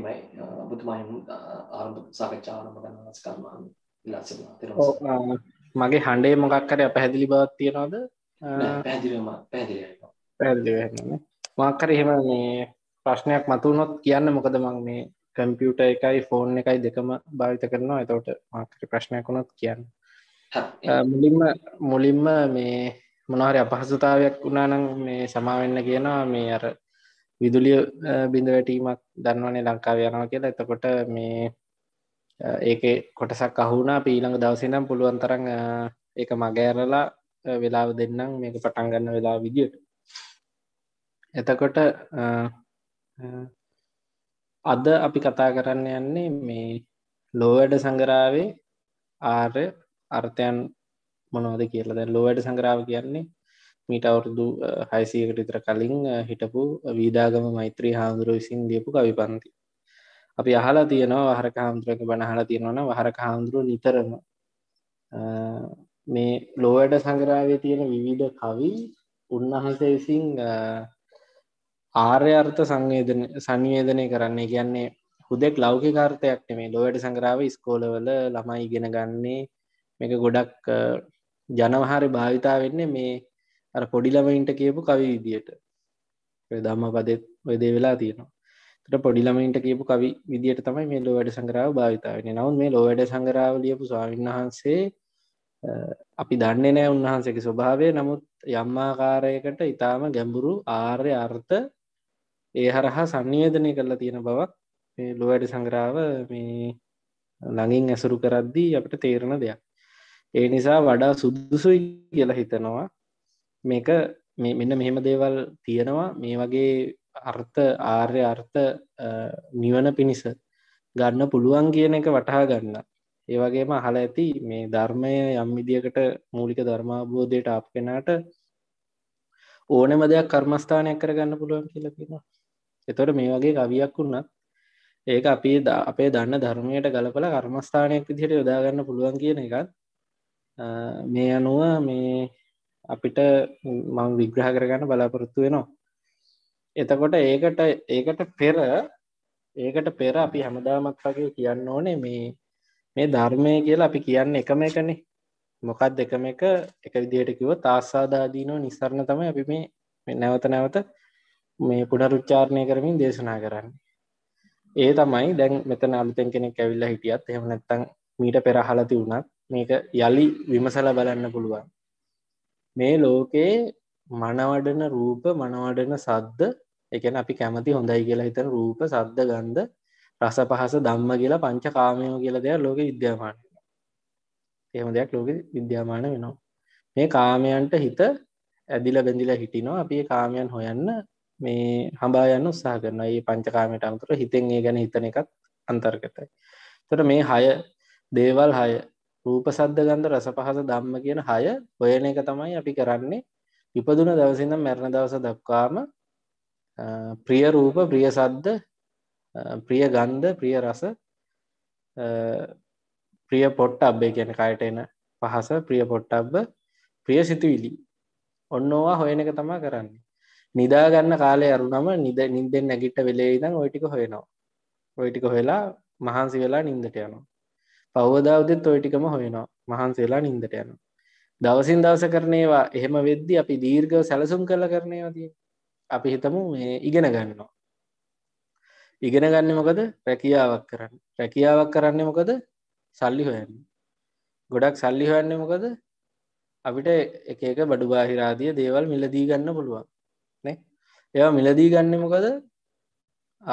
මේමයි ඔබතුමායි ආරම්භ සාකච්ඡා ආරම්භ කරන ස්කර්මාන් ඉල්ලා සිටිනවා තෙරුවන් මගේ හඬේ මොකක් හරි අපැහැදිලි බවක් තියනවද පැහැදිලිවම පැහැදිලි පැහැදිලි වෙන්නේ මොකක් හරි එහෙම මේ ප්‍රශ්නයක් මතුනොත් කියන්න මොකද මං මේ කම්පියුට එකයි ෆෝන් එකයි දෙකම භාවිත කරනවා එතවට මාකරි ප්‍රශ්නයක් වුණොත් කියන්න මුලින්ම මුලින්ම මේ මොනහරි අපහසුතාවයක් වුණානම් මේ සමාවෙන්න කියනවා මේ අර විදුලිය බිඳ වැටීමක් දන්නවනේ ලංකාව යනවා කියලා එතකොට මේ ඒක කොටසක් අහුුණා පීළඟ දවසනම් පුළුවන් තරන් එක මගෑරලා වෙලාව දෙන්නම් මේක පටන් ගන්න වෙලා විදියට එතකොට අද අපි කතා කරන්න යන්නේ මේ ලෝවැඩ සංගරාවේ ආර් අර්ථයන් මොනෝද කියලා දැ ලෝවැඩ සංග්‍රාව කියන්නේ මීට අවුරුදු හයිසියකට ඉතර කලින් හිටපු වීදාගම මෛත්‍රී හාමුදුරුව විසින් දියපු කවි පන්ති අපි අහලා තියෙනවා වහරක හාමුදුරුවක බණහලා තියෙනවන වහරක හාමුදුරුව නිතරම මේ ලෝවැඩ සඟරාවේ තියෙන විවිධ කවි උන්වහන්සේ විසින් ආර්යර්ථ සංවේදන සංවේදනය කරන්නේ කියන්නේ හුදෙක් ලෞකිකාර්ථයක් මේ ලොවැඩ සංග්‍රාව ස්කෝලවල ළමයි ඉගෙන ගන්නේ මේක ගොඩක් ජනවහරි භාවිතා වෙන්නේ මේ අර පොඩි ළමයින්ට කියපු කවි විදියට දම්ම පදත් ඔයදේ වෙලා තියෙනවා තට පොඩිලමයින්ට කියපු කවි විදියට තමයි මේ ලෝ වැඩ සංගරාව භාවිතාවන නවත් මේ ලෝ වැඩ සංගරාව ලියපු ස්වාමන් වහන්සේ අපි දන්නේ නෑ උන්වහන්සේගේ ස්වභාවය නමුත් යම්මාකාරයකට ඉතාම ගැඹුරු ආර්ය අර්ථ ඒ හරහා සංයෝධනය කරලා තියෙන බවක් මේ ලෝ වැඩ සංගරාව මේ ළඟින් ඇසුරු කරද්දී අපට තේරණ දෙයක් ඒ නිසා වඩා සුදුසුයි කියලා හිතනවා මේක මෙන්න මෙහෙම දේවල් තියෙනවා මේ වගේ අර්ථ ආර්ය අර්ථ නිවන පිණිස ගන්න පුළුවන් කියන එක වටහා ගන්න ඒ වගේම අහල ඇති මේ ධර්මය යම් විදිකට මූලික ධර්මාබෝධයට ආප් කෙනාට ඕනෙම දෙයක් කර්මස්ථානයක් කරගන්න පුළුවන් කියලකිෙන එතොට මේ වගේ ගවියක් වුණත් ඒක අපි අපේ දන්න ධර්මයට ගලපල කර්මස්ථානයක් විදිහට යොදාගන්න පුළුවන් කියන එකත් මේ අනුව මේ අපිට මං විග්‍රහ කරගන්න බලාපොරොත්තු වෙනවා එතකොට ඒකට ඒකට පෙර ඒකට පෙර අපි හැමදාමත් වගේ කියන්න ඕනේ මේ මේ ධර්මය කියලා අපි කියන්න එකම එකනේ මොකක් දෙකම එක එක විදියට කිව තාස්සාදාදීනෝ නිසරණ තම අපි මේ නැවත නැවත මේ පුනරුච්චාරණය කරමින් දේශනා කරන්න ඒ තමයි දැන් මෙතන අලුතෙන් කෙනෙක් ඇවිල්ලා හිටියත් එහෙම නැත්තං මීට පෙරහලති වුණත් මේක යළි විමසල බලන්න පුළුවන් මේ ලෝකයේ මනවඩන රූප මනවඩන සද්ද එකන අපි කැමති හොඳයි කියලා හිතන රූප සද්ද ගන්ධ රස පහස දම්ම කියලා පංච කාමයෝ කියල දෙයක් ලෝක විද්‍යාමාන එහෙම දෙයක් ලෝක විද්‍යාමාන වෙනවා මේ කාමයන්ට හිත ඇදිල බැඳිල හිටිනවා අපි කාමයන් හොයන්න මේ හබා යන්න උත්සාහ කරන ඒ පංචකාමයට අමතර හිතෙන් ඒ ගැන හිතන එකත් අන්තර්ගතයි තොට මේ හය දේවල් හය රූප සද්ද ගන්ධ රස පහස ධම්ම කියන හය හොයන එක තමයි අපි කරන්නේ ඉපදුන දවසේ ඉඳන් මරණ දවස දක්වාම ප්‍රිය රූප ප්‍රිය සද්ද ප්‍රිය ගන්ධ ප්‍රිය රස ප්‍රිය පොට්ටබ්බේ කියන කයට එන පහස ප්‍රිය පොට්ටබ්බ ප්‍රිය සිතුවිලි ඔන්නවා හොයන එක තමා කරන්නේ නිදාගන්න කාලය අරුනම නිද නින්දෙන් නැගිට වෙලේ ඉදම් ඔයිටික හොයනවා ඔයිටික හොලා මහන්සි වෙලා නින්දට යනවා පව්වදවදෙත් තොයිටිකම හොයනවා මහන්සේලා නින්දට යන දවසින් දවස කරනේවා එහෙම වෙද්දි අපි දීර්ගව සැලසුම් කල කරනයවදී අපි හිතමු ඉගෙන ගන්නවා ඉගෙන ගන්න මොකද රැකියාවක් කරන්න රැකියාවක් කරන්න මොකද සල්ලි හොයන්න ගොඩක් සල්ලි හොයන්න මොකද අපිට එකක බඩු බාහිරාදිය දේවල් මිලදී ගන්න පුළුවන් ඒවා මිලදී ගන්න මොකද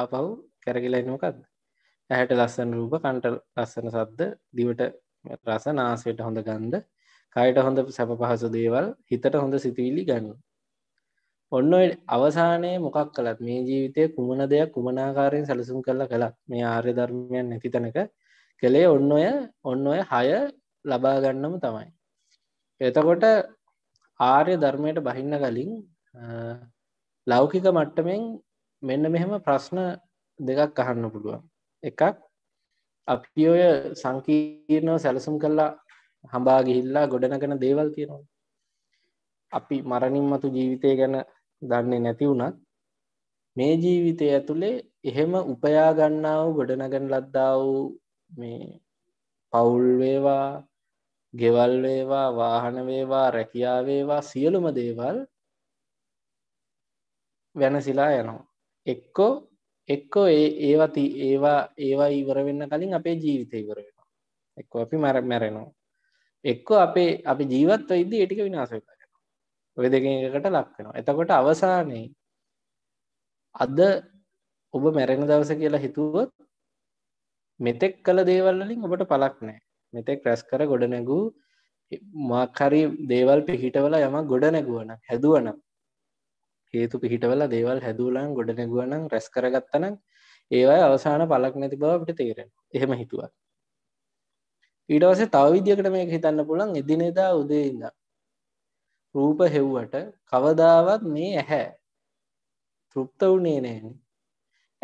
ආපහු කැරගිලයිනොකක්ද ඇහැට ලස්සන රූප කන්ට ලස්සන සද්ද දිවට රස නාසයට හොඳ ගන්ධ කයට හොඳ සැප පහසු දේවල් හිතට හොඳ සිතුවිලි ගනු ඔන්න අවසානයේ මොකක් කළත් මේ ජීවිතය කුමන දෙයක් කුමනාකාරයෙන් සැලසුම් කරලා කළත් මේ ආර්ය ධර්මයන් නැතිතනක කළේ ඔන්න ඔය ඔන්න ඔය හය ලබාගන්නම තමයි එතකොට ආර්ය ධර්මයට බහින්න කලින් ලෞකික මට්ටමෙන් මෙන්න මෙහෙම ප්‍රශ්න දෙකක් අහන්න පුළුවන් එකක් අපි ඔය සංකීර්ණව සැලසුම් කරලා හඹා ගිහිල්ලා ගොඩනගන දේවල් තියෙනවා අපි මරණින් මතු ජීවිතය ගැන දන්නේ නැති වුණත් මේ ජීවිතය ඇතුළේ එහෙම උපයාගන්නාව ගොඩනගන ලද්දා වූ මේ පවුල්වේවා ගෙවල්වේවා වාහනවේවා රැකියාවේවා සියලුම දේවල් වෙනසිලා යනවා එක්කෝ එක්කෝ ඒ ඒවති ඒවා ඒවා ඉවර වෙන්න කලින් අපේ ජීවිත ඉවර වෙනවා එක්ක අපි මැර මැරෙනවා එක්කෝ අපේ අපි ජීවත් ඉදදි එටික විනාස ඔය දෙකකට ලක්වෙනවා එතකොට අවසානයේ අද ඔබ මැරෙන දවස කියලා හිතුවොත් මෙතෙක් කළ දේවල්ලින් ඔබට පලක් නෑ මෙතෙක් රැස් කර ගොඩනැගූ මාකරි දේවල් පිහිටවල යම ගොඩනැගුවන හැදුවනම් හේතු පිහිටවල දේවල් හැදූලන් ගොඩ නැගුවනම් රැස් කරගත්තනම් ඒවයි අවසාන පලක් නැති බව අපට තේරෙන එහෙම හිතුව ඊටවසේ තව විදිියකට මේක හිතන්න පුළන් එදිනෙදා උදේඉන්න රූප හෙව්වට කවදාවත් මේ ඇහැ තෘප්ත වුණේ නෑන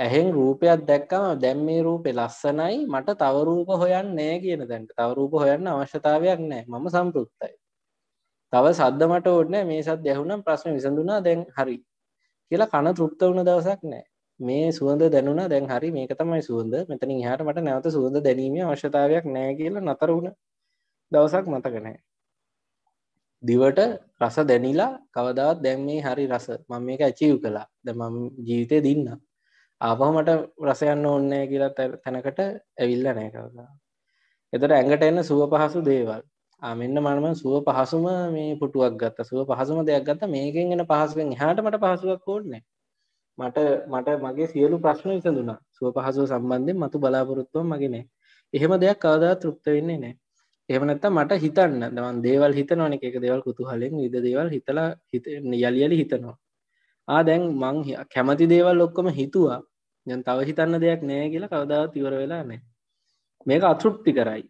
ඇහෙන් රූපයක් දැක්කම දැම් මේ රූපේ ලස්සනයි මට තවරූප හොයන් නෑ කියන දැන්ට තවරූප හොයන්න අවශ්‍යතාවයක් නෑ මම සම්පෘත්තයි තව සද්ද මට ඕන්න මේ සත් යැහුනම් ප්‍රශ්න විසඳුනා දැන් හරි කියලා කන තෘප්ත වුණ දවසක් නෑ මේ සුවඳ දැනුන දැන් හරි මේක තමයි සුවඳ මෙතන හට මට නැවත සුවඳ දැනීම අවශ්‍යතාවයක් නෑ කියලා නතර වුණ දවසක් මතකනෑ දිවට රස දැනිලා කවදාත් දැන් මේ හරි රස මම මේක ඇචීව් කලා ද මම ජීවිතය දින්න ආපහ මට රසයන්න ඕන්නෑ කියලා තැනකට ඇවිල්ල නෑ කවදා එතට ඇඟට එන්න සුව පහසු දේවල් මෙන්න මනම සුව පහසුම මේ පුටුවක් ගත්ත සුව පහසුම දෙයක් ගත්ත මේකෙන් එන පහසුවෙන් හට මට පහසුවක් ඕඩනෑ මට මට මගේ සියලු ප්‍රශ්න විසඳුනා සුව පහසුව සම්බන්ධෙන් මතු බලාපොරොත්තුව මගෙනේ එහෙම දෙයක් කවදා තෘප්ත වෙන්නේ නෑ එහමනත්ත මට හිතන්න දවන් දේවල් හිතනවන එක දෙවල් කුතුහලෙන් විද දේවල් හිතලා යළියලි හිතනවා ආ දැන් මං කැමති දේවල් ඔක්කොම හිතුවා යන් තව හිතන්න දෙයක් නෑ කියලා කවදාව තිවර වෙලා නෑ මේක අතෘප්ති කරයි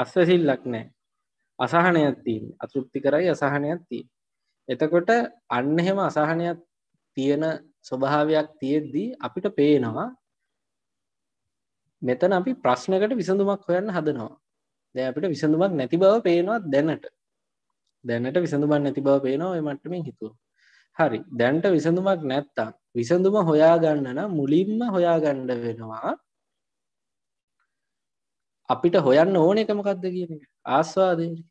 අස්සසිල්ලක් නෑ අසාහනයක් තින් අතෘප්ති කරයි අසාහනයක් තිය එතකොට අන්න එහෙම අසාහනයක් තියෙන ස්වභාවයක් තියෙද්දී අපිට පේනවා මෙතන අපි ප්‍රශ්නකට විසඳුමක් හොයන්න හදනවා දැ අපිට විසඳුමක් නැති බව පේනවා දැනට දැනට විසඳුමක් නැති බව පේනවා මට්ටමින් හිතුව හරි දැන්ට විසඳුමක් නැත්තම් විසඳුම හොයාගන්නන මුලින්ම හොයාගණ්ඩ වෙනවා අපිට හොයන්න ඕන එකමකක්ද කියන එක ආස්වාදේරි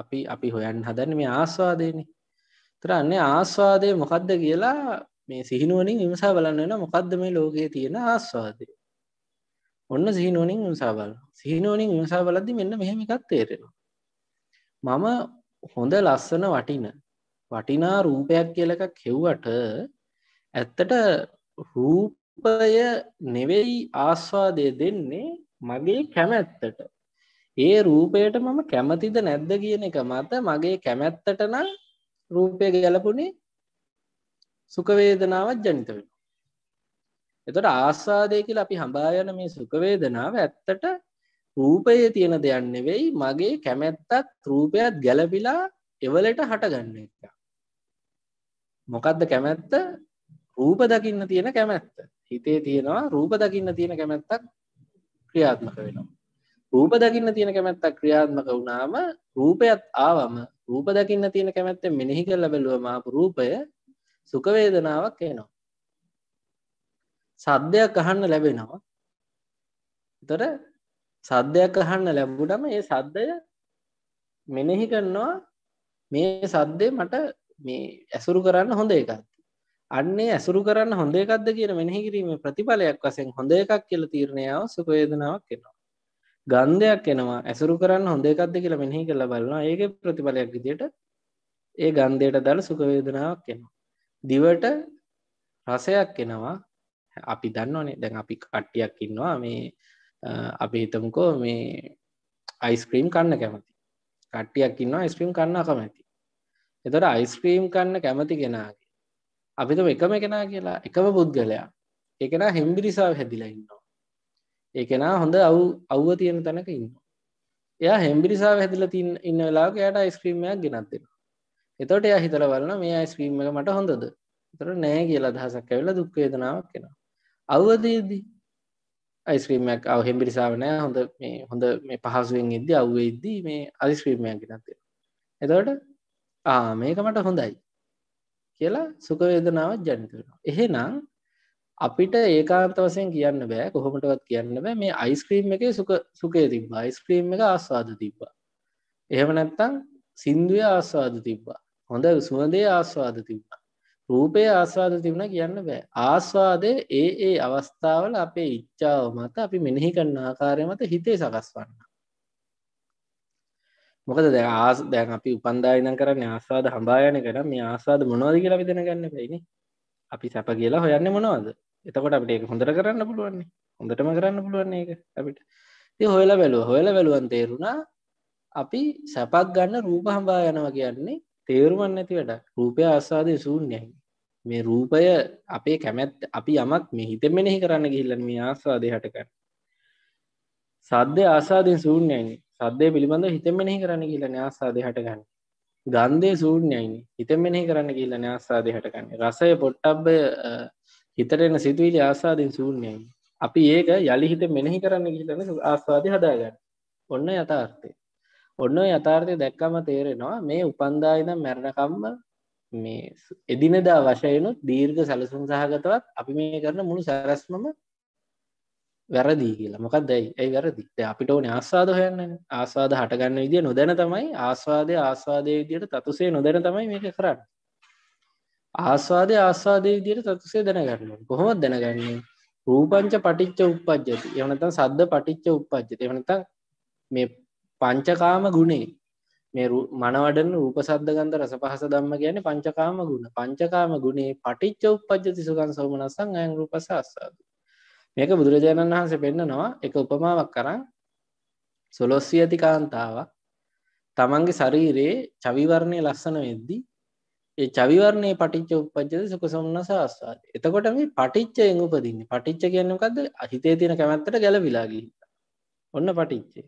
අපි අපි හොයන් හදන්න මේ ආස්වාදයන තරන්නේ ආස්වාදය මොකක්ද කියලා මේ සිහිනුවනින් විමසා බලන්න වෙන මොකක්ද මේ ලෝකයේ තියෙන ආස්වාදය ඔන්න සිහිනුවනින් විසාබල සිහිනුවනින් විමසා බලද්දි මෙන්න මෙහෙම එකක් තේරෙනවා මම හොඳ ලස්සන වටින වටිනා රූපයක් කියලක කෙව්වට ඇත්තට රූපය නෙවෙයි ආස්වාදය දෙන්නේ මගේ කැමැත්තට ඒ රූපයට මම කැමතිද නැද්ද කියන එක මත මගේ කැමැත්තට නම් රූපය ගැලපුණේ සුඛවේදනාවත් ජනිත වෙන. එතට ආස්වාදය කියලා අපි හඹායන මේ සුඛවේදනාව ඇත්තට රූපයේ තියෙන දෙයක් නෙවෙයි මගේ කැමැත්තත් රූපයත් ගැළපිලා එවලට හටගන්න එක. මොකක්ද කැමැත්ත රූප දකින්න තියෙන කැමැත්ත. හිතේ තියෙනවා රූප දකින්න තියෙන කැමැත්තක් ක්‍රියාත්මක වෙනවා. රූප දකින්න තියෙන කැමැත්තක් ක්‍රියාත්මක වුණාම රූපයත් ආවම රූප දකින්න තියෙන කැමැත්තෙන් මෙනෙහි කරලා බැලුවම රූපය සුඛ වේදනාවක් එනවා. සද්දයක් අහන්න ලැබෙනවා. එතකොට සද්දයක් අහන්න ලැබුණම ඒ සද්දය මෙනෙහි කරනවා මේ සද්දේ මට මේ ඇසුරු කරන්න හොඳ එකක්. අන්නේ ඇසුරු කරන්න හොඳ එකක්ද කියන මෙනෙහි කිරීමේ ප්‍රතිඵලයක් වශයෙන් හොඳ එකක් කියලා තීරණයව සුඛ වේදනාවක් එනවා. ගන්ධයක් එනවා ඇසුරු කරන්න හොඳ එකක්ද කියලා මෙහි කරලා බලනවා ඒක ප්‍රතිඵලයක් විදියට ඒ ගන්ධයට දළ සුඛවේදනාවක් එනවා දිවට රසයක් එනවා අපි දන්නවනේ දැන් අපි කට්ටියක් ඉන්නවා මේ අපි හිතමුකෝ මේ අයිස්ක්‍රීම් කන්න කැමති කට්ටියක් ඉන්නවා යිස්ක්‍රීම් කන්න කැමැති එතොට අයිස්ක්‍රීම් කන්න කැමති කෙනගේ අපිතම එකම කෙනා කියලා එකම පුද්ගලයා එකෙන හෙම්බිරිසාාව හැදිලා ඉන්න ඒකෙනා හොඳ අව් අව්ව තියෙන තැනක ඉන්න එයා හෙම්බිරිසා හැදිල තින් ඉන්න වෙලාක යට යිස්ක්‍රීමයක් ගෙනත් දෙෙන එතොට එයා හිතල වලන මේ යිස්ක්‍රීම එක මට හොඳද තර නෑ කියලා දහසක් ඇවෙල දුක්වේදනාවක් කෙන අව්වදේදී අයිස්ක්‍රීමයක් අව හෙම්බිරිසාාව නෑ හොඳ මේ හොඳ මේ පහසුවෙන් ඉද්දි අව්වේද්දී මේ අයිස්ක්‍රීමයක් ගෙනත් දෙෙන එතවට ආ මේක මට හොඳයි කියලා සුකවේදනාවත් ජනිත වෙන එහෙනම් අපිට ඒකාන්ත වසයෙන් කියන්න බෑ කොහොමටවත් කියන්න බෑ මේ අයිස්ක්‍රීම් එක සුක සුකේ තිබ අයිස්ක්‍රීම් එක ආස්වාද තිබ්බා එහෙම නැත්තං සින්දුවය ආස්වාද තිබ්බා හොඳ සුවදේ ආස්වාද තිබ්බා රූපය ආස්වාද තිබුණ කියන්න බෑ ආස්වාදය ඒ ඒ අවස්ථාවල අපේ ඉච්චාව මත අපි මෙනෙහි කන්න ආකාරය මත හිතේ සකස් වන්න මොකද දැ ආස් දැන් අපි උපන්දායන කරන්න ආස්වාද හම්බායන කර මේ ආස්වාද මොනවාද කියලා විදෙන ගන්න පැයිනේ අපි සැප කියලා හොයන්න මොනවද එතකොට අපට ඒක හොඳට කරන්න පුළුවන්නේ හොඳටම කරන්න පුළුවන්නේ එක අපිට ති හොල බැලුව හොල බැලුවන් තේරුණා අපි සැපක් ගන්න රූප හම්බා යනවා කියන්නේ තේරුමන් නැති වැඩ රූපය අස්සාදය සූන්යයි මේ රූපය අපේ කැමැත් අපි යමක් මේ හිත මෙනෙහි කරන්න ගිහිල්ලන මේ ආස්වාදය හටකන්න සද්ධය ආසාදෙන් සූන්යයිනි සද්ධය පිළිබඳ හිත මෙනෙහි කරන්න කියලන ආසාදය හටගන්න ගන්ධය සූන්යයිනි හිත මෙනෙහි කරන්න කියලන ආසාදය හටකන්න රසය පොට්ටබ්බ හිතට එන සිතුවිලි ආසාදෙන් ශූන්‍යයි. අපි ඒක යලි හිත මෙනෙහි කරන්න හිතන ආස්වාදය හදාගන්න. ඔන්න යථාර්ථය. ඔන්න යථාර්ථය දැක්කම තේරෙනවා මේ උපන්දා ඉඳන් මැරණකම්ම මේ එදිනදා වශයෙන්ුත් දීර්ඝ සැලසුම් සහගතවත් අපි මේ කරන මුළු සැරැස්මම වැරදි කියලා මොකක් දැයි ඇයි වැරදි අපිට ඕන ආස්වාද හොයන්න ආස්වාද හටගන්න විදිිය නොදැන තමයි ආස්වාදය ආස්වාදය විදියට තතුසේ නොදැන තමයි මේක කරන්න ආස්වාදය ආස්වාදය විදියට සතුසේ දැනගන්න කොහොමත් දැනගන්නේ රූපංච පටිච්ච උපද්ජති එවනතන් සද්ධ පටිච්ච උපද්ජති එවනතන් මේ පංචකාම ගුණේ මේ මනවඩන රූප සද්ධගන්ධ රස පහස දම්ම ගැන පංචකාම ගුණ පංචකාම ගුණේ පටිච්ච උපද්ජති සුකන් සෝමනසං අයන් රූපස අස්සාද මේක බුදුරජාණන් වහන්සේ පෙන්න්නනවා එක උපමාවක් කරන්න සොලොස්සිය ඇති කාන්තාවක් තමන්ගේ ශරීරයේ චවිවරණය ලස්සන වෙද්දී ඒ චවිවරණය පටිච්ච උපද්ජද සුක සම්න්නස අස්වාද එතකොට මේ පටිච්චයෙන් උපදින්නේ පටිච්ච කියන්නකද අහිතේ තියෙන කැමැත්තට ගැලවිලාගී ඔන්න පටිච්චේ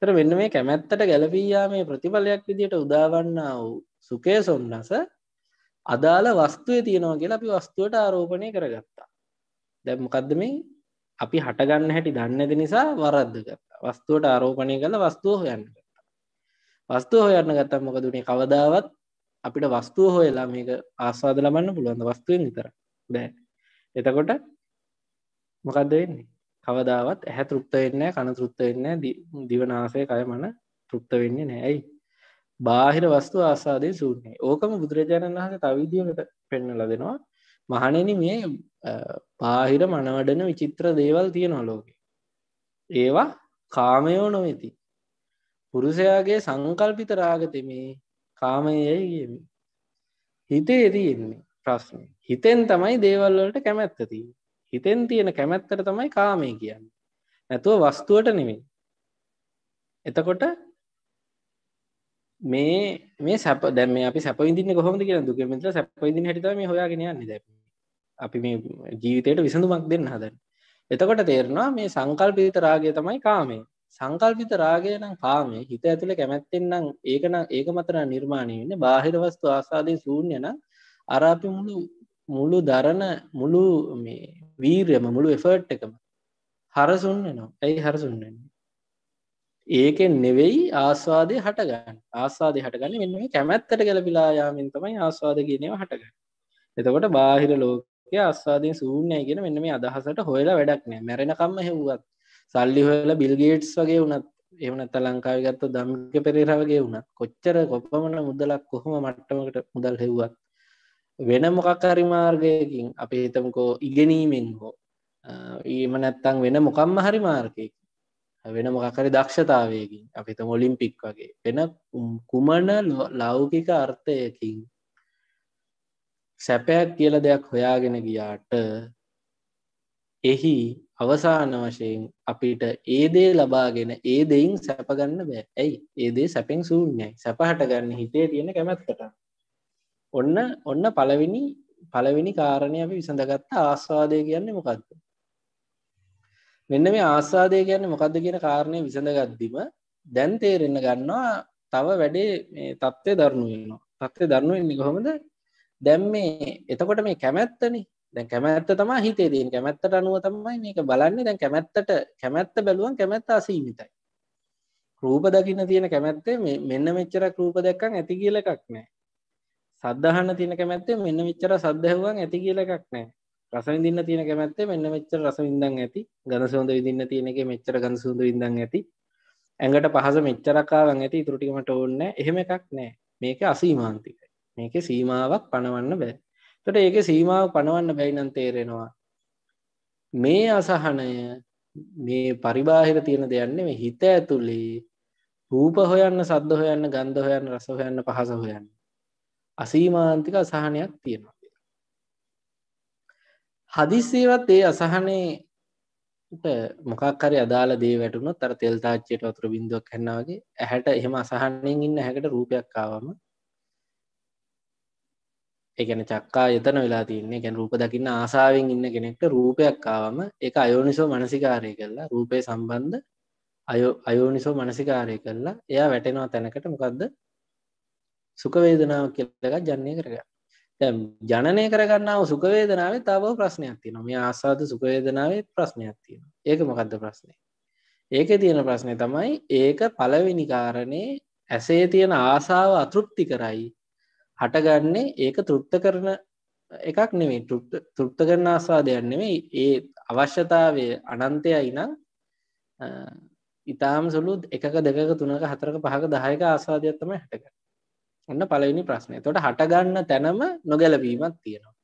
තර මෙන්න මේ කැමැත්තට ගැලපීයා මේ ප්‍රතිඵලයක් විදියට උදාවන්නා වූ සුකය සොම්න්නස අදාළ වස්තුවේ තියෙනවා කියලා අපි වස්තුවට ආරෝපණය කරගත්තා දැම් මොකක්ද මේ අපි හටගන්න හැටි දන්න ඇති නිසා වරද්දගත්තා වස්තුවට ආරෝපණය කළ වස්තුව හොයන්න ගත්තා වස්තුව හොයන්න ගත්තා මොකදුනේ කවදාවත් අපිට වස්තුව හොයලා මේක ආස්වාද ලබන්න පුළුවන්ද වස්තුවෙන් විතර බෑ එතකොට මොකක්ද වෙන්නේ කවදාවත් ඇහැ තෘප්ත වෙන්න කන තෘප්ත වෙන්න දිවනාසය කය මන තෘප්ත වෙන්නේ නෑයි බාහිර වස්තු ආසාදය සූන්නේ ඕකම බුදුරජාණන් වහස තවිදියට පෙන්නල දෙෙනවා මහනෙන මේ පාහිර මනවඩන විචිත්‍ර දේවල් තියෙනවා ලෝකෙ ඒවා කාමයෝ නොවෙති පුරුසයාගේ සංකල්පිත රාගතෙමේ කාමයයි කියමි හිතේ තියෙන්නේ ප්‍රශ්න හිතෙන් තමයි දේවල්වලට කැමැත්තති හිතෙන් තියෙන කැමැත්තට තමයි කාමය කියන්න නැතුව වස්තුවට නෙමේ එතකොට මේ මේ සැප දැම අපි සැපවිදින්න කොහොම කියෙන දුක මිතර සැපවිදි හටම හොයාගෙන නිද අපි මේ ජීවිතයට විසඳුමක් දෙන්න හදන් එතකොට තේරෙනවා මේ සංකල්පීත රාගය තමයි කාමේ සංකල්පිත රාගය නම් කාමය හිත ඇතුළ කැමැත්තෙන්නම් ඒකන ඒක මතර නිර්මාණය වන්න බාහිරවස්තු ආසාදය සූන්‍ය නම් අරාපි මුළු මුළු දරණ මුළු මේ වීර්යම මුළු එෆර්ට් එකම හරසුන් වෙනවා ඇයි හරසුන්න්නේ ඒකෙන් නෙවෙයි ආස්වාදය හටගන්න ආස්වාදය හටගන්න මෙ කැමැත්තට ගැලපිලා යාමින් තමයි ආස්වාද කියනව හටගන්න එතකොට බාහිර ලෝකය අස්වාදය සූන්‍යය කියෙන මෙන්න මේ අදහසට හොයලා වැඩක් නෑ මැරෙනකම්ම හෙව්වත් සල්ලි හොල බිල්ගේට්ස් වගේ වනත් එමනත ලංකාව ගත්ත දමික පෙරේරාවගේ වුණත් කොච්චර කොපමන මුදලක් කොහොම මට්ටමකට මුදල් හෙව්වත් වෙන මොකක්කාරි මාර්ගයකින් අපේ හිතමකෝ ඉගෙනීමෙන් හෝ ඒම නැත්තං වෙන මොකම්ම හරි මාර්ගයක වෙන මොකකරි දක්ෂතාවයකින් අපිත මොලිම්පික් වගේ වෙන කුමන ලෞකික අර්ථයකින් සැපයක් කියල දෙයක් හොයාගෙන ගියාට එහි අවසාන වශයෙන් අපිට ඒදේ ලබාගෙන ඒ දෙයින් සැපගන්න බෑ ඇයි ඒදේ සැපෙන් සූඥයි සැපහට ගන්න හිතේ තියෙන කැමැත්තට ඔන්න ඔන්න පළවෙනි පළවෙනි කාරණය අපි විසඳගත්ත ආස්වාදය කියන්නේ මොකක්ද මෙන්න මේ ආස්වාදය කියන්නේ මොකක්ද කියන කාරණය විසඳගත්දිම දැන් තේරෙන්න ගන්නවා තව වැඩේ තත්ත්වය දරුණු වෙනවා තත්ත්වය දරුණු වෙන්නේ කොහොමද දැම් මේ එතකොට මේ කැමැත්තනේ දැන් කැමැත්ත තමයි හිතේ තියෙන කැමැත්තට අනුව තමයි මේක බලන්නේ දැන් කැමැත්තට කැමැත්ත බැලුවන් කැමැත්ත අසීමිතයි රූප දකින්න තියෙන කැමැත්තේ මෙන්න මෙච්චරක් රූප දැක්කන් ඇති කියලා එකක් නැහැ සද්ධහන්න තියෙන කැමැත්තේ මෙන්න මෙච්චර සද්ධහුවන් ඇති කියලා එකක් නැහැ. රස විඳින්න තියෙන කැමැත්තේ මෙන්න මෙච්චර රස විඳන් ඇති. ගඳ සුවඳ විඳින්න තියෙන එකේ මෙච්චර ගඳ සුවඳ විඳන් ඇති. ඇඟට පහස මෙච්චරක් ආවන් ඇති. ඊටු ටික මට ඕනේ නැහැ. එහෙම එකක් නැහැ. මේක අසීමාන්තිකයි. මේකේ සීමාවක් පනවන්න බෑ. ට ඒක සීමාව පනවන්න බැයිනන් තේරෙනවා මේ අසහනය මේ පරිබාහිර තියෙන දෙයන්න මේ හිත ඇතුළේ රූප හොයන්න සද්ද හොයන්න ගන්ධ හොයන්න රස හොයන්න පහස හොයන්න අසීමාන්තික අසාහනයක් තියෙනවා හදිස්සේවත් ඒ අසහනේ මොකක්කරි අදාල දේ වැටුණු තර තෙල් තාච්චයට වතුර බින්දුවක් හැන්නවගේ ඇහැට එහෙම අසාහනයෙන් ඉන්න හැකට රූපයක් කාවම එකන චක්කා යතන වෙලා තින්නේ ගැන රූප දකින්න ආසාාවෙන් ඉන්න කෙනෙක්ට රූපයක් ආවම එක අයෝනිසෝ මනසිකාරය කරලා රූපය සම්බන්ධ අයෝනිසෝ මනසිකාරය කරලා එයා වැටෙනවා තැනකට මොකක්ද සුකවේදනාව කියලක ජන්නේ කරගන්න ජනය කරගන්නාව සුකවේදනාවේ තව ප්‍රශ්නයක් තින මේ ආසාධ සුකවේදනාවේ ප්‍රශ්නයක් තියෙන ඒක මොකක්ද ප්‍රශ්නය ඒක තියෙන ප්‍රශ්නය තමයි ඒක පලවෙනිකාරණය ඇසේ තියෙන ආසාාව අතෘප්ති කරයි හටගන්නේ ඒක තෘප්ත කරන එකක් නෙමේ තෘප්ත කරන ආස්වාදයක් නෙමේ ඒ අවශ්‍යතාවය අනන්තයයි නම් ඉතාම සුළු එකක දෙකක තුනක හතරක පහක දහයක ආස්වාදයක් තමයි හටගන්න. ඔන්න පළවෙනි ප්‍රශ්නය. එතකොට හටගන්න තැනම නොගැලපීමක් තියෙනවා.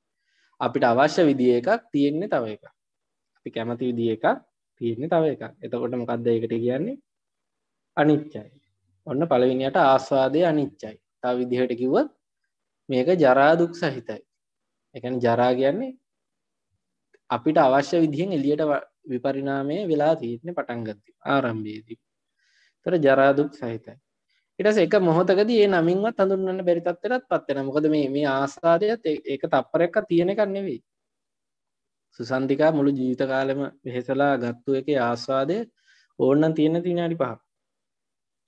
අපිට අවශ්‍ය විදිය එකක් තියෙන්නේ තව එකක්. අපි කැමති විදිය එකක් තියෙන්නේ තව එකක්. එතකොට මොකද්ද ඒකට කියන්නේ? අනිත්‍යයි. ඔන්න පළවෙනියට ආස්වාදය අනිත්‍යයි. තව විදිහට කිව්වොත් මේක ජරාදුක් සහිතයි එකන ජරා කියන්නේ අපිට අවශ්‍ය විදිහෙන් එලියට විපරිනාමය වෙලා තියෙන පටන්ගත්ති ආරම්භයේදී තර ජරාදුක් සහිතයි ඉටස එක මොහොතකද ඒ නමින්වත් හඳුන්න බැරිතත්වරත් පත්වෙන මොකද මේ මේ ආසාධයත් ඒක තප්පරක්ක තියෙන කන්නෙවෙයි සුසන්තිකා මුළු ජීවිත කාලෙම වෙහෙසලා ගත්තු එක ආස්වාදය ඕන්නන් තියෙන තිනාඩි පහ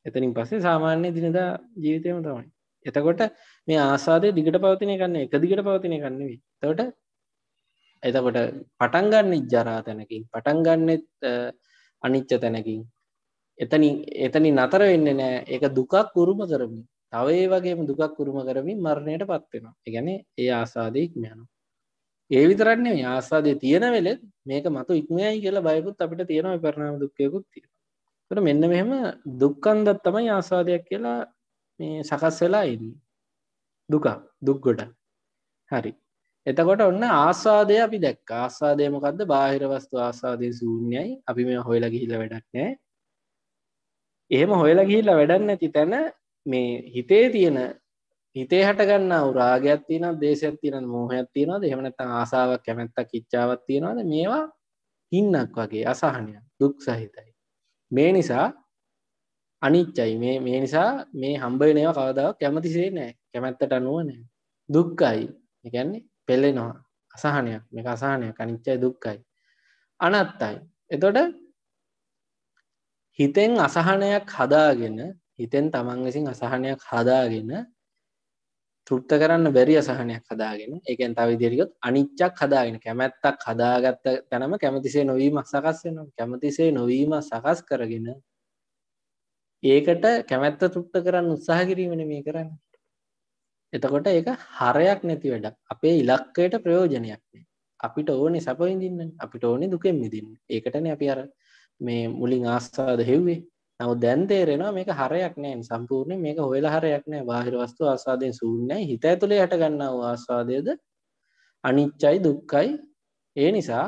එතනින් පස්සේ සාමාන්‍ය දිනදා ජීවිතයම තමයි එතකොට මේ ආසාදය දිගට පවතින කන්න එක දිගට පවතින කන්නවේ තවට එතකොට පටන්ගන්න ජරා තැනකින් පටන්ගන්නෙත් අනිච්ච තැනකින් එතනි එතනි නතර වෙන්න නෑ එක දුකක් කුරුම කරමින් තවඒ වගේම දුකක් කුරුම කරමින් මරණයට පත්වෙනවා එකගැන ඒ ආසාදයෙක් මෙයනු ඒ විතරන්නේ ආසාදය තියෙන වෙලෙත් මේක මතු ඉක්මයයි කියලා බයකුත් අපිට තියෙනව පරණාම දුක්කයකුත් තියෙන මෙන්න මෙහෙම දුක්කන්දත් තමයි ආසාදයක් කියලා මේ සකස් වෙලා ඉන්නේ දුක දුක්ගොඩ හරි එතකොට ඔන්න ආසාදය අපි දැක් ආසාදයමකක්ද බාහිර වස්තු ආසාදය සූන්‍යයි අපි මේ හොයලා ගිහිල වැඩක් නෑ එහෙම හොයලා ගිහිල්ල වැඩන්න ඇති තැන මේ හිතේ තියෙන හිතේ හටගන්න උරාගයක් තින දේශයක් තියන මෝහයක් තියනද එහෙමනත් ආසාාවක් කැමැත්තක් කිච්චාවත් තියෙනවාද මේවා ඉන්නක් වගේ අසාහනයක් දුක් සහිතයි මේ නිසා අනිච්චයි මේ මේ නිසා මේ හම්බයිනව කවදාව කැමතිසේ නෑ කැමැත්තට අනුවනෑ දුක්කයි එකන්නේ පෙල්ලෙනවා අසාහනයක් මේ අසාහනයක් අනිච්චයි දුක්කයි අනත්තයි එතොට හිතෙන් අසහනයක් හදාගෙන හිතෙන් තමන් විසින් අසහනයක් හදාගෙන තෘප්ත කරන්න බැරි අසහනයක් හදාගෙන එකෙන් තව ඉදිරියොත් අනිච්චක් හදාගෙන කැමැත්තක් හදාගත්ත තැනම කැමතිසේ නොවීම සකස් වෙනවා කැමතිසේ නොවීම සකස් කරගෙන ඒකට කැමැත්ත තෘප්ත කරන්න උත්සාහ කිරීමන මේ කරන්න එතකොට ඒක හරයක් නැති වැඩක් අපේ ඉලක්කයට ප්‍රයෝජනයක් අපිට ඕනේ සපවිඳන්න අපිට ඕනේ දුකෙන් මිදින් ඒකටන අපි අර මේ මුලින් ආස්ථාද හෙව්වේ නව දැන්තේරෙනවා මේක හරයක් නෑ සම්පූර්ණය මේක හොල හරයක් නෑ බාහිර වස්තු ආසාදය සූනෑ හිත ඇතුළේ හටගන්නව ආස්වාදයද අනිච්චයි දුක්කයි ඒ නිසා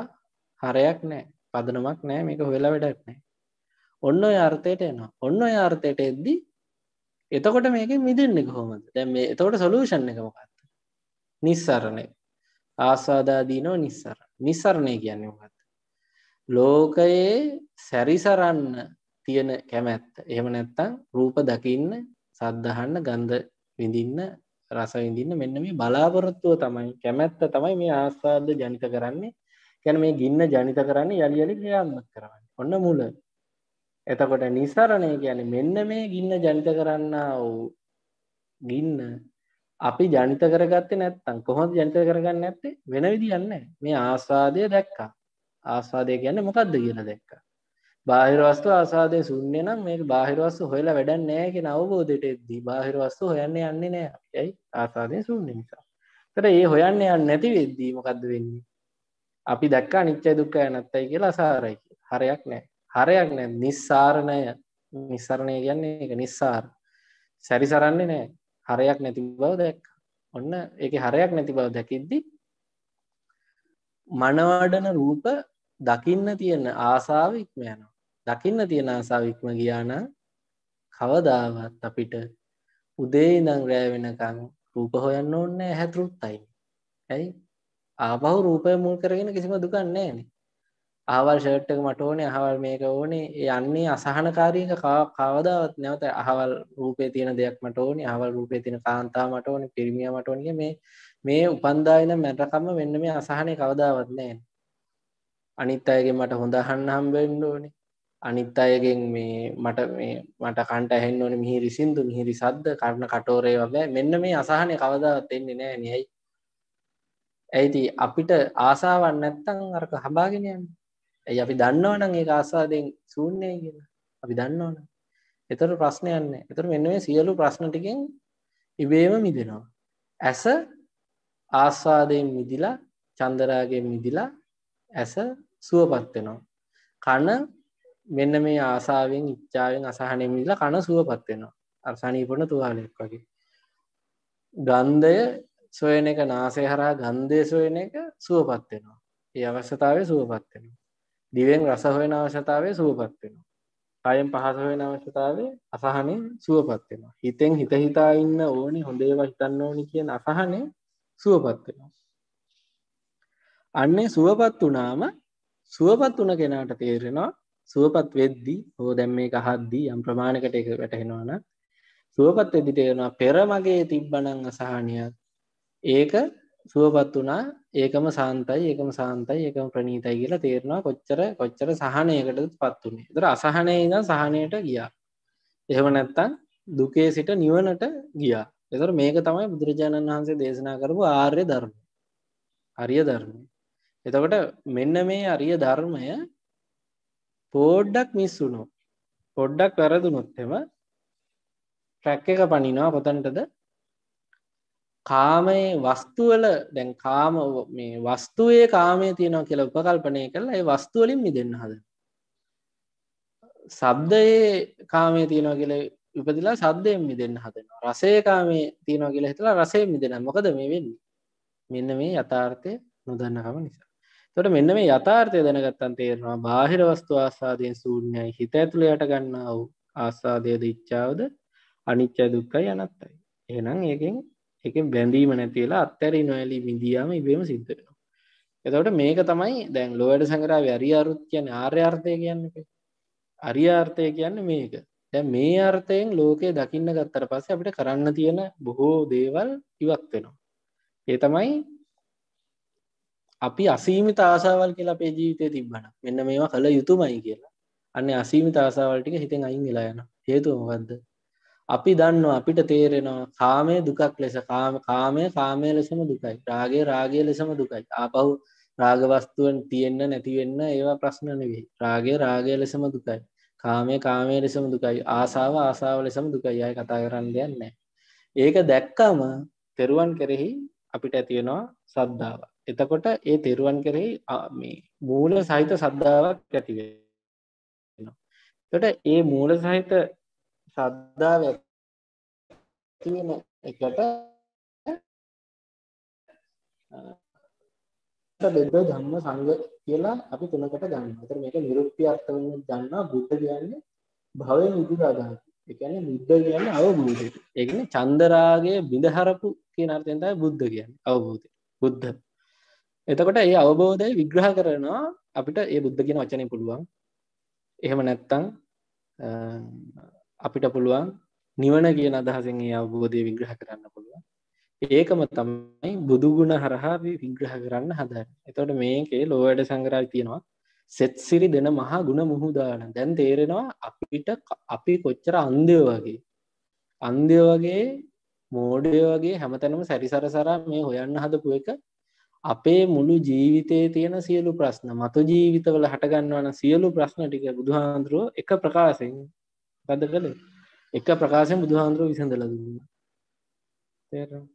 හරයක් නෑ පදනමක් නෑ මේක හොලා වැඩක් නෑ ඔන්න ඔය අර්ථයට එනවා ඔන්න ඔය අර්ථයට එද්දි එතකොට මේක මිදන්න කොහොමද දැම් මේ එතකොට සොලූෂන් එක මොකක්ද නිස්සරණය ආස්වාදාදීනෝ නිස්සර නිස්සරණය කියන්න මොකක්ද ලෝකයේ සැරිසරන්න තියෙන කැමැත්ත එහෙම නැත්තං රූප දකින්න සද්ධහන්න ගන්ධ විඳින්න රස විඳින්න මෙන්න මේ බලාපොරොත්තුව තමයි කැමැත්ත තමයි මේ ආස්වාද ජනිත කරන්නේ ගැන මේ ගින්න ජනිත කරන්නේ යළි යළි ක්‍රියාත්මක කරන්න ඔන්න මුල එතකොට නිසරණය ගැන මෙන්න මේ ගින්න ජනිත කරන්න වූ ගින්න අපි ජනිත කරගත්ත නැත්තම් කොහොඳ ජනිත කරගන්න ඇත්තේ වෙන විදින්න මේ ආස්වාදය දැක්කා ආස්වාදය ගැන මොකක්ද කියලා දැක්ක බාහිරවස්තු ආසාදය සුන්නේ නම් මේ බාහිරවස්තු හොයලා වැඩන්න නෑ කියෙන අවබෝධයට එද්දී බාහිරවස්තු හොයන්න යන්නේ නෑ යයි ආසාදය සුන්නේ නිසා තර ඒ හොයන්න යන්න නැති වෙද්දී මොකක්ද වෙන්නේ අපි දක්කා නිච්චයි දුක්කය නැත්තයි කියලා අසාරයි හරයක් නෑ හරයක් නෑ නිස්සාරණය නිස්සරණය කියන්නේ එක නිස්සාර සැරිසරන්නේ නෑ හරයක් නැති බව දැක් ඔන්න එක හරයක් නැති බව දැකිද්දි මනවඩන රූප දකින්න තියෙන ආසාාව ඉක්ම යනවා දකින්න තියෙන ආසාාව ඉක්ම ගියාන කවදාවත් අපිට උදේ ඉඳං රෑ වෙනකං රූප හොයන්න ඕන්න හැතුරුත්තයි ඇයි ආබහු රූපය මුල් කරගෙන කිසිම දුකන්නේ නෑනේ ආවල් ෂර්ට්ක මට ඕනේ අහවල් මේක ඕනේ යන්නේ අසහනකාරීක කවදාවත් නැවත අහවල් රූපේ තියෙන දෙයක් මට ඕනි අහවල් රූපේ තියෙන කාන්තා මට ඕනි පිරිමිය මට ඕනි මේ මේ උපන්දායන මැටකම වෙන්න මේ අසහනේ කවදාවත් නැහැ අනිත් අයගේ මට හොඳ අහන්න හම්බ වෙන්න ඕනේ අනිත් අයගෙන් මේ මට මේ මට කන්ට ඇහෙන්න ඕනේ මිහිරි සින්දු මිහිරි සද්ද කර්ණ කටෝරේ වගේ මෙන්න මේ අසහනේ කවදාවත් එන්නේ නැහැ නේ ඇයිති අපිට ආසාවක් නැත්තම් අරක හබාගෙන යන්නේ ඇයි අපි දන්නවනම් ඒ ආස්වාදයෙන් සූන්‍යය කියලා අපි දන්නවන එතර ප්‍රශ්නයන්න එතර මෙන්න මේ සියලු ප්‍රශ්නටිකෙන් ඉබේම මිදෙනවා ඇස ආස්වාදයෙන් මිදිලා චන්දරාගෙන් මිදිලා ඇස සුවපත්වෙනවා කන මෙන්න මේ ආසාාවෙන් ඉච්චාවෙන් අසාහනය මිදිලා කන සුවපත්වෙනවා අර්සනීපන තුවාලෙක් වගේ ගන්ධය සොයන එක නාසය හරා ගන්ධය සොයන එක සුවපත්වෙනවා ඒ අවශ්‍යතාවය සුවපත්වෙනවා දිවෙන් රස හොයන අවශ්‍යතාවය සුවපත් වෙනවා. කයෙන් පහස හොයන අවශ්‍යතාවය අසහනේ සුවපත් වෙනවා. හිතෙන් හිත හිතා ඉන්න ඕනි හොඳ ඒවා හිතන්න ඕනි කියන අසහනේ සුවපත් වෙනවා. අන්නේ සුවපත් වුණාම සුවපත් වුණ කෙනාට තේරෙනවා සුවපත් වෙද්දී හෝ දැන් මේක අහද්දී යම් ප්‍රමාණයකට ඒක වැටහෙනවා නම් සුවපත් වෙද්දී තේරෙනවා පෙර මගේ තිබ්බනම් අසහනියක් ඒක සුවපත් වනා ඒකම සාන්තයි ඒකම සාන්තයි ඒකම ප්‍රනීතයි කියලා තේරෙනවා කොච්චර කොච්චර සහනයකටත් පත්වනේ දර අසහනය ඉද සහනයට ගියා එහෙම නැත්තන් දුකේ සිට නිවනට ගියා එතර මේක තමයි බුදුරජාණන් වහන්සේ දේශනා කරපු ආර්ය ධර්ම අරිය ධර්මය එතකොට මෙන්න මේ අරිය ධර්මය පෝඩ්ඩක් මිස්සුුණු පොඩ්ඩක් වැරදුනොත්තෙම ට්‍රැක් එක පනිනවා පොතන්ටද කාමයේ වස්තුවල දැන් කාම මේ වස්තුවේ කාමය තියෙනවා කියලා උපකල්පනය කරලා ඒ වස්තුවලින් මිදෙන්න හද සබ්දයේ කාමය තියෙනවා කියල උපදිලා සද්දයෙන් මිදෙන්න හදනවා රසේ කාමය තියෙනවා කියලා හිතලා රසේ මිදෙන මොකද මේ වෙන්නේ මෙන්න මේ යථාර්ථය නොදන්නකම නිසා තොට මෙන්න මේ යථාර්ථය දැනගත්තන් තේරෙනවා බාහිර වස්තු ආසාදයෙන් සූර්ණයයි හිත ඇතුළ යට ගන්නා වූ ආසාදයද ඉච්චාවද අනිච්ච දුක්කයි අනත්තයි එහෙනම් ඒකෙන් එකෙන් බැඳීම නැතිවෙලා අත්තැරි නොඇලි විදිියම ඉබේම සිද්ධෙනවා එතවට මේක තමයි දැන් ලෝවැඩ සඟරාව අරි අරුත් කියන ආර්යාර්ථය කියන්න අරියාර්ථය කියන්න මේක දැ මේ අර්ථයෙන් ලෝකයේ දකින්න ගත්තර පස්ස අපිට කරන්න තියෙන බොහෝ දේවල් ඉවත් වෙනවා ඒ තමයි අපි අසීමිත ආසාවල් කියලා අපේ ජීවිතය තිබ්බන මෙන්න මේවා කළ යුතුමයි කියලා අන්න අසීමිත ආසාවල්ටික හිතෙන් අයින් වෙලා යන හේතුවමගදද අපි දන්නවා අපිට තේරෙනවා කාමය දුකක් ලෙස කාමය කාමය ලෙසම දුකයි රාගේ රාගය ලෙසම දුකයි ආපහු රාගවස්තුවෙන් තියෙන්න්න නැතිවෙන්න ඒවා ප්‍රශ්න නෙවෙයි රාගේ රාගය ලෙසම දුකයි කාමය කාමය ලෙසම දුකයි ආසාාව ආසාාව ලෙසම දුකයි අය කතා කරන්න දෙයන්න ඒක දැක්කම තෙරුවන් කෙරෙහි අපිට ඇතිවෙනවා සද්ධාව එතකොට ඒ තෙරුවන් කෙරෙහි මේ මූල සහිත සද්ධාවක් ඇතිවේ තොට ඒ මූල සහිත ශ්‍රද්ධාව ඇති වෙන එකට බෙද ධම්ම සංඝ කියලා අපි තුනකට ගන්නවා. ඒතර මේක නිරුක්ති අර්ථ වෙනුත් ගන්නවා. බුද්ධ කියන්නේ භවයෙන් ඉදිරිය ගන්න. ඒ කියන්නේ බුද්ධ කියන්නේ අවබෝධය. ඒ කියන්නේ චන්දරාගය බිඳහරපු කියන අර්ථයෙන් තමයි බුද්ධ කියන්නේ. අවබෝධය. බුද්ධ. එතකොට මේ අවබෝධය විග්‍රහ කරනවා අපිට මේ බුද්ධ කියන වචනේ පුළුවන්. එහෙම නැත්නම් අපිට පුළුවන් නිවන කියන අදහසෙන් ඒ අවබෝධය විග්‍රහ කරන්න පුළුවන් ඒකම තමයි බුදුගුණ හරහා විග්‍රහ කරන්න හදර එතවට මේකේ ලෝවැඩ සංගරයි තියෙනවා සෙත්සිරි දෙන මහා ගුණ මුහුදාන දැන් තේරෙනවා අපිට අපි කොච්චර අන්දය වගේ අන්දය වගේ මෝඩය වගේ හැමතැනම සැරිසරසරා මේ හොයන්න හදපු එක අපේ මුළු ජීවිතයේ තියෙන සියලු ප්‍රශ්න මතු ජීවිතවල හටගන්නවන සියලු ප්‍රශ්න ටික බුදුහාන්දුරුව එක ප්‍රකාශෙන් කද කළ එක ප්‍රකාශය බුදුහාන්දුරුව විසඳල දුන්න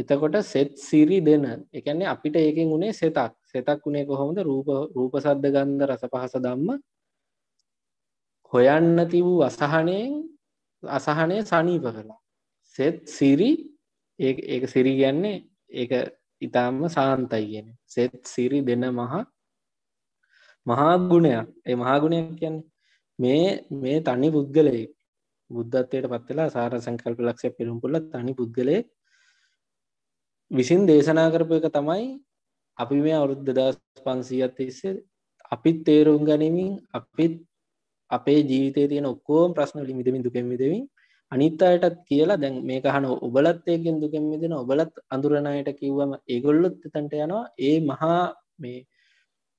එතකොට සෙත් සිරි දෙන එකන්නේ අපිට ඒකෙන් වුණේ සෙතක් සෙතක් වුණේ කොහොමද රූප රූප සද්ධ ගන්ධ රස පහස දම්ම හොයන්න තිබූ අසහනයෙන් අසහනය සනීප කළා සෙත් සිරි ඒක සිරි ගැන්නේ ඒක ඉතාම සාන්තයි කියන සෙත් සිරි දෙන මහා මහාගුණයක් ඒ මහාගුණයක් කියන්නේ මේ මේ තනි පුද්ගලයෙක් බුද්ධත්වයට පත්වෙලා සාර සංකල්ප ලක්ෂය පිරුම්පුල තනි පුද්ගලය විසින් දේශනා කරපු එක තමයි අපි මේ අවුරුද්ධ දස් පන්සීයත් තිස්සේ අපිත් තේරුම් ගනිමින් අපිත් අපේ ජීවිතය තියෙන ඔක්කෝම් ප්‍රශ්න ලිමිදමින් දුකෙන්මිදවින් අනිත් අයටත් කියලා දැන් මේ කහන ඔබලත් ඒකෙන් දුකෙන් මිදෙන ඔබලත් අඳුරණයට කිව්වම ඒගොල්ලොත් එතන්ට යනවා ඒ මහා මේ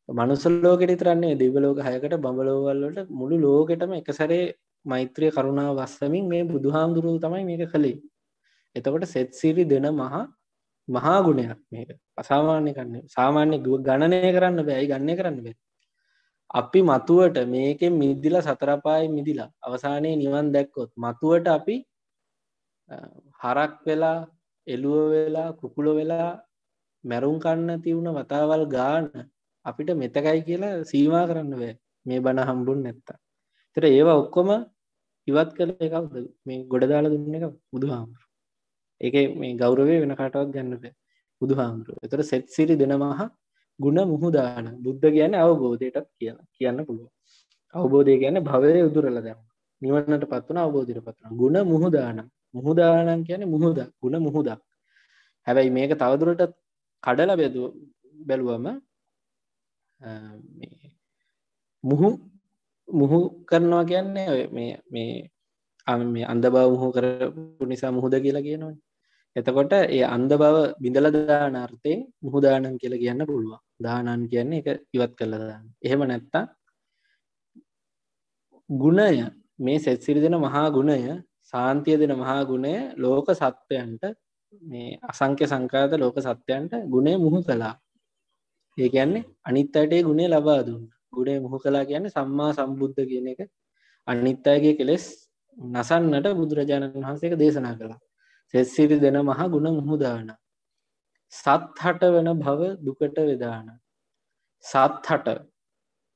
මනුස්ස ලෝකෙට තරන්නේ දෙව ලෝක හයකට බඹලෝවල්ලට මුළු ලෝකෙටම එකසරේ මෛත්‍රය කරුණා වස්සමින් මේ බුදුහාමුදුරුව තමයි මේක කළේ එතකොට සෙත්සිරි දෙන මහා මහා ගුණයක් මේක අසාමාන්‍ය කන්නේ සාමාන්‍ය දුව ගණනය කරන්න බෑයි ගන්න කරන්න බෑ අපි මතුවට මේකෙන් මිද්දිල සතරපායි මිදිලා අවසානයේ නිවන් දැක්කොත් මතුවට අපි හරක් වෙලා එළුව වෙලා කුකුල වෙලා මැරුම් කන්න තිවුණ වතාවල් ගාන අපිට මෙතකයි කියලා සීමා කරන්න බෑ මේ බණ හම්බුන් නැත්තා තර ඒවා ඔක්කොම ඉවත් කළ එකවද මේ ගොඩ දාලා දුන්න එක බුදු හාමුරු ඒක මේ ගෞරවය වෙන කටවත් ගන්න බෑ බුදු හාමුරු එතට සෙත් සිරි දෙනමහා ගුණ මුහුදාන බුද්ධ ගැන අවබෝධයටත් කියන කියන්න පුළුව අවබෝධය ගැන භවය යුදුරල දැම නිවන්නට පත්වන අවබෝධයට පත්වන ගුණ මුහුදාන මුහුදානන් කියන මුහුද ගුණ මුහුදක් හැබැයි මේක තවදුරටත් කඩල බැදුව බැලුවම මුහු මුහු කරනවා කියන්නේ ඔය මේ අම මේ අන්ද බව මුහු කරපු නිසා මුහුද කියලා කියනවන එතකොට ඒ අන්ද බව බිඳල දානාර්ථයෙන් මුහදානන් කියලා කියන්න පුළුවන් දානන් කියන්නේ එක ඉවත් කරලා දාන්න එහෙම නැත්තා ගුණය මේ සැත්සිරි දෙන මහා ගුණය සාන්තිය දෙන මහා ගුණය ලෝක සත්වයන්ට මේ අසංක්‍ය සංකාත ලෝක සත්‍යයන්ට ගුණේ මුහු කලා ඒ කියන්නේ අනිත් අයටේ ගුණේ ලබා දුන්න ගුණේ මුහ කලා කියන්නේ සම්මා සම්බුද්ධ කියන එක අනිත් අයගේ කෙලෙස් නසන්නට බුදුරජාණන් වහන්සේක දේශනා කළා සෙස්සිරි දෙන මහා ගුණ මුහුදාන සත් හට වෙන භව දුකට වෙදාන සත් හට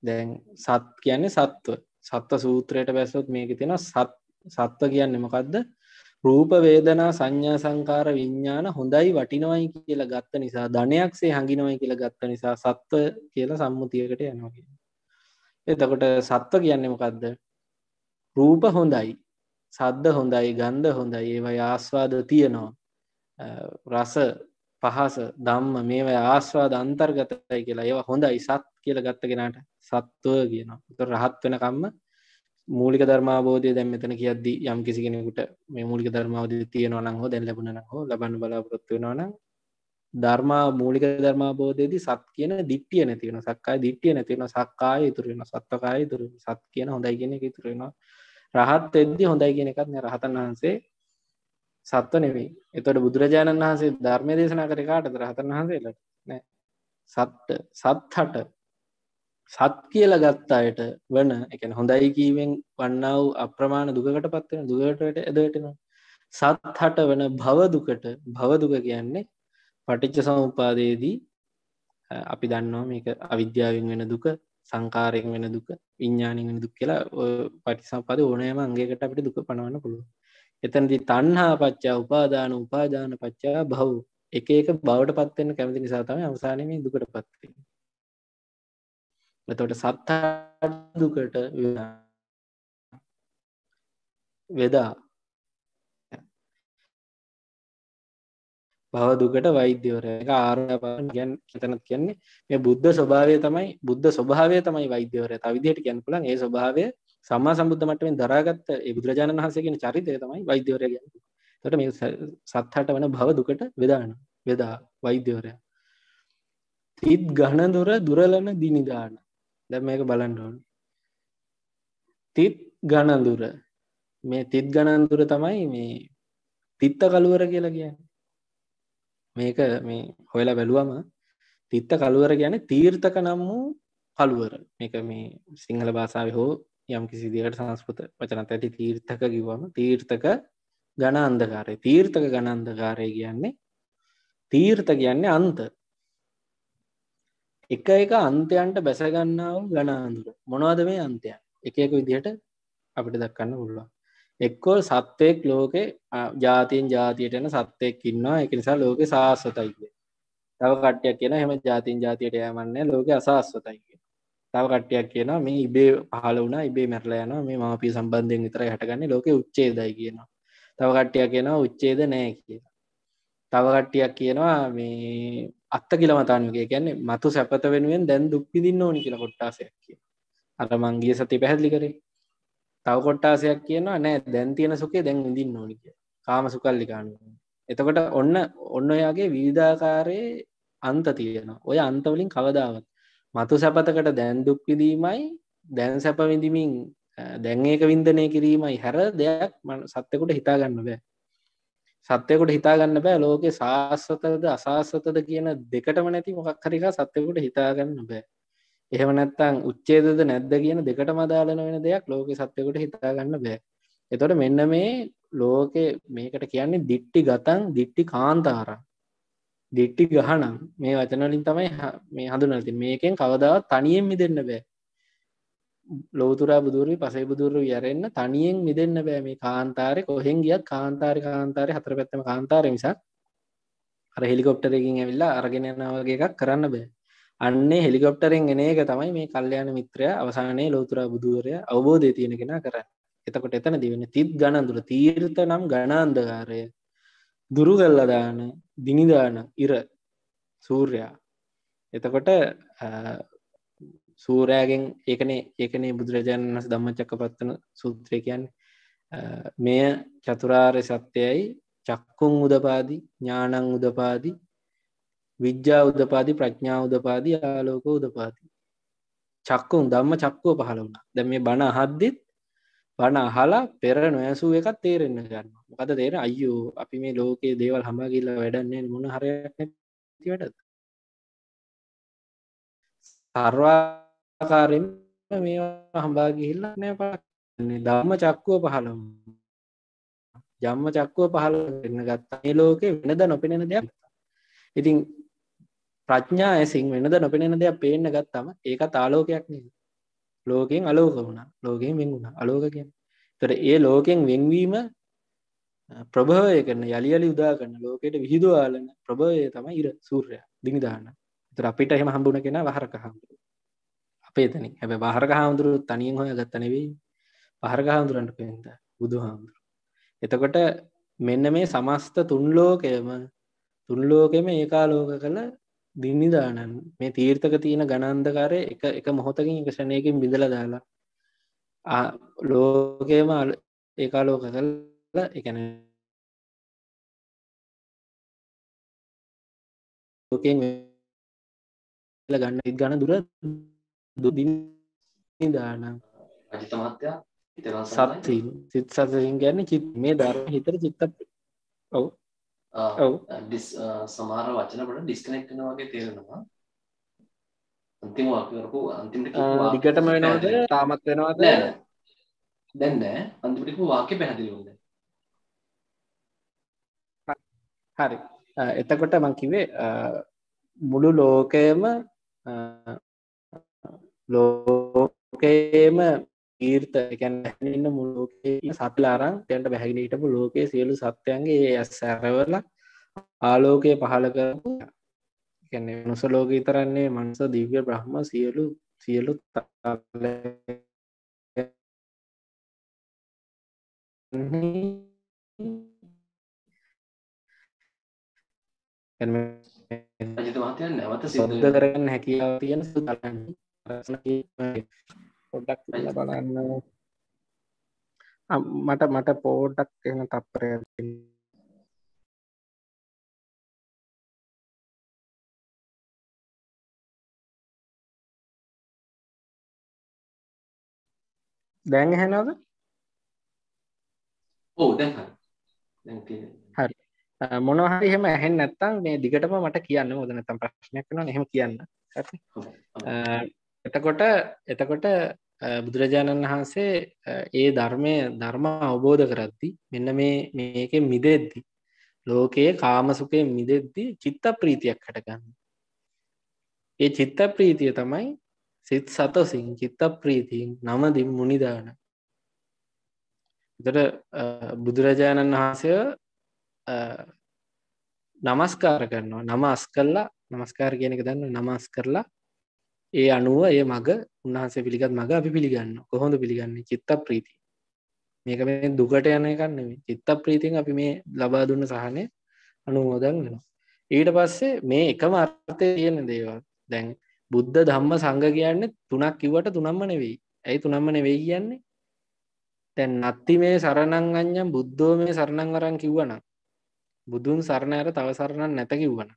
දැන් සත් කියන්නේ සත්ව සත්ව සූත්‍රයට බැස්සොත් මේක තියෙන සත් සත්ව කියන්නේ මොකක්ද රූප වේදනා සංඥා සංකාර විඤ්ඥාන හොඳයි වටිනවයි කියලා ගත්ත නිසා ධනයක්සේ හඟිනවයි කියලා ගත්ත නිසා සත්ව කියලා සම්මුතියකට යනවා කිය එතකොට සත්ව කියන්නේ මොකක්ද රූප හොඳයි සද්ධ හොඳයි ගන්ධ හොඳයි ඒවයි ආස්වාද තියෙනවා රස පහස දම්ම මේවයි ආස්වාද අන්තර්ගතයි කියලා ඒවා හොඳයි සත් කියල ගත්තගෙනට සත්වය කියනවා රහත් වෙනකම්ම මූලික ධර්මාබෝධය දැම් මෙතන කියද්දී යම් කිසි කෙනෙකුට මේ මූලික ධර්මාවද තියෙනවන හෝ දැන් ලැබුණන හෝ ලබන්න බලාපොරොත්තු වෙනවන ධර්මා මූලික ධර්මාබෝධයේද සත් කියන දිට්ටිය නැතිවෙන සක්කායි දිට්ටිය නැතිවෙන සක්කාය ඉතුරෙන සත්තකාය තුර සත් කියන හොඳයි කියෙන එක ඉතුරෙනවා රහත් එද්දි හොඳයි කියෙන එකත් රහතන් වහන්සේ සත්ව නෙවෙයි එතොට බුදුරජාණන් වහන්සේ ධර්මය දේශනා කරකාට රහතන් වහන්සේලට නෑ සත්ට සත්හට සත් කියල ගත්තායට වන එක හොඳයි කීවෙන් වන්නාව අප්‍රමාණ දුකට පත්වෙන දුකටට ඇදටනවා සත් හට වන භවදුකට භවදුක කියන්නේ පටිච්ච සමඋපාදයේදී අපි දන්නවා මේක අවිද්‍යාවෙන් වෙන දුක සංකාරයෙන් වෙන දුක විඤ්ඥානින් වෙන දුක් කියලා පටිසම්පද ඕනෑම අගේකට අපිට දුක පනවන්න පුළුව එතැනති තන්හා පච්චා උපාදාන උපාදාන පච්චා බහු එක එක බවට පත්වෙන්න කැමති නිසාතම අවසානම දුකට පත්වෙන්නේ එතවට සත්තාදුකට වෙදා භව දුකට වෛද්‍යවර එක ආරපාන ගැන් තනත් කියන්නේ මේ බුද්ධ ස්වභාවය තමයි බුද්ධ ස්වභාවය තමයි වෛද්‍යවරය තවිදියට ගැන් පුලන් ඒ ස්වභාවය සම්මා සම්බුද්ධ මටමෙන් දරාගත්ත ඒ බුදුරජාණන් වහන්සේගෙන චරිතය තමයි වෛද්‍යවරය ගැන් තොට මේ සත්හට වන භව දුකට වෙදාන වෙදා වෛද්‍යවරය තිත් ගණදුර දුරලන දිනිදාන දැ මේක බලන්ඩෝන් තිත් ගණන්දුර මේ තිත් ගණන්දුර තමයි මේ තිත්ත කළුවර කියලා කියන්න මේක මේ හොයලා බැලුවම තිත්ත කළුවර ගැන තීර්ථක නම් වූ කළුවර එක මේ සිංහල භාසාාව හෝ යම් කිසි දිකට සංස්කෘත වචනත ඇති තීර්ථක කිවම තීර්ථක ගණ අන්දකාරය තීර්ථක ගණ අන්දකාරය කියන්නේ තීර්ථ කියන්නේ අන්ත එක එක අන්තයන්ට බැසගන්නාව ගණාන්දුර මොනවාද මේ අන්තයන් එක එක විදිහට අපිට දක්කන්න පුළුවන් එක්කෝල් සත්වයෙක් ලෝකෙ ජාතියෙන් ජාතියට එන සත්වයෙක් ඉන්නවා එක නිසා ලෝකෙ ශාස්වතයිය තව කට්ටයක් කියන හෙම ජාතින් ජාතියට යමන්න ලෝක අශාස්වතයිය තව කට්ටයක් කියන මේ ඉබේ පහල වුණ ඉබේ මැරලයන මේ මාපිය සම්බන්ධයෙන් විතර හටගන්න ලෝක උච්චේදයි කියනවා තව කට්ටයක් කියනවා උච්චේද නෑ කියලා තව කට්ටයක් කියනවා මේ අත්ත කියල මතානකගේ ගැන්නේ මතු සැපත වෙනුවෙන් දැන් දුක්විදින්න ඕනි කියල කොට්ටාසයක් කිය අර මංගේ සති පැහැදිලි කරේ තව කොට්ටාසයක් කියනවා නෑ දැන් තියෙන සුකේ දැන් ඉදින්න ඕනි කිය කාම සුකල්ලිකානුව එතකොට ඔන්න ඔන්න ඔයාගේ විවිධාකාරයේ අන්ත තියෙන ඔය අන්තවලින් කවදාවත් මතු සැපතකට දැන් දුක්විදීමයි දැන් සැපවිඳමින් දැන් ඒක වින්දනය කිරීමයි හැර දෙයක් සත්‍යකුට හිතාගන්න බෑ සත්‍යයකුට හිතාගන්න බෑ ලෝකෙ ශාස්වතද අශාස්වතද කියන දෙකටම නැති මොකක් හරික සත්‍යකුට හිතාගන්න බෑ එහෙම නැත්තං උච්චේදද නැද්ද කියන දෙකට මදාලන වෙන දෙයක් ලෝක සත්‍යකුට හිතාගන්න බෑ එතොට මෙන්න මේ ලෝකෙ මේකට කියන්නේ දිට්ටි ගතන් දිට්ටි කාන්තාරම් දිට්ටි ගහනම් මේ වචනලින් තමයි මේ හඳුනති මේකෙන් කවදාව තනියෙන් මි දෙන්න බෑ ලෝතුරා බුදුරුවයි පසේ බුදුරු යරෙන්න්න තනියෙන් මිදන්න බෑ මේ කාන්තාරය කොහෙන් ගියත් කාන්තාරි කාන්තාරය හතර පැත්තම කාන්තාරය මිසා අර හෙලිකොප්ටරකින් ඇවිල්ලා අරගෙනනවගේ එකක් කරන්න බෑ අන්නේ හෙලිකොප්ටරෙන් එන එක තමයි මේ කල්්‍යයාන මිත්‍රය අවසානයේ ලෝතුරා බුදුවරය අවබෝධය තියෙනගෙන කරන්න එතකොට එතන දිවෙන තිත් ගණන්දුර තීර්ත නම් ගණාන්දකාරය දුරු කල්ලදාන දිනිදාන ඉර සූර්යා එතකොට සූරෑගෙන් ඒකනේ ඒකනේ බුදුරජාණන් වස ධම්මචක්ක පත්තන සූත්‍රයකයන් මෙය චතුරාර්ය සත්‍යයයි චක්කුම් උදපාදි ඥානං උදපාදි විද්‍යා උදපාදි ප්‍රඥා උදපාදි ආලෝක උදපාති චක්කුම් දම්ම චක්කෝ පහළුණ දැ මේ බණ අහද්දිත් බණ අහලා පෙර නොයසූ එකත් තේරෙන්න්න ගන්න මොකද තේර අයෝ අපි මේ ලෝකයේ දේවල් හමගිල්ල වැඩන්නේ මුණ හරයක් තිවටත් සර්වා ආකාරෙන් මේවා හම්බා ගිහිල්ලන පන්නේ ධම්ම චක්කුව පහළම ජම්ම චක්කුව පහළ වෙන්න ගත්තා මේ ලෝකේ වෙනද නොපෙනෙන දෙයක් ඉතින් ප්‍රඥා ඇසින් වෙනද නොපෙනෙන දෙයක් පේන්න ගත්තම ඒක තාලෝකයක් නේද ලෝකෙන් අලෝක වුණා ලෝකෙන් වෙන් වුණා අලෝක කියන්නේ ඒතර ඒ ලෝකෙන් වෙන්වීම ප්‍රභවය කරන යලි යලි උදා කරන ලෝකයට විහිදුවාලන ප්‍රභවය තමයි ඉර සූර්යයා දිනදාන. ඒතර අපිට එහෙම හම්බුණ කෙනා වහරක හම්බුනේ. අපේ තන හැබ බහරග හාමුදුරු තනියෙන් හොය ගත්තනෙවෙයි පහරග හාමුදුරන්ට පෙන්ත බුදු හාමුදුරු එතකොට මෙන්න මේ සමස්ත තුන්ලෝකයම තුන්ලෝකෙම ඒකාලෝක කළ දිනිදානන් මේ තීර්ථක තියෙන ගණන්දකාරය එක එක මොහොතකින් එකෂණයකින් බිඳල දාලා ලෝකයම ඒකාලෝක කළ එකන ලෝකෙන් ගන්න ඉත් ගණ දුර දුදින නිදානම් අජිතමත්යා සත්ති සිත් සතරින් ගැන්න චිත් මේ ධර්ම හිතර චිත්ත ඔව ඔව ඩිස් සමාර වචනට ඩිස්කනෙක්න වගේ තේරෙනවා අන්තිම වකරපු අන්තිමට දිගටම වෙනවද තාමත් වෙනවද දැන්න අන්තිමටික වාක්‍ය පැහැදිලිුද හරි එතකොට මංකිවේ මුළු ලෝකයම ලෝකයේම ඊර්ත ගැන්න මුලෝකයේ සත්ලාරං තැන්ට බැහැගෙනටපු ලෝකයේ සියලු සත්‍යයන්ගේ ඇස් සැරවල ආලෝකය පහළ කරපු ගැන මනුස ලෝක ඉතරන්නේ මනස දිව්‍ය බ්‍රහ්ම සියලු සියලු ත නැවත සිද්ධ කරගන්න හැකියාව තියෙන සුතලන්නේ පොඩ්ඩක් බලන්න මට මට පෝඩ්ඩක් එන තප්පරය දැන් හැනද ඕ දැ හරි මොනහරි එහෙම ඇහෙන් නැත්තම් මේ දිගටම මට කියන්න මොදනතම් ප්‍රශ්නයක් න එහෙම කියන්න එතකොට එතකොට බුදුරජාණන් වහන්සේ ඒ ධර්මය ධර්ම අවබෝධ කරද්දි මෙන්න මේ මේක මිදෙද්දි ලෝකයේ කාමසුකය මිදෙද්දි චිත්ත ප්‍රීතියක් හටගන්න ඒ චිත්ත ප්‍රීතිය තමයි සිත් සතසින් චිත්ත ප්‍රීතින් නමදින් මුනිදාන එතට බුදුරජාණන් වහන්සය නමස්කාර කරනවා නම අස් කල්ලා නමස්කාර කියනක දන්න නමස් කරලා ඒ අනුව ඒ මග උන්වහන්සේ පිළිගත් මඟ අපි පිළිගන්න කොහොඳ පිළිගන්න චිත්ත ප්‍රීති මේක මේ දුකට යන එකන්න චිත්ත ප්‍රීතින් අපි මේ ලබා දුන්න සහනය අනුමෝදන් වෙනවා ඊට පස්සේ මේ එකම අර්ථය තියෙන දේවල් දැන් බුද්ධ ධම්ම සංඝ කියන්නේ තුනක් කිව්වට තුනම්ම නෙවෙයි ඇයි තුනම්ම නෙවෙයි කියන්නේ දැන් නත්ති මේ සරණං අඤ්ඤං බුද්ධෝ මේ සරණං වරං කිව්වනම් බුදුන් සරණ ඇර තව සරණක් නැත කිව්වනම්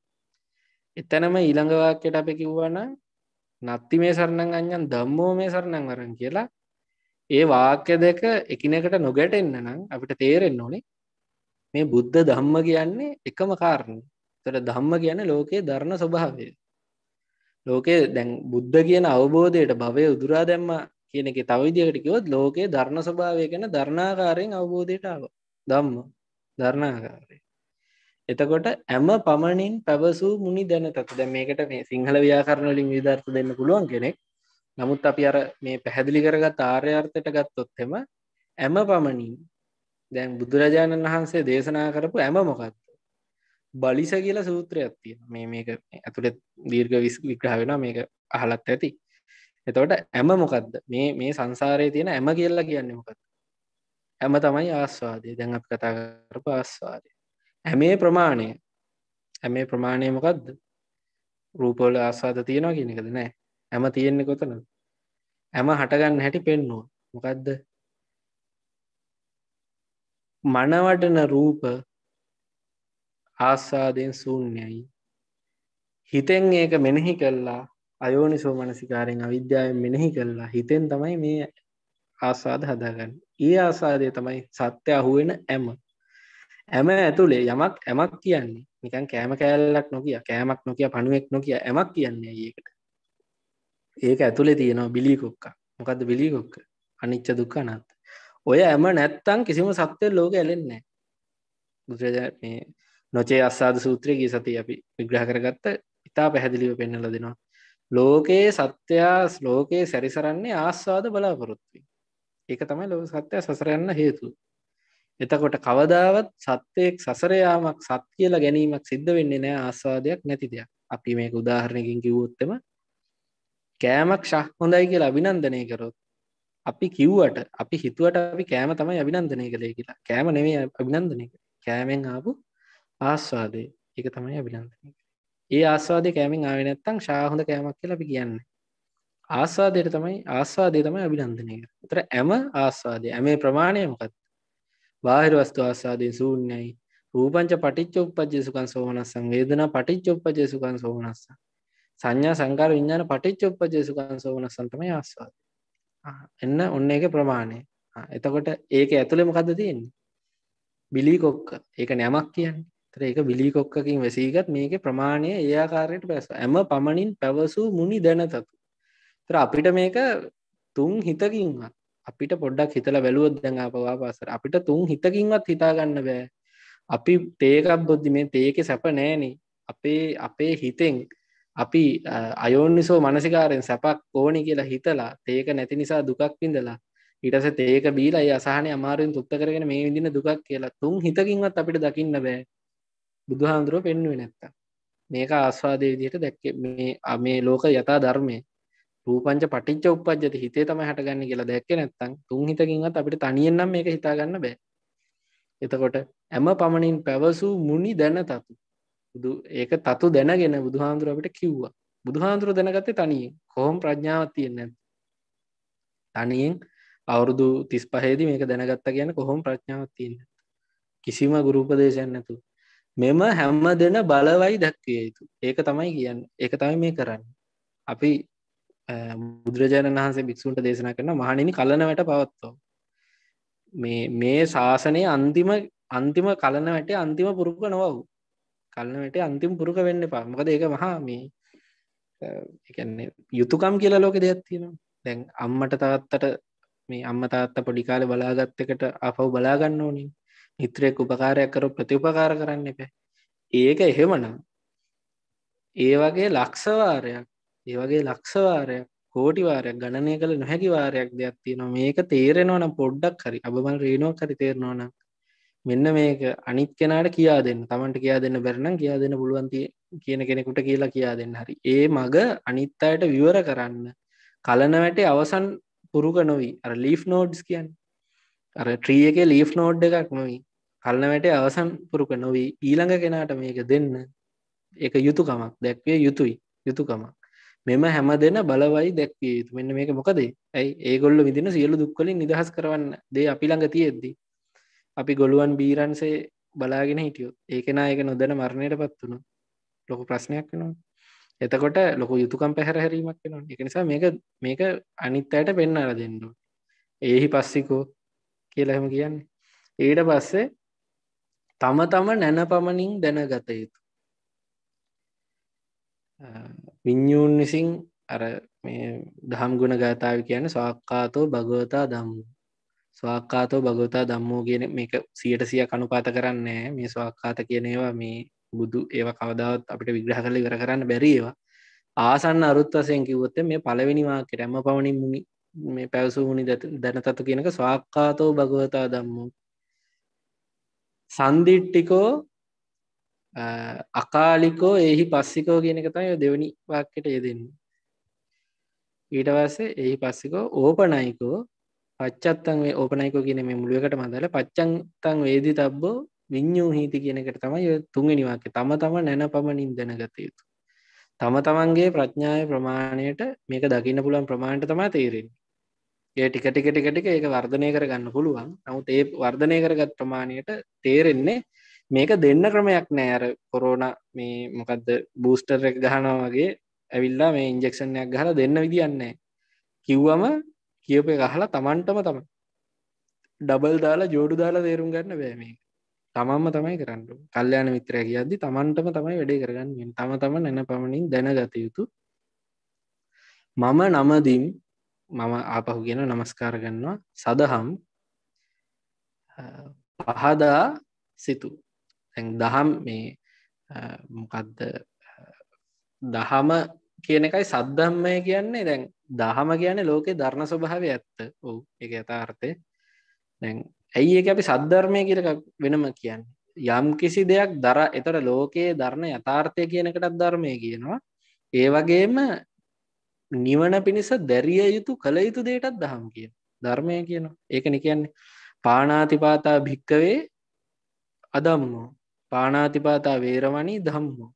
එතනම ඊළඟ වාක්‍යයට අපි කිව්වනම් නත්ති මේ සරණං අඥන් දම්මෝ මේ සරණං වරන් කියලා ඒ වාක්‍ය දෙක එකනෙකට නොගැටෙන්න්න නම් අපිට තේරෙන් ඕනේ මේ බුද්ධ ධම්ම කියන්නේ එකම කාරණ තොට ධම්ම කියන ලෝකයේ දරණ ස්වභාවය ලෝකේ දැන් බුද්ධ කියන අවබෝධයට භවය උදුරා දැම්ම කියන එක තවවිදිකට කිවොත් ලෝකයේ ධර්ණ ස්වභාවය ගැන ධර්ණාකාරයෙන් අවබෝධයට ආව දම්ම ධර්ණාකාරය එතකොට ඇම පමණින් පැවසූ මුනි දැනතතු දැ මේකට මේ සිංහල ව්‍යාකරණලින් විධර්ථ දෙන්න පුළුවන් කෙනෙක් නමුත් අපි අර මේ පැහැදිලි කරගත් ආර්යර්ථයට ගත්තොත්තෙම ඇම පමණින් දැන් බුදුරජාණන් වහන්සේ දේශනා කරපු ඇම මොකක්ද බලිස කියලා සූත්‍රයක් තිය මේ මේක ඇතුළෙත් දීර්ඝ විස් විග්‍රහ වෙන මේක අහලත් ඇති එතවට ඇම මොකක්ද මේ මේ සංසාරය තියෙන ඇම කියලා කියන්නේ මොකක්ද ඇම තමයි ආස්වාදය දැන් අප කතා කරපු ආස්වාදය හැමේ ප්‍රමාණය හැමේ ප්‍රමාණය මොකක්ද රූපවල ආසාද තියෙනවා කියන එකද නෑ හැම තියෙන්නේ කොතන හැම හටගන්න හැටි පෙන්නවා මොකක්ද මනවටන රූප ආස්සාදයෙන් සූන්‍යයි හිතෙන් ඒක මෙනෙහි කල්ලා අයෝනිසෝ මනසිකාරෙන් අවිද්‍යාවෙන් මෙනෙහි කල්ලා හිතෙන් තමයි මේ ආසාද හදාගන්න ඒ ආසාදය තමයි සත්‍ය අහුවෙන ඇම ඇම ඇතුළේ යමක් ඇමක් කියන්නේ නිකන් කෑම කෑල්ලක් නොකිය කෑමක් නොකිය පණුවෙක් නොකිය ඇමක් කියන්නේ ඒකට ඒක ඇතුළේ තියෙනවා බිලිකොක්ක මොකද බිලිකොක්ක අනිච්ච දුක්ක නත් ඔය ඇම නැත්තං කිසිම සත්‍යය ලෝක ඇලෙන්නේ බුදුරජ මේ නොචේ අස්සාද සූත්‍රයගේ සති අපි විග්‍රහ කරගත්ත ඉතා පැහැදිලිව පෙන්නල දෙනවා ලෝකයේ සත්‍යයා ලෝකයේ සැරිසරන්නේ ආස්වාද බලාපොරොත්වී ඒක තමයි ලෝ සත්‍යය සසරයන්න හේතු එතකොට කවදාවත් සත්වයෙක් සසරයාමක් සත් කියලා ගැනීමක් සිද්ධ වෙන්නේ නෑ ආස්වාදයක් නැති දෙයක් අපි මේක උදාහරණකින් කිව්වොත්තම කෑමක් ශහ හොඳයි කියලා අභිනන්දනය කරොත් අපි කිව්වට අපි හිතුවට අපි කෑම තමයි අභිනන්දනය කළේ කියලා කෑම නෙවේ අභිනන්දනය කෑමෙන් ආපු ආස්වාදය එක තමයි අභිනන්දනය ඒ ආස්වාදය කෑමෙන් ආවෙ නැත්තං ශාහොඳ කෑමක් කියලා අපි කියන්නේ ආස්වාදයට තමයි ආස්වාදය තමයි අභිනන්දනය කර තර ඇම ආස්වාදය ඇමේ ප්‍රමාණය මොකක්ද බාහිර වස්තු ආසාදී ශූන්‍යයි රූපංච පටිච්චෝපපජ්ජේසුකං සෝමනස්සං වේදනා පටිච්චෝපපජ්ජේසුකං සෝමනස්සං සංඥා සංකාර විඥාන පටිච්චෝපපජ්ජේසුකං සෝමනස්සං තමයි ආස්වාද එන්න ඔන්න ඒක ප්‍රමාණය එතකොට ඒක ඇතුළේ මොකද්ද තියෙන්නේ බිලී කොක්ක ඒක නෑමක් කියන්නේ තර ඒක බිලී කොක්කකින් වැසීගත් මේක ප්‍රමාණය ඒ ආකාරයට පැස ඇම පමණින් පැවසූ මුනි දැනතතු තර අපිට මේක තුන් හිතකින්වත් අපිට පොඩ්ඩක් හිතල බැලුවොත් දැන් අපවා පසර අපිට තුන් හිතකින්වත් හිතාගන්න බෑ අපි තේකක් බොද්ධි මේ තේක සැප නෑන අපේ අපේ හිතෙන් අපි අයෝනිසෝ මනසිකාරෙන් සැපක් ඕනි කියලා හිතලා තේක නැති නිසා දුකක් පින්දලා ඉටස තේක බීලා අසාහන අමාරුවෙන් තුත්ත කරගෙන මේ විදින දුකක් කියලා තුන් හිතකින්වත් අපිට දකින්න බෑ බුදුහාන්දුරුව පෙන්ුවේ නැත්ත මේක ආස්වාදය විදිහට දැක්ක මේ අමේ ලෝක යථා ධර්මය රූපංච පටිච්ච උපද්ජති හිතේ තමයි හටගන්න කියලා දැක්කේ නැත්තම් තුන් හිතකින්වත් අපිට තනියෙන් නම් මේක හිතා ගන්න බෑ. එතකොට හැම පමණින් පැවසූ මුනි දැන තතු. බුදු ඒක තතු දැනගෙන බුදුහාඳුර අපිට කිව්වා. බුදුහාඳුර දැනගත්තේ තනියෙන්. කොහොම ප්‍රඥාවක් තියෙන්නේ නැද්ද? තනියෙන් අවුරුදු 35 දී මේක දැනගත්තා කියන්නේ කොහොම ප්‍රඥාවක් තියෙන්නේ කිසිම ගුරු උපදේශයක් නැතුව. මෙම හැම දෙන බලවයි දැක්විය යුතු. ඒක තමයි කියන්නේ. ඒක තමයි මේ කරන්නේ. අපි බුදුරජාණන් වහන්සේ භික්ෂූන්ට දේශනා කරන මහනිනි කලනවට පවත්වෝ මේ මේ ශාසනය අන්තිම අන්තිම කලනවට අන්තිම පුරුක නොවහු කලනවට අන්තිම පුරුක වෙන්න පා මොකද ඒක මහා මේ එකන්නේ යුතුකම් කියලා ලෝක දෙයක් තියෙනවා දැන් අම්මට තාත්තට මේ අම්ම තාත්ත පොඩිකාල බලාගත්තකට අපව බලාගන්න ඕනින් මිත්‍රයෙක් උපකාරයක් කර ප්‍රතිඋපකාර කරන්න එප ඒක එහෙමනම් ඒ වගේ ලක්ෂවාරයක් ඒ වගේ ලක්ෂවාරයක් කෝටිවාරයක් ගණනය කළ නොහැකි වාරයක් දෙයක් තියෙනවා මේක තේරෙනවන පොඩ්ඩක් හරි අබමල් රේනෝ කරි තේරෙනවන මෙන්න මේක අනිත් කෙනට කියා දෙන්න තමන්ට කියා දෙන්න බැරනම් කියා දෙන්න පුළුවන්ති කියන කෙනෙකුට කියලා කියා දෙන්න හරි ඒ මග අනිත් අයට විවර කරන්න කලනවැටේ අවසන් පුරුග නොවී අර ලීෆ් නෝඩ්ස් කියන් අර ට්‍රී එක ලීෆ් නෝඩ් එකක් නොවී කල්නවැටේ අවසන් පුරුක නොවී ඊළඟ කෙනාට මේක දෙන්න එක යුතුකමක් දැක්විය යුතුයි යුතුකමක් මෙම හැම දෙන බලවයි දැක්විය යුතු මෙන්න මේක මොකදේ ඇයි ඒගොල්ල විදින සියලු දුක්කලින් නිදහස් කරවන්න දේ අපි ළඟ තියෙද්දි අපි ගොළුවන් බීරන්සේ බලාගෙන හිටියොත් ඒකෙන ඒක නොදැන මරණයට පත් වුණු ලොකු ප්‍රශ්නයක් වෙනවා එතකොට ලොක යුතුකම් පැහැර හැරීමක් වෙනවා එක නිසා මේක මේක අනිත් අයට පෙන්න අර දෙන්නු ඒහි පස්සිකෝ කියලා හෙම කියන්නේ ඊට පස්සේ තම තම නැන පමණින් දැනගත යුතු විඤ්ඥූන් විසින් අර දහම් ගුණ ගාථාව කියන ස්වාක්කාතෝ භගවතා දම්මු ස්වාක්කාතෝ භගවතා දම්මෝ කියන මේක සියට සිය කනුපාත කරන්නේ මේ ස්වාක්කාත කියනේවා මේ බුදු ඒව කවදාවත් අපිට විග්‍රහ කරල ඉවර කරන්න බැරිවා ආසන්න අරුත් වසයෙන් කිවොත්ත මේ පලවෙනිවාකට ඇම පවනින් මුනි මේ පැවසුමුණි දැනතතු කියනක ස්වාක්කාතෝ භගවතා දම්මු සන්දිට්ටිකෝ අකාලිකෝ එහි පස්සිකෝ කියන කතයි දෙවනි වාක්කට යෙදෙන්න ඊටවස එහි පස්සිකෝ ඕපනයිකෝ පච්චත්තන් වේ ඕපනයිකෝ කියන මේ මුළුවකට මදල පච්චන්තන් වේදි තබ්බෝ විඤ්ඥූ හිති කියනකට තමයි තුන්ගෙනවාක්‍ය තම තම නැන පමණින් දැනගත යුතු තම තමන්ගේ ප්‍රඥාය ප්‍රමාණයට මේක දකින්න පුළන් ප්‍රමාණයට තමා තේරෙන්නේ ඒ ටික ටික ටික ටික ඒක වර්ධනය කරගන්න පුළුවන් නමුත් ඒ වර්ධනය කරගත් ප්‍රමාණයට තේරෙන්නේ මේක දෙන්න ක්‍රමයක් නෑර කොරෝන මේ මොකක්ද බූස්ටර් එක ගහනවා වගේ ඇවිල්ලා මේ ඉන්ජෙක්ෂණයක් ගහල දෙන්න විදින්නේ කිව්වම කියප ගහලා තමන්ටම තම ඩබල් දාලා ජෝඩු දාලා තේරුම් ගන්න බෑමේ තමන්ම තමයි කරන්නු කල්්‍යයාන මිත්‍රය කියද්දි තමන්ටම තමයි වැඩේ කරගන්න තම තම නැන පමණින් දැනගත යුතු මම නමදීම් මම ආපහු කියෙන නමස්කාර ගන්නවා සදහම් පහදා සිතු ඇැන් දහම් මේ මොකක්ද දහම කියන එකයි සද්ධම්මය කියන්නේ දැන් දහම කියන ලෝකේ ධර්ණ ස්වභාව ඇත්ත ඕ එක ඇතාර්ථය දැන් ඇයි ඒ අපි සද්ධර්මය කියරක් වෙනම කියන්නේ යම් කිසි දෙයක් දර එතට ලෝකයේ ධර්ණ යථාර්ථය කියනකටත් ධර්මය කියනවා ඒ වගේම නිවන පිණිස දැරිය යුතු කළ යුතු දේටත් දහම් කිය ධර්මය කියනවා ඒකන කියන්නේ පානාතිපාතා භික්කවේ අදම්මෝ පානාතිපාතා වේරවනී දම්මෝ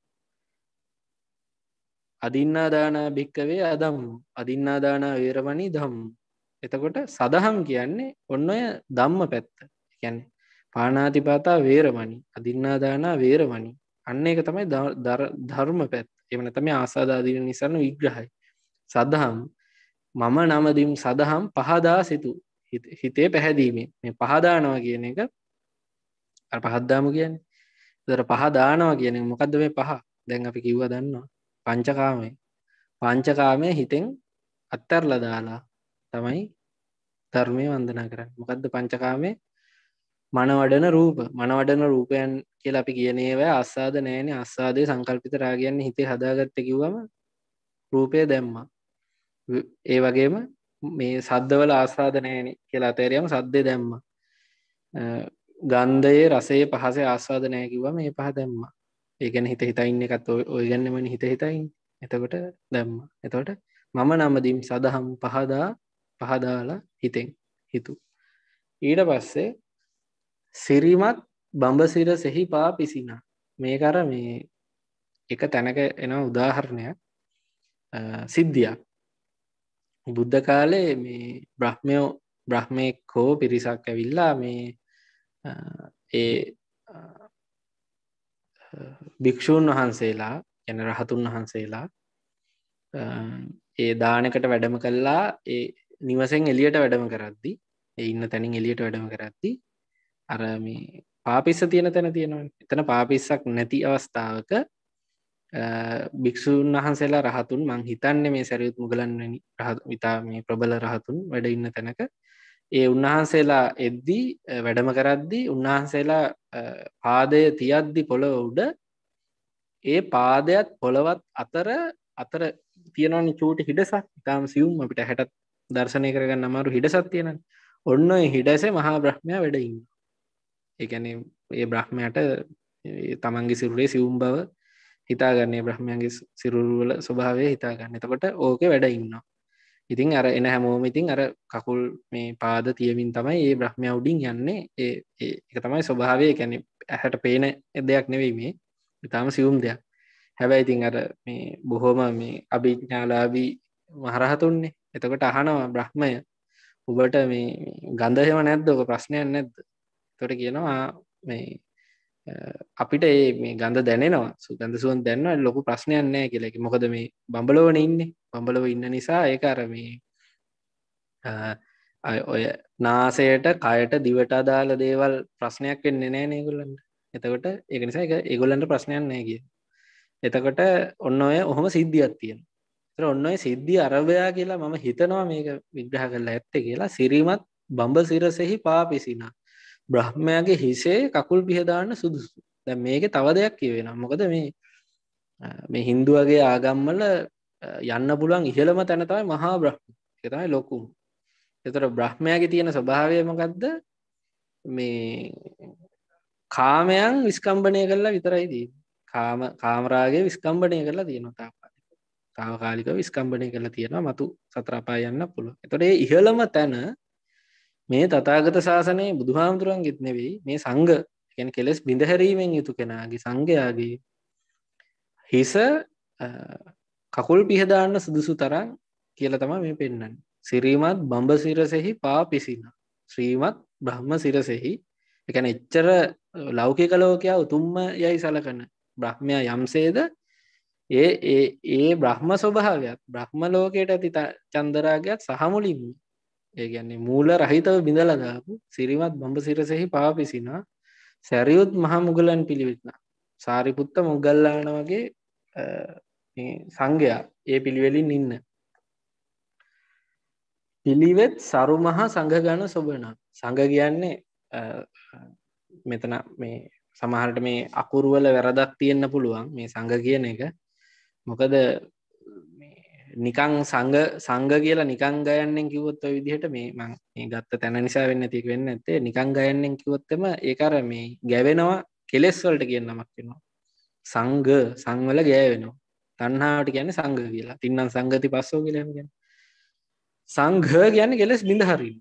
අදින්නාදාන භික්කවේ අදම්මු අදින්නාදාන වේරවනී දම් එතකොට සඳහම් කියන්නේ ඔන්න ඔය දම්ම පැත්ත ගැන පානාතිපාතා වේරමණී අදින්නාදානා වේරමණී අන්න එක තමයි ධර්ම පැත් එමන තම ආසාදාදීන නිසරන විග්‍රහයි සදහම් මම නමදිම් සදහම් පහදා සිතු හිතේ පැහැදීමේ මේ පහදානවා කියන එක පහද්දාම කියන්නේ දර පහ දානවා කියන මොකක්ද මේ පහ දැන් අපි කිව්ව දන්නවා පංචකාමය පංචකාමය හිතෙන් අත්තර්ල දාලා තමයි ධර්මය වන්දනා කරන්න මොකක්ද පංචකාමය මනවඩන රූප මනවඩන රූපයන් කියලා අපි කියනේව අස්සාද නෑන අස්සාදය සංකල්පිත රාගයන්න හිතේ හදාගත්ත කිව්වම රූපය දැම්මා ඒ වගේම මේ සද්ධවල ආසාධනෑන කියලා අතේරයම සද්ධය දැම්ම ගන්ධයේ රසේ පහස ආස්වාදනය කිව මේ පහ දැම්ම ඒගැන හිත හිතයින්න එකත් ඔයගැන්නමන හිත හිතයින් එතකොට දැම්ම එතවට මම නමදීම් සදහම් පහදා පහදාලා හිතෙන් හිතු ඊට පස්සේ සිරිමත් බඹසිර සෙහි පා පිසින මේ කර මේ එක තැනක එන උදාහරණයක් සිද්ධියක් බුද්ධ කාලේ මේ බ්‍රහ්මයෝ බ්‍රහ්මයෙක් හෝ පිරිසක් ඇවිල්ලා මේ ඒ භික්‍ෂූන් වහන්සේලා ගැන රහතුන් වහන්සේලා ඒ දානකට වැඩම කල්ලා ඒ නිවසෙන් එලියට වැඩම කරද්දි ඒ ඉන්න තැනින් එලියට වැඩම කරද්දි අර මේ පාපිස්ස තියෙන තැන තියෙනවා එතන පාපිස්සක් නැති අවස්ථාවක භික්‍ෂූන් වහන්සේලා රහතුන් මං හිතන්න මේ සැරයුත් මුගලන්වැනි විතා මේ ප්‍රබල රහතුන් වැඩ ඉන්න තැනක ඒ උන්වහන්සේලා එද්දී වැඩම කරද්දි උන්වහන්සේලා පාදය තියද්දි පොළොව උඩ ඒ පාදයත් පොළවත් අතර අතර තියෙනනි චූටි හිඩසක් ඉතාම සියුම් අපිට හැටත් දර්ශනය කරගන්න අමාරු හිඩසත් තියෙන ඔන්න හිඩසේ මහා බ්‍රහ්මය වැඩඉන්න ඒැන ඒ බ්‍රහ්මයට තමන්ගේ සිරුරේ සිවුම් බව හිතාගන්නේ බ්‍රහ්මයන්ගේ සිරුරුවල ස්වභාවය හිතාගන්න එතකට ඕක වැඩ ඉන්නවා ඉතින් අර එන හැමෝම ඉතින් අර කකුල් මේ පාද තියමින් තමයි ඒ බ්‍රහ්මය උඩින් යන්නේ ඒ එක තමයි ස්වභාවය කැනෙ ඇහැට පේන දෙයක් නෙවෙයි මේ ඉතාම සියුම් දෙයක් හැබැයි ඉතින් අර මේ බොහෝම මේ අභිඥාලාබී මහරහතුන්නේ එතකොට අහනවා බ්‍රහ්මය ඔබට මේ ගන්ධහෙම නැද්ද ඕක ප්‍රශ්නයක් නැද්ද තොට කියනවා මේ අපිට ඒ මේ ගඳ දැනෙනවා සුගඳ සුවන් දැන්නවා ලොකු ප්‍රශ්නයක් නෑ කියලකි මොකද මේ බඹලෝන ඉන්නේ බඹලව ඉන්න නිසා ඒ අරමේ ඔය නාසයට කයට දිවට අදාල දේවල් ප්‍රශ්නයක් වෙන්නේ නෑ නේගුල්ලන්ට එතකොට ඒ නිසා එක ඒගොල්ලන්ට ප්‍රශ්නයක් නෑ කිය එතකොට ඔන්න ඔය ඔහොම සිද්ධියක් තියෙන ඔන්න ඔය සිද්ධි අරභයා කියලා මම හිතනවා මේක විග්‍රහ කරලා ඇත්ත කියලා සිරිමත් බඹ සිරසෙහි පාපිසිනා බ්‍රහ්මයාගේ හිසේ කකුල් පිහදාන්න සුදුසු දැ මේක තව දෙයක් කියවෙන මොකද මේ මේ හින්දුවගේ ආගම්මල යන්න පුළුවන් ඉහළම තැනතයි මහා බ්‍රහ්ම එකතයි ලොකුම් එතර බ්‍රහ්මයාගේ තියෙන ස්වභාවයමකක්ද මේ කාමයන් විස්කම්බනය කරලා විතරයිදී කාම කාමරාගේ විස්කම්බනය කරලා තියෙනවා තාවකාලික විස්කම්බනය කරලා තියෙනවා මතු සතරාපා යන්න පුළුව එතොට ඉහළම තැන මේ තතාගත ශාසනයේ බුදුහාමුදුරුවන් ගෙත්නෙවෙයි මේ සංග ගැන කෙලෙස් බිඳහැරීමෙන් යුතු කෙනාගේ සංඝයාගේ හිස කකුල් පිහදාන්න සුදුසු තරන් කියල තම මේ පෙන්න්න සිරීමත් බම්බ සිරසෙහි පා පිසින්න ශ්‍රීමත් බ්‍රහ්ම සිරසෙහි එකන එච්චර ලෞකික ලෝකයා උතුම්ම යයි සලකන බ්‍රහ්මය යම්සේද ඒ ඒ ඒ බ්‍රහ්ම ස්වභාවයක් බ්‍රහ්ම ලෝකයට ඇති චන්දරාගයක් සහමුලින්ම ඒ ගැන්නේ මූල රහිතව බිඳලදාපු සිරිවත් බඹ සිරසෙහි පාපිසිනා සැරියුත් මහා මුගලන් පිළිවෙත්න සාරිපුත්ත මුගල්ලාන වගේ සංඝයා ඒ පිළිවෙලින් ඉන්න පිළිවෙත් සරුමහා සංඝගන සොබනා සඟ කියන්නේ මෙතන මේ සමහරට මේ අකුරුවල වැරදක් තියෙන්න්න පුළුවන් මේ සංඝ කියන එක මොකද නිකං සංග සංග කියලා නිකං ගයන්නෙන් කිවොත් ඔ විදිහට මේ මං ගත්ත තැන නිසා වෙන්න තික වෙන්න ඇතේ නිකං ගයන්නෙන් කිවොත්තම ඒකර මේ ගැවෙනවා කෙලෙස්වලට කිය නමක් වෙනවා සංග සංවල ගෑවෙනවා තන්හාට ගැන සංග කියලා තින්නම් සංගති පස්සෝ කියලම ගැන සංග ගැන කෙලෙස් බිඳහරින්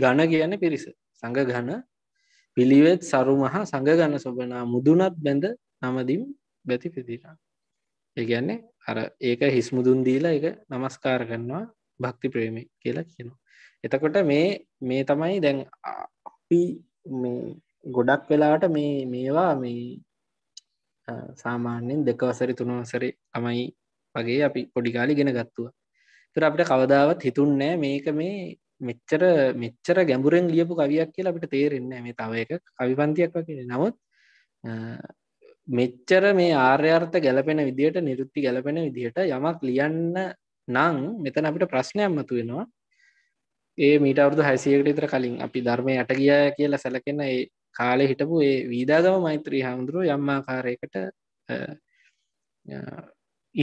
ගණ කියන පිරිස සඟ ගණ පිළිවෙත් සරුමහා සඟ ගණ සොබනා මුදුනත් බැඳ නමදිම් බැති පිදිරා ඒගැන්නේ අර ඒක හිස්මුදුන් දීලා එක නමස්කාර කරනවා භක්ති ප්‍රේමි කියලා කියනවා. එතකොට මේ මේ තමයි දැන් අපි මේ ගොඩක් වෙලාට මේ මේවා මේ සාමාන්‍යෙන් දෙකවසරි තුනවසරි තමයි වගේ අපි පොඩිකාලි ගෙන ගත්තුව තුර අපිට කවදාවත් හිතුන්නෑ මේක මේ මෙච්චර මෙච්චර ගැඹුරෙන් ලියපු කවියක් කියලා අපිට තේරෙන්නේ මේ තව එක කවිපන්තියක් වගේ නමුත් මෙච්චර මේ ආර්යර්ථ ගැලපෙන විදිහට නිරුත්ති ගැලපෙන විදිහට යමක් ලියන්න නං මෙතන අපිට ප්‍රශ්නයක් මතු වෙනවා ඒ මීට අවුදු හැසියකට ඉතර කලින් අපි ධර්මය යට ගිය කියලා සැලකෙන ඒ කාලෙ හිටපු ඒ වීදාගම මෛත්‍රී හාමුදුරුව යම්මාකාරයකට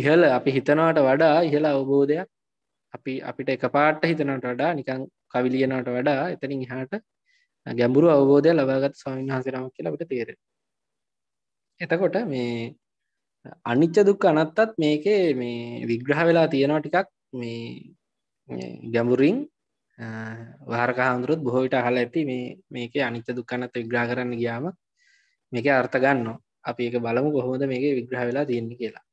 ඉහල අපි හිතනවට වඩා ඉහළ අවබෝධයක් අපි අපිට එක පාට හිතනට වඩා නිකං කවිලියනට වඩා එතනින් හාට ගැඹුරු අවබෝධය ලබාගත් ස්වාමින් හසරම කියලා අපට තේරෙන එතකොට මේ අනිච්ච දුක් අනත්තත් මේකේ මේ විග්‍රහ වෙලා තියෙනවා ටිකක් මේ ගැඹුරින් වාරකාහාමුදුරුත් බොහෝවිට අහල ඇති මේ මේක අනිච්ච දුක්කන්නත් විග්‍රා කරන්න ගියාම මේක අර්ථ ගන්න අපි එක බලමු කොහොමද මේක විග්‍රහ වෙලා තියෙන්නේ කියලා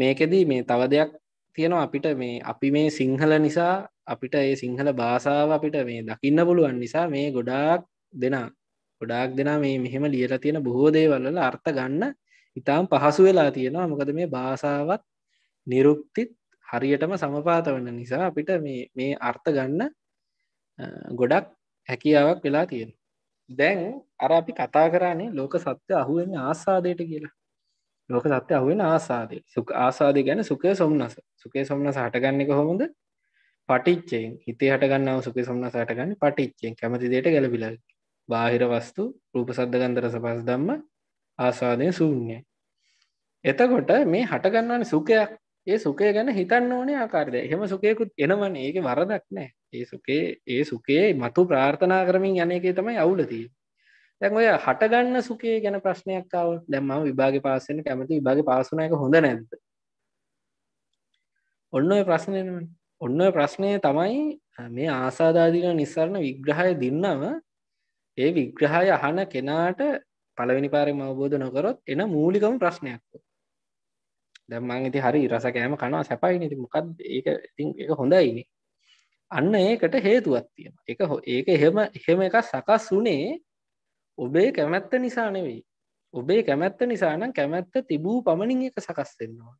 මේකෙදී මේ තව දෙයක් තියෙනවා අපිට මේ අපි මේ සිංහල නිසා අපිට ඒ සිංහල භාෂාව අපිට මේ දකින්න පුළුවන් නිසා මේ ගොඩාක් දෙනා ගොඩාක් දෙනා මේ මෙහෙම ලියලා තියෙන බොහෝ දේවල්ල අර්ථ ගන්න ඉතාම් පහසු වෙලා තියෙනවා මොකද මේ භාසාවත් නිරුක්තිත් හරියටම සමපාත වන්න නිසා අපිට මේ අර්ථ ගන්න ගොඩක් හැකියාවක් වෙලා තියෙන දැන් අර අපි කතා කරන්නේ ලෝක සත්‍ය අහුවෙන් ආසාදයට කියලා ලෝක සත්‍ය අහුවෙන් ආසාදය සුක ආසාදය ගැන සුකය සොම්න්නස සුකේ සොම්න්නස හටගන්න එක හොමද පටිච්චයෙන් හිතේ හටගන්නව සුකේ සොම්න්නස හටගන්න පටිච්චයෙන් කැමති දේට ගැලබිලකි බාහිර වස්තු රූප සද්ධගන්දර සපස් දම්ම ආස්වාදය සූන්‍යයි. එතකොට මේ හටගන්නවන සුකයක් ඒ සුකය ගැන හිතන්න ඕනේ ආකාරය එහෙම සුකයකුත් එනවන ඒක වරදක් නෑ ඒ සුකේ ඒ සුකේ මතු ප්‍රාර්ථනා කරමින් යන එකේ තමයි අවුලතිය දැන් ඔය හටගන්න සුකේ ගැන ප්‍රශ්නයක් කාව දැම්ම විභාග පාසන කැමති විභාග පාසනයක හොඳ නැද්ද ඔන්න ඔය ප්‍රශ්නය ඔන්න ප්‍රශ්නය තමයි මේ ආසාධාදින නිසරණ විග්‍රහය දින්නව ඒ විග්‍රහය අහන කෙනාට පළවෙනි පාරෙම අවබෝධ නොකරොත් එන මූලිකම ප්‍රශ්නයක් දැම්මන් ඉති හරි රස කෑම කනවා සැපයි නති මොකක් ඒක ඉතින් එක හොඳයිනි අන්න ඒකට හේතුවත් තියෙන එක හෝ ඒක එහෙම එහෙම එක සකස් වුනේ ඔබේ කැමැත්ත නිසා නෙවෙයි ඔබේ කැමැත්ත නිසානම් කැමැත්ත තිබූ පමණින් එක සකස් දෙෙන්නවා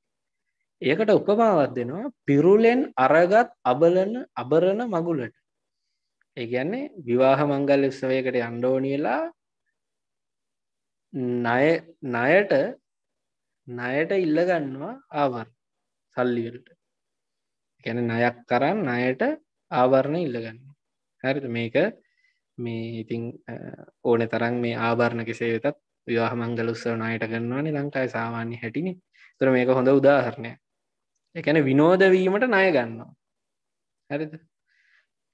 ඒකට උපමාවත් දෙනවා පිරුලෙන් අරගත් අබලන අබරණ මගුලට ඒ කියන්නේ විවාහ මංගල් උත්සවයකට අන්ඩෝනියලා ණය ණයට ණයට ඉල්ලගන්නවා ආවර් සල්ලිවලට ගැන ණයක් කරන්න ණයට ආවරණ ඉල්ලගන්න හරිත මේක මේ ඉතිං ඕන තරන් මේ ආභරණ කෙසේ වෙතත් විවාහ මංගල උත්සව ණයට ගන්නවානේ ලංකායි සාමාන්‍ය හැටිනි තුර මේක හොඳ උදාහරණය එකන විනෝදවීමට ණය ගන්නවා හරිත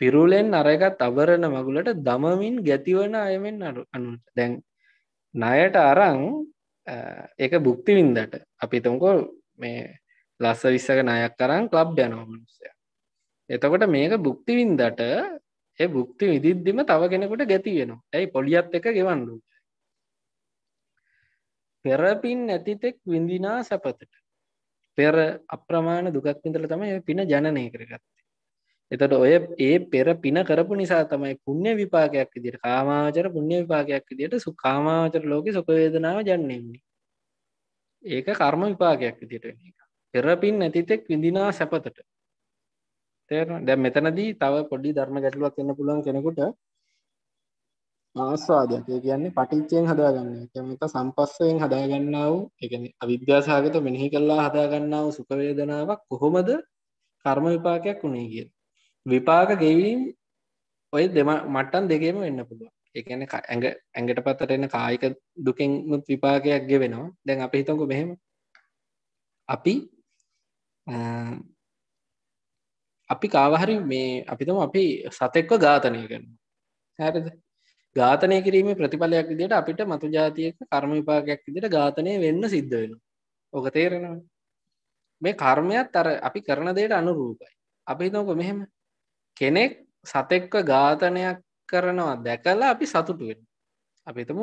පිරුලෙන් අරගත් අවරණ මගුලට දමමින් ගැතිවන අයමෙන් අනුට දැන් ණයට අරං එක බුක්තිවින්දට අපිතමකෝ මේ ලස්ස විස්සක නයක් කරන් ලබ් යනෝමනුස්සය එතකොට මේක බුක්තිවින්දට ඒ බුක්ති විදිද්දිම තව කෙනෙකුට ගැතිවෙනවා ඇයි පොලියත් එක ගෙවන්ඩු පෙරපින් ඇතිතෙක් විඳිනා සැපතට පෙර අප්‍රමාණ දුකක් විඳල තමයි පින ජනනය කරගත්තේ එතට ඔය ඒ පෙර පින කරපු නිසා තමයි පුුණ්‍ය විපාකයක් විදිට කාමාචර පුුණ්‍ය විපාකයක් විදියට සු කාමාචර ලෝක සුපවේදනාව ජන්නෙන්නේ ඒක කර්ම විපාකයක් විදිට පෙරපින් නැතිතෙක් විඳනා සැපතට දැ මෙතනදී තව පොඩි ධර්ම ගැටලුවක් එන්න පුළුවන් කෙනෙකුට ආස්වාදයක් කියන්නේ පටිච්චයෙන් හදාගන්න කැමත සම්පස්සයෙන් හදාගන්නාව එකන අවිද්‍යාසාගත මෙනෙහි කල්ලා හදාගන්නාව සුකවේදනාවක් කොහොමද කර්ම විපාකයක් වුණේ කියලා විපාක ගෙවීම් ඔය දෙම මට්ටන් දෙකේම වෙන්න පුළුව එකන ඇඟ ඇඟට පත්තට එන්න කායික දුකෙන් මුත් විපාකයක් ගෙවෙනවා දැන් අප හිතොක බෙහෙම අපි අපි කාවහරි මේ අපිතම අපි සතෙක්ව ඝාතනය කරන හැරද ඝාතනය කිරීම ප්‍රතිඵලයක් විදිට අපිට මතු ජාතියක කර්ම විපාකයක් විදිට ඝාතනය වෙන්න සිද්ධ වෙන ඕක තේරෙනවා මේ කර්මයක් තර අපි කරන දේට අනුරූපයි අපි හිතෝක මෙහෙම කෙනෙක් සතෙක්ව ඝාතනයක් කරනවා දැකලා අපි සතුටුවෙන් අපිතම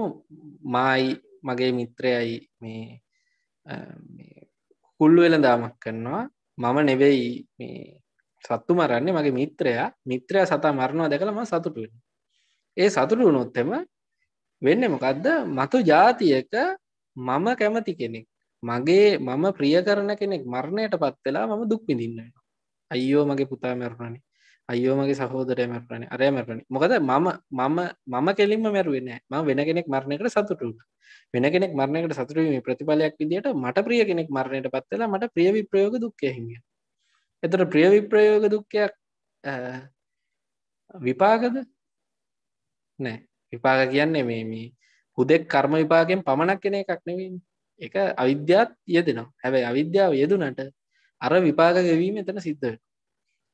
මයි මගේ මිත්‍රයයි මේ කුල්ලු වෙල දාමක් කරනවා මම නෙවෙයි මේ සත්තු මරන්නේ මගේ මිත්‍රයා මිත්‍රය සතා මරණවා දැකළම සතුටුවෙන් ඒ සතුටු වුණොත්තෙම වෙන්න මොකක්ද මතු ජාතියක මම කැමති කෙනෙක් මගේ මම ප්‍රිය කරන කෙනෙක් මරණයට පත් වෙලා මම දුක් විඳින්න අයියෝ මගේ පුතා මැරුණනි අයෝමගේ සහෝදරය මැරණ අරය මැරණ මොකද මම මම මම කෙලින්ම මැරුවෙන ම වෙන කෙනෙක් මරණයකට සතුටු වෙන කෙනෙක් මරණයකට සතුරීම ප්‍රතිඵලයක් විදිට මට ප්‍රිය කෙනෙක් මරණයට පත්වෙලා මට ප්‍රිය විප්‍රයෝග දුක්කයහිය එතට ප්‍රිය විප්‍රයෝග දුක්කයක් විපාගද නෑ විපාග කියන්නේ මේ මේ හුදෙක් කර්ම විපාගෙන් පමණක් කෙන එකක් නෙවින් එක අවිද්‍යාත් යෙදෙනවා හැබැයි අවිද්‍යාව යෙදුනට අර විපාග ගැවීම එතන සිද්ධ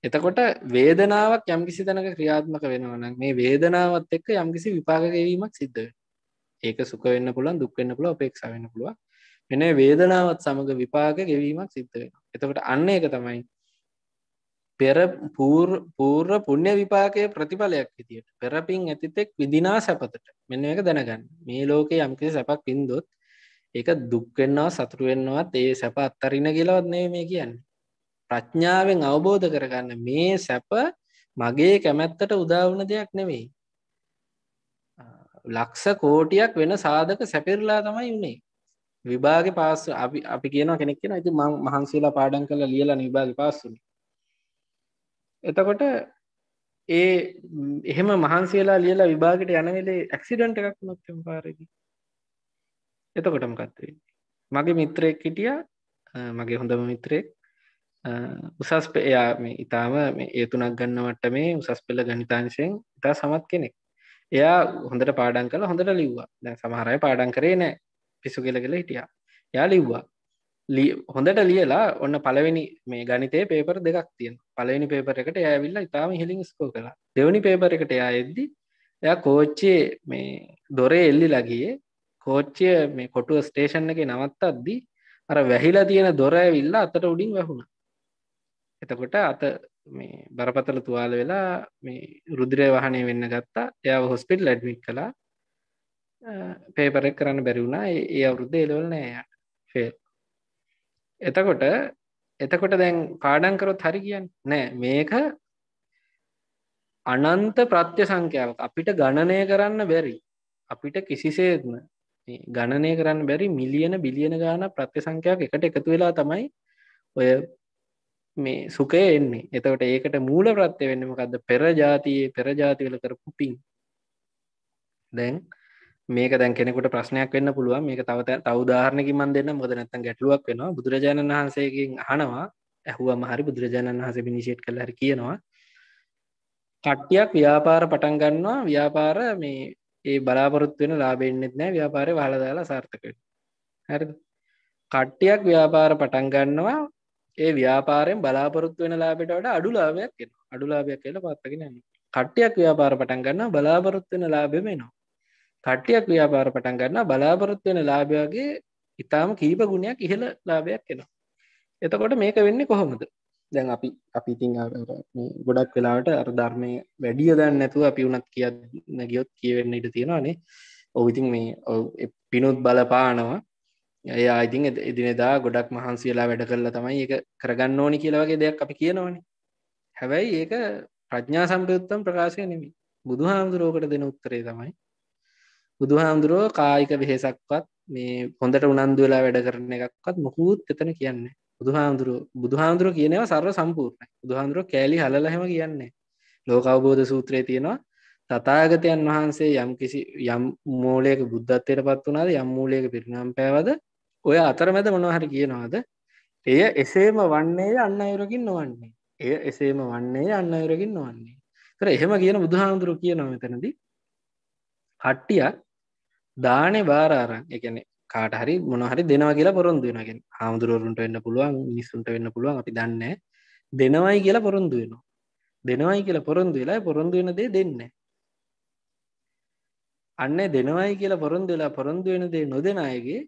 එතකොට වේදනාවක් යම්කිසි තැනක ක්‍රියාත්මක වෙනවන මේ වේදනාවත් එක්ක යම්කිසි විපාගවීමක් සිද්ධ ඒක සුක වෙන්න පුළන් දුක්වෙන්න පුළ අපේක්ෂ වෙන පුළුව වෙන වේදනාවත් සමඟ විපාග ගෙවීමක් සිද්ධ වෙන එතකොට අන්න එක තමයි පෙර පූර් පූර්ව පුුණ්‍ය විපාකය ප්‍රතිඵලයක් විදියට පෙරපින් ඇතිතෙක් විදිනා සැපතට මෙන්න එක දැනගන්න මේ ලෝකයේ යම්කිසි සැපක් පින්දොත් ඒක දුක්වෙන්නවා සතුරුවෙන්නවා ඒ සැප අත්තරින කියලවත් නේ මේ කියන්නේ ප්‍රඥාවෙන් අවබෝධ කරගන්න මේ සැප මගේ කැමැත්තට උදාවන දෙයක් නෙවෙයි. ලක්ෂ කෝටියක් වෙන සාධක සැපිරලා තමයි වුණේ. විභාග පාස්ස අපි අපි කියන කෙනෙක් කියෙන ඇති මං මහන්සේලා පාඩන් කළ ලියලා නිභාග පාස්සුන. එතකොට ඒ එහෙම මහන්සේලා ලියලා විභාගට යනවෙලේ ඇක්සිඩන්ට එකක් නොත්තම පාරකි. එතකොටම කත්වේ. මගේ මිත්‍රයෙක් හිටිය මගේ හොඳම මිත්‍රයෙක් උසස් පෙයා මේ ඉතාම ඒ තුනක් ගන්නවට මේ උසස් පෙළ ගනිතාංශයෙන් ඉතා සමත් කෙනෙක් එයා හොඳට පාඩන් කළ හොඳට ලිව්වා දැ සමහරය පාඩන් කරේ නෑ පිසු කෙල කළ හිටියා යා ලිව්වා හොඳට ලියලා ඔන්න පලවෙනි මේ ගනිතේ පේපර දෙකක් තියන් පලවෙනි පේපර එකට ඇවිල්ල ඉතාම හිලින් ස්කෝ කලා දෙවනි පේපර එකට එයා එද්දි එය කෝච්චේ මේ දොරේ එල්ලි ලගියේ කෝච්චය මේ කොටුව ස්ටේෂන් එක නවත්තත් අද්දී අර වැහිලා තියෙන දොර ඇවිල්ලා අතට උඩින් වැැහුණා එතකොට අත මේ බරපතල තුවාල වෙලා මේ රුදිරය වහනය වෙන්න ගත්තා එයාව හොස්පිටල් ලඩ්මික් කලා පේපරෙක් කරන්න බැරිවුණා ඒ අවුරුද්ධ එලවල් නෑයට ෆෙල් එතකොට එතකොට දැන් පාඩන්කරොත් හරි කියන්න නෑ මේක අනන්ත ප්‍රත්‍ය සංඛ්‍යාවක් අපිට ගණනය කරන්න බැරි අපිට කිසිසේත්ම ගණනය කරන්න බැරි මිලියන බිලියන ගාන ප්‍රත්‍ය සංඛ්‍යාවක් එකට එකතු වෙලා තමයි ඔය මේ සුකය එන්නේ එතවට ඒකට මූල ප්‍රත්්‍ය වෙන්නමකක්ද පෙරජාතියේ පෙරජාතිවල කරපු පින් දැන් මේක දැන් කෙනෙකුට ප්‍රශ්නයක් වෙන්න පුළුවන් මේක තවත අවදාාරණක මන් දෙන්න මොද නැත්තන් ගැටලුවක් වෙනවා බුදුරජාණන් වහන්සේකින් හනවා ඇහුවම හරි බුදුරජාණන් වහස පිනිිෂේට් කළ හර කියනවා කට්ටියක් ව්‍යාපාර පටන් ගන්නවා ව්‍යාපාර මේ ඒ බලාපොරොත් වෙන ලාබෙන්න්නෙත් නෑ ව්‍යාපාරය හලදාලා සාර්ථක හරි කට්ටියක් ව්‍යාපාර පටන් ගන්නවා ඒ ව්‍යාපාරයෙන් බලාපොරොත්තු වෙන ලාබෙට වට අඩු ලාභයක් එන අඩු ලාභයක් කියල පත්තගෙන යන්න කට්ටියක් ව්‍යාපාර පටන් ගන්න බලාපොරොත්තු වෙන ලාබෙම එනවා කට්ටියක් ව්‍යාපාර පටන් ගන්න බලාපොරොත්තු වෙන ලාභයාගේ ඉතාම කීප ගුණයක් ඉහළ ලාභයක් එනවා එතකොට මේක වෙන්නේ කොහොමද දැන් අපි අපි ඉතිං ගොඩක් වෙලාවට අර ධර්මය වැඩිය දන්න නැතුව අපි වනත් කියන්න ගියොත් කියවෙන්න ඉට තියෙනවානේ ඔවිතින් මේ පිනුත් බලපානවා එය අයිතින් එදිනෙදා ගොඩක් මහන්සියලා වැඩ කරලා තමයි ඒක කරගන්න ඕනි කියලවගේ දෙයක් අපි කියනවන හැබැයි ඒක ප්‍රඥා සම්පයුත්තම් ප්‍රකාශය නෙමි බුදු හාමුදුරුවෝකට දෙන උත්තරේ තමයි බුදු හාමුදුරුවෝ කායික වෙහෙසක්වත් මේ හොඳට උනන්දු වෙලා වැඩ කරන එකක්වත් මොකුත් එතන කියන්නේ බුදු හාමුදුරුව බුදු හාමුදුරුව කියනවා සර්ව සම්පූර්ණයි බුදු හාමුදුරුව කෑලි හලලහෙම කියන්නේ ලෝක අවබෝධ සූත්‍රය තියෙනවා තතාගතයන් වහන්සේ යම් කිසි යම් මූලයක බුද්ධත්වයට පත් වනාද යම් මූලයක පිරිනම් පෑවද ඔය අතරමැද මොනහරි කියනවාද එය එසේම වන්නේ අන්න අයුරකින් නොවන්නේ එය එසේම වන්නේ අන්න අයුරකින් නොවන්නේ තර එහෙම කියන බුදුහාමුදුරු කිය නොමතනදී හට්ටියක් දානය බාරාරං එකන කාට හරි මොනහරි දෙනවා කියලා පොරොන්දු වෙනගෙන් හාමුදුරුවරුන්ට වෙන්න පුළුවන් මිනිස්සුන්ට වෙන්න පුළුවන් අපි දන්නේ දෙනවයි කියලා පොරොන්දු වෙනවා දෙනවයි කියලා පොරොන්දු වෙලා පොරොන්දු වෙන දේ දෙන්න අන්න දෙනවයි කියලා පොරොන්දු වෙලා පොරොන්දු වෙන දේ නොදෙන අයගේ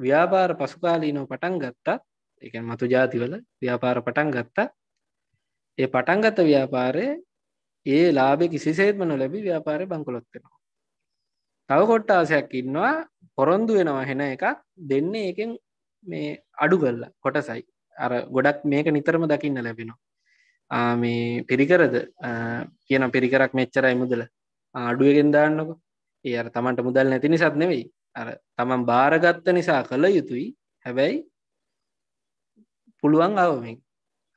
ව්‍යාපාර පසුකාලීනෝ පටන් ගත්තා එක මතු ජාතිවල ව්‍යාපාර පටන් ගත්තා ඒ පටන්ගත ව්‍යාපාරය ඒ ලාබෙ කිසිසේත්ම නොලැබි ව්‍යාපාරය බංකොලොත්වෙනවා තව කොට්ටාසයක් ඉන්නවා පොරොන්දු වෙනවා හෙන එකක් දෙන්නේ එකෙන් මේ අඩු කල්ල කොටසයි අර ගොඩක් මේක නිතරම දකින්න ලැබෙනවා මේ පිරිකරද කියන පිරිකරක් මෙච්චරයි මුදල අඩුවගෙන් දාන්නක ඒ අර තමන්ට මුදල් නැතිනි සත් නෙවෙයි අර තමන් භාරගත්ත නිසා කළ යුතුයි හැබැයි පුළුවන් අවමෙන්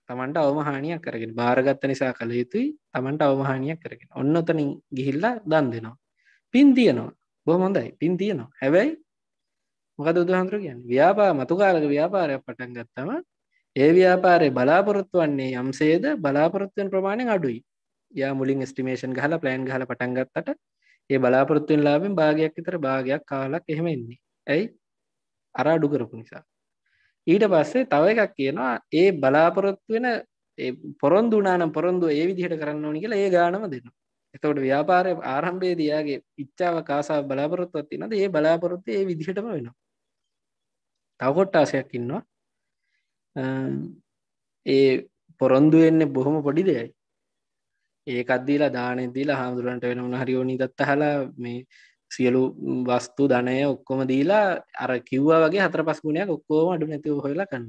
තමන්ට අවමහානියක් කරගෙන භාරගත්ත නිසා කළ යුතුයි තමන්ට අවමහානියක් කරගෙන ඔන්න තනින් ගිහිල්ලා දන් දෙනවා පින් තියනවා බොහ හොඳයි පින් තියනවා හැබැයි මොකද උදහන්තුර කියන්න ව්‍යාපා මතුකාරක ව්‍යාපාරයක් පටන් ගත්තම ඒ ව්‍යාපාරය බලාපොරොත්තු වන්නේ යම්සේද බලාපොරොත්තුවෙන් ප්‍රමාණය අඩුයි යා මුලින් ස්ටිමේෂන් හල ප්ලෑන් හල පටන්ගත්තට ඒ බලාපොරොත්තුවෙන් ලාබෙන් භාගයක් විතර භාගයක් කාලක් එහෙම එන්නේ ඇයි අර අඩු කරපු නිසා ඊට පස්සේ තව එකක් කියනවා ඒ බලාපොරොත්තු වෙන පොරොන්දුනානම් පොරොන්දුව ඒ විදිහට කරන්න ඕනි කියලා ඒ ගානම දෙන්න එතකොට ව්‍යාපාරය ආරම්භයේදයාගේ ඉච්චාව කාසා බලාපොරොත්තුවත් තිනද ඒ බලාපොරොත්තු ඒ විදිහටම වෙනවා තවකොට්ටාසයක් ඉන්නවා ඒ පොරොන්දු වෙන්නේ බොහොම පොඩි දෙයයි ඒකත්දීලා දානෙදදිලා හාමුදුරන්ට වෙන හරිෝනි දත්තහලා මේ සියලු වස්තු ධනය ඔක්කොම දීලා අර කිව්වා වගේ හතර පස් ගුණයක් ඔක්කෝම අඩු නැතිව හොලා කන්න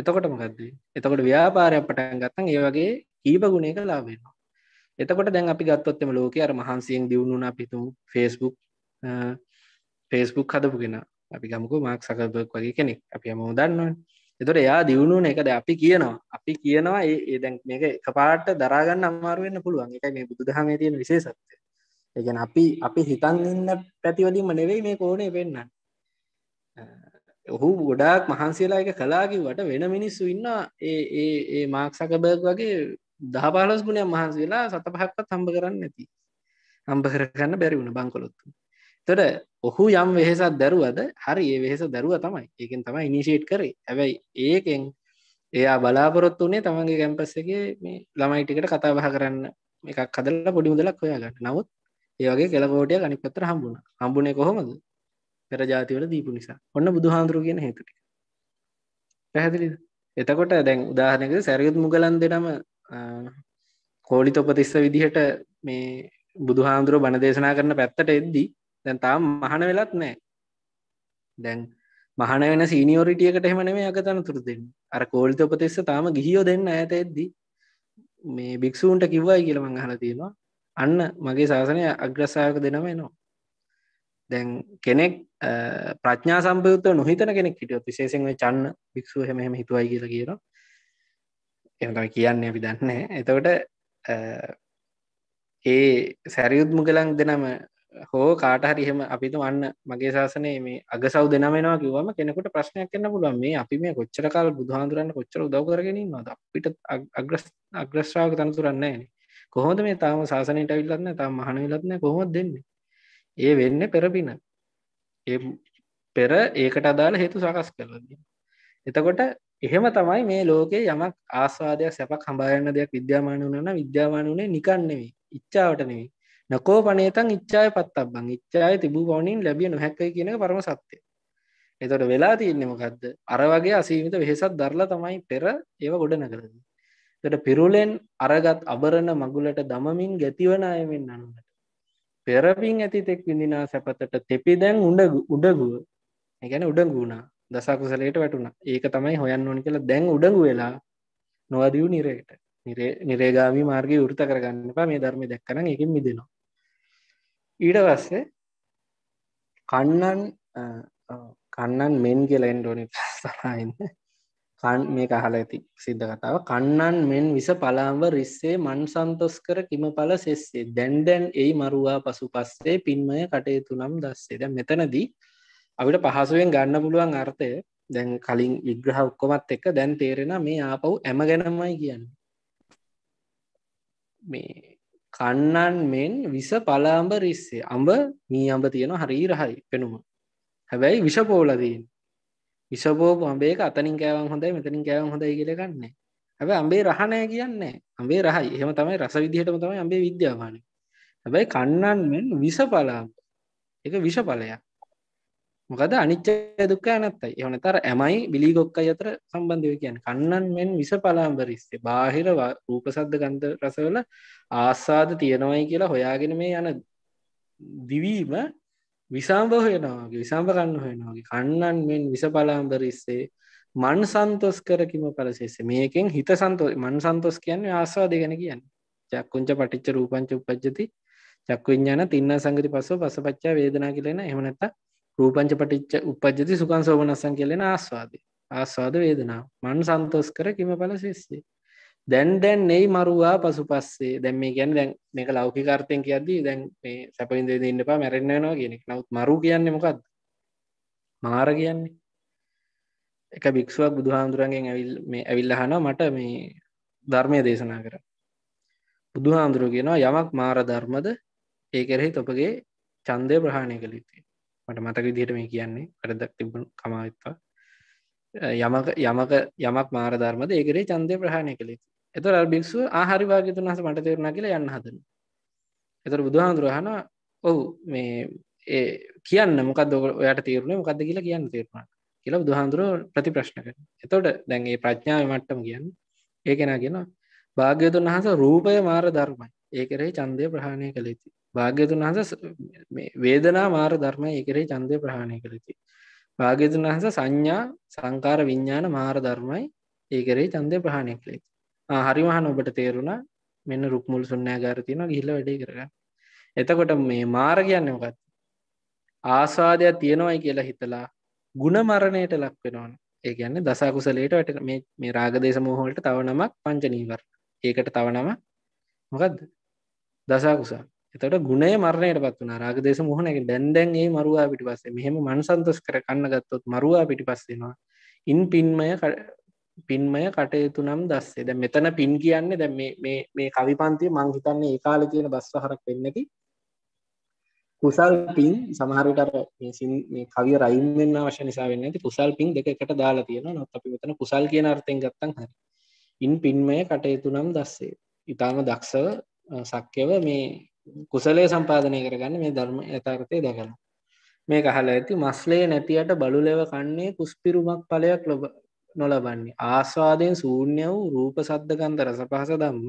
එතකොටම ගද එතකොට ව්‍යාපාරයක් පටන් ගත්තන් ඒ වගේ කීප ගුණයක ලාබෙනවා එතකොට දැන් අපි ගත්තොත්තම ලෝක අර මහන්සියෙන් දියුණුන අපිතු ෆෙස්බුක් ෆෙස්බුක් හදපුගෙන අපි ගමුකු මාක් සකබක් වගේ කෙනෙක් අපි හම දන්නවන් එතොට එයා දියුණුන එකද අපි කියනවා අපි කියනවා ඒ දැන් මේක එකපාට දරාගන්න අමාරුවන්න පුළුවන් එක මේ බුදුදහමේ තියෙන විශේෂත්ය එකගැන අපි අපි හිතන් ඉන්න පැතිවලින්ම නෙවෙයි මේ කෝනේ වෙන්න ඔහු ගොඩාක් මහන්සේලා එක කලාකිවට වෙන මිනිස්සු ඉන්න ඒ මාක්සකබර්ග වගේ දහපාලස් ගුණයක් මහන්සේලා සත පහක්වත් හම්බ කරන්න නැති හම්බ කරගන්න බැරි වුණ බංකොලොත්තු තොට ඔහු යම් වෙහෙසත් දැරුවද හරි ඒ වෙහෙස දැරුව තමයි ඒකෙන් තමයි ඉනිශේට් කරේ ඇබැයි ඒකෙන් එයා බලාපොරොත්තු වනේ තමන්ගේ කැම්පස් එක මේ ළමයිටිකට කතා බහ කරන්න එකක් කදල්ලා පොඩි මුදලක් හොයාගට නවත් ඒවගේ කෙලකෝටය ගනිපත්තර හම්බුණ හම්බුණේ කොහොමද පෙර ජාතිවල දීපු නිසා ඔන්න බුදුහාන්දුරු කියෙන හේතුටි පැහැදිලිද එතකොට දැන් උදාහනක සැරයුත් මුගලන් දෙනම කෝලි තොපතිස්ස විදිහට මේ බුදුහාන්දුරුව බණ දේශනා කරන පැත්තට එද්දී දැන් තාම මහන වෙලත් නෑ දැන් මහන වෙන සීනිියෝරිටියකට හෙමන මේ අගතන තුර දෙන්න අර කෝල්ත උපතිස්ස තාම ගිහිෝ දෙන්න ඇත එද්දි මේ භික්ෂූන්ට කිව්වයි කියල මං හන තියෙනවා අන්න මගේ ශාසනය අග්‍රසායක දෙනම එනවා දැන් කෙනෙක් ප්‍රඥා සම්පයුත්ත නොහිතන කෙනෙක් හිටියොත් විශේසිෙන් චන්න භික්ෂූ හැමහෙම හිතුවයි කියල කියන එතයි කියන්න අපි දන්න එතකට ඒ සැරියුත්මු කලන් දෙනම හෝ කාටහරි එහෙම අපිතු අන්න මගේ ශාසනය මේ අග සෞ දෙනමෙනවා කිවම කෙනෙකුට ප්‍රශ්නයක් කන්න පුළුවන් මේ අපි මේ කොච්චරකාල් බුදුහාන්දුරන්න කොච්චර උදව කරගෙන නොද අපිට අග්‍රස් අග්‍රශ්‍රාවක තනතුරන්නේ කොහොද මේ තාම ශාසනයට විල්ලන්න තාම මහන විලත්න කොහොමත් දෙන්නේ ඒ වෙන්න පෙරබින පෙර ඒකට අදාළ හේතු සකස් කරලදී. එතකොට එහෙම තමයි මේ ලෝකයේ යමක් ආස්වාදයක් සැපක් හඹායන්න දෙයක් විද්‍යාමාන වනන විද්‍යාමාන වනේ නිකන්නෙවී ඉච්චාවට නෙවී නකෝ පනේතන් ඉච්චාය පත්තබං ඉච්චාය තිබූ පවනින් ලැබිය නොහැක්කයි කියනක පරම සත්‍යය එතොට වෙලා තියන්නෙමකක්ද අර වගේ අසීමිත වෙහෙසත් දරලා තමයි පෙර ඒව ගොඩ නකරද තට පිරුලෙන් අරගත් අබරණ මගුලට දමමින් ගැතිවන අයමෙන් අනුවට පෙරපින් ඇති තෙක් විඳනා සැපතට තෙපි දැන් උඩ උඩගුව එකැන උඩගුණා දසකුසලට වැටුණ ඒක තමයි හොයන් ඕනි කියලා දැන් උඩගු වෙලා නොවදියූ නිරයට නිරේගාමී මාර්ගය ෘත කරගන්න පා මේ ධර්මය දැක්කන එකින් මිදෙනවා ඊට පස්සේ කන්නන් කන්නන් මෙන් කියලෙන්ඩෝනි සහන්න කන් මේ අහල ඇති සිද්ධ කතාව කන්නන් මෙන් විස පලාම්ව රිස්සේ මන් සන්තොස් කර කිම පල සෙස්සේ දැන්ඩැන් එයි මරුවා පසු පස්සේ පින්මය කටයුතු නම් දස්සේ දැ මෙතනදී අපිට පහසුවෙන් ගන්න පුළුවන් අර්ථය දැන් කලින් විග්‍රහ ඔක්කොමත් එක්ක දැන් තේරෙන මේ ආපව් ඇම ගැනමයි කියන්න මේ කන්නන් මෙන් විස පලාම්ඹ රිස්සේ අඹ මී අඹ තියෙන හරි රහයි පෙනුම හැබැයි විෂපෝලදීන් විෂපෝප අඹේක අතනින් කෑවන් හොඳයි මෙතනින් කෑවන් හොඳයි කියල ගන්නේ හැබ අඹේ රහණය කියන්නේ අඹේ රහයි එහෙම තමයි රස විදිහටම තමයි අඹේ විද්‍යාමාන හැබැයි කන්නන් මෙන් විස පලාම් එක විෂපලයක් මොකද අනිච්චය දුක්ඛ අනත්තයි. එහෙම නැතර ඇමයි බිලිගොක්කයි අතර සම්බන්ධය කියන්නේ. කන්නන් මෙන් විස පලාඹරිස්සේ බාහිර රූප සද්ද ගන්ධ රසවල ආස්වාද තියෙනවයි කියලා හොයාගෙන මේ යන දිවීම විසම්බ හොයනවාගේ විසම්බ ගන්න හොයනවාගේ කන්නන් මෙන් විස පලාඹරිස්සේ මන් සන්තොස් කරකිම පලසේසේ මේකෙන් හිත සන්තෝ මන් සන්තොස් කියන්නේ ආස්වාද ගැන කියන්නේ. චක්කුංච පටිච්ච රූපංච උපජ්ජති චක්කු විඥාන තින්න සංගති පස්සෝ පසපච්චා වේදනා කියලා එන. එහෙම නැත්නම් රූපංච පටිච්ච උපද්ජති සුකන් සෝමනස්සන් කියලෙන ආස්වාද ආස්වාද වේදනාව මන් සන්තෝස් කර කිම පල ශිස්සේ දැන් දැන් නෙයි මරුවා පසු පස්සේ දැන් මේ ගැන දැන් මේක ලෞකිකාර්තයෙන් කියද්දී දැන් මේ සැපවිද ඉන්න පා මැරෙන්න්නවා කියෙනෙක් නවත් මරු කියන්නේ මොකක්ද මාර කියන්නේ එක භික්ෂුවක් බුදුහාමුදුරන්ගෙන් ඇවිල් මේ ඇවිල්ල හනවා මට මේ ධර්මය දේශනා කර බුදුහාමුදුරුව කියනවා යමක් මාර ධර්මද ඒ කෙරෙහි තොපගේ චන්දය ප්‍රහාණය කළ යුතුේ මට මතක විදිහට මේ කියන්නේ වැඩදක් තිබුණු කමාවිත්වා යමක යමක යමක් මාරධර්මද ඒකරේ චන්දය ප්‍රහණය කළේ එතුර භික්ෂු ආහරිවාගතුන් වහස මට තේරුණා කියලා යන්න හදන එතර බුදුහාන්දුරහන ඔහු මේ ඒ කියන්න මොකද ඔයට තේරුණේ මොකද කියලා කියන්න තේරුණා කියලා බුදුහාන්දුරුව ප්‍රති ප්‍රශ්න කර එතොට දැන් ඒ ප්‍රඥාව මට්ටම කියන්න ඒ කෙනා කියෙන භාග්‍යතුන් වහස රූපය මාර ධර්මයි ඒකරෙහි චන්දය ප්‍රහණය කළේති භාග්‍යතුන් වහස වේදනා මාර ධර්මය එකරේ චන්දය ප්‍රහණය කළති භාග්‍යතුන් වහස සංඥා සංකාර විඤ්ඥාන මාර ධර්මයි ඒකරේ චන්දය ප්‍රහණය කළේ හරිමහන ඔබට තේරුණා මෙන්න රුක්මුල් සුන්නෑ ගාරතියෙන ගිල්ල වැඩේ කරගන්න එතකොට මේ මාර කියන්න මොකත් ආස්වාදයක් තියෙනවයි කියලා හිතලා ගුණමරණයට ලක් වෙනවන ඒ කියන්නේ දසකුසලට වැට මේ රාගදේශ මෝහොලට තව නමක් පංචනීවර ඒකට තව නම මොකක්ද දසාකුසල් එතට ගුණේ මරණයට පත් වන රාගදේශ මුහනක දැන්දැන් ඒ මරවා පිටි පස්සේ මෙහෙම මන්සන්තොස් කර කන්න ගත්තොත් මරවා පිටි පස්සෙනවා ඉන් පින්මය පින්මය කටයුතු නම් දස්සේ දැ මෙතන පින් කියන්නේ දැ මේ කවි පන්තිය මං හිතන්නේ ඒකාල කියන බස්වහරක් වෙන්නකි කුසල් පින් සමහරට මේ කවි රයින්න අවශ්‍ය නිසා වෙන්න ඇති කුසල් පින් දෙක එකට දාලා තියෙන නොත් අපි මෙතන කුසල් කියන අර්ථයෙන් ගත්තන් හරි ඉන් පින්මය කටයුතු නම් දස්සේ ඉතාම දක්ෂව සක්්‍යව මේ කුසලය සම්පාධනය කරගන්න මේ ධර්ම යථාර්ථය දැකලා මේ කහල ඇති මස්ලේ නැතියට බලුලෙව කන්නේ කුස්පිරුමක් පලයක් ලොබ නොලබන්නේ ආස්වාදයෙන් සූර්ණ්‍ය වූ රූප සද්ධකන්ද රස පහස දම්ම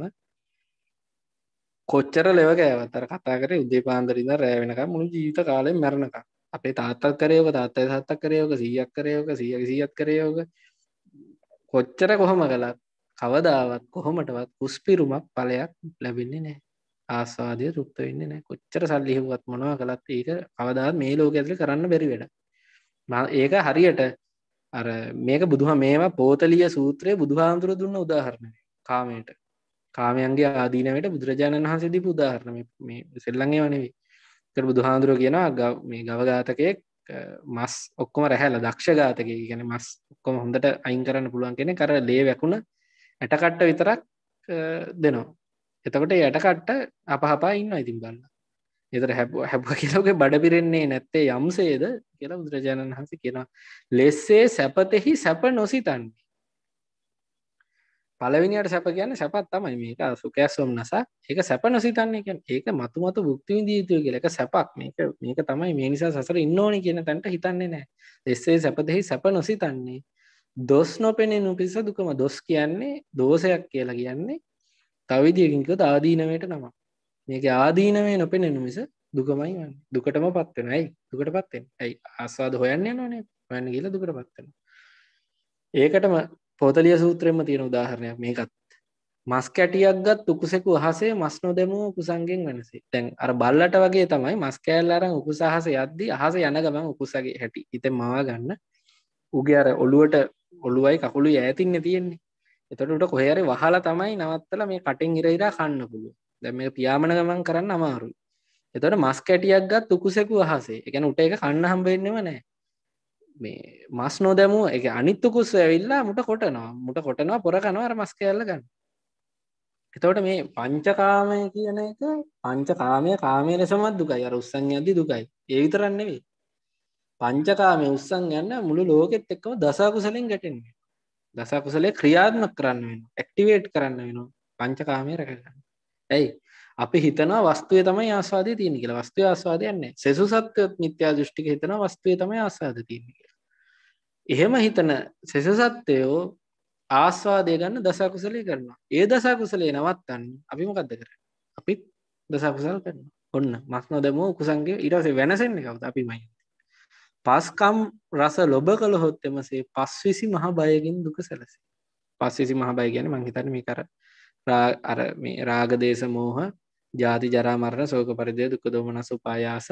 කොච්චර ලෙවක ඇවත්තර කතා කර උදේ පාන්දරිද රෑවෙනක මුළු ජීවිත කාලය මැරණක අපේ තාත්තක් කරයෝක තාත්තය සත්තක් කරයෝක සීයක් කරයෝක සියක සියත් කරයෝක කොච්චර කොහොම කළත් කවදාවත් කොහොමටවත් කුස්පිරුමක් පලයක් ලැබෙන්නේ නෑ ආස්වාදය තුක්ත වෙන්න නෑ කොච්චර සල්ලිහුවත් මොනවා කළත් ඒක අවදාත් මේ ලෝක ඇතුල කරන්න බැරි වැඩ ඒක හරියට අර මේක බුදුහ මේවා පෝතලිය සූත්‍රය බුදුහාන්තුර දුන්න උදාහරණය කාමයට කාමයන්ගේ ආදීනවට බුදුරජාණන් වහන්සේ දීපු උදාහරණ මේ සෙල්ලන්ගේ වනෙවේ කර බුදුහාන්දුරුව කියනවා මේ ගවඝාතකයෙක් මස් ඔක්කොම රැහැල දක්ෂඝාතක ගැන මස් ඔක්කොම හොඳට අයින් කරන්න පුළුවන් කෙනෙ කර ලේ වැකුණ ඇටකට්ට විතරක් දෙනවා එතකොට යට කට්ට අපහපා ඉන්න ඉතින් බන්න එතර හැබ හැබ කියලගේ බඩ පිරෙන්නේ නැත්තේ යම්සේද කියලා බුදුරජාණන් වහන්සේ කියෙන ලෙස්සේ සැපතෙහි සැප නොසිතන්නේ පලවිනිට සැප කියන්න සැපත් තමයි මේක සුකෑස්වම් නසා ඒක සැප නොසිතන්නේ ඒක මතු මතු බුක්තිවි දීතුය කියලක සැපක් මේක මේක තමයි මේ නිසා සසර ඉන්නඕනි කියන තැන්ට හිතන්නේ නෑ ලෙස්සේ සැපතෙහි සැප නොසිතන්නේ දොස් නොපෙනෙනු පිස දුකම දොස් කියන්නේ දෝසයක් කියලා කියන්නේ තවිදියකින්කත් ආදීනවයට නම මේක ආදීනවේ නොපෙනෙන මිස දුකමයි වන්න දුකටම පත්වෙනයි දුකට පත්වෙන් ඇයි ආස්වාද හොයන්න නොනේ වැන්න කියල දුකට පත්වෙන ඒකටම පොතලිය සූත්‍රයම තියෙන උදාහරණයක් මේකත් මස් කැටියක් ගත් උකුසෙකු අහසේ මස් නොදැමූ උකුසන්ගෙන් වෙනසේ තැන් අර බල්ලට වගේ තමයි මස් කෑල්ලාරං උකුසාහස යද්දී අහස යන ගමන් උකුසගේ හැටි ඉත මවා ගන්න උගේ අර ඔළුවට ඔළුවයි කකුළු ඇතින්න තියෙන්නේ එතොටට කොහරි වහලා තමයි නවත්තල මේ කටින් ඉරහිරා කන්න පුළුව දැ මේ පියාමන ගමන් කරන්න අමාරුයි එතොට මස් කැටියක් ගත් තුකුසෙකු අහසේ එකන උට එක කන්න හම්බෙන්න්නව නෑ මේ මස් නොදැමූ එක අනිත්තුකුස් ඇවිල්ලා මුට කොටනවා මුට කොටනවා පොරකනවර මස් කඇල්ලගන්න එතවට මේ පංචකාමය කියන එක පංචකාමය කාමය ලෙසමත් දුකයි අර උත්සං ඇදි දුකයි ඒ විතරන්නේ වේ පංචකාමය උත්සං යන්න මුළු ලෝකෙත් එක්කව දසාකුසලින් ගැටෙන්නේ දසකුසලේ ක්‍රියාත්මක කරන්න වෙන ඇක්ටිවේට් කරන්න වෙන පංචකාමය රැකගන්න ඇයි අපි හිතන වස්තුවේ තමයි ආස්වාද තියෙන කියලා වස්තුව ආස්වාදයන්නේ සෙසු සත්වයොත් මිත්‍යා දෘෂ්ටික හිතන වස්තුවේ තමයි ආස්වාද තියෙන කියලා එහෙම හිතන සෙස සත්වයෝ ආස්වාදය ගන්න දසකුසලය කරනවා ඒ දසකුසලේ නවත්තන්න අපි මොකක්ද කර අපිත් දසකුසල් කරන්න ඔන්න මක්නොදමෝ කුසන්ගේ ඉරසේ වෙනසෙන්නේ කවද අපි මයි පස්කම් රස ලොබ කළහොත් එමසේ පස්විසි මහා බයගෙන් දුක සැලසි පස්විසි මහා බය ගැන මංහිතන මේ කර අර මේ රාගදේශ මෝහ ජාති ජරාමරණ සෝක පරිදය දුක දෝමනස උපායාස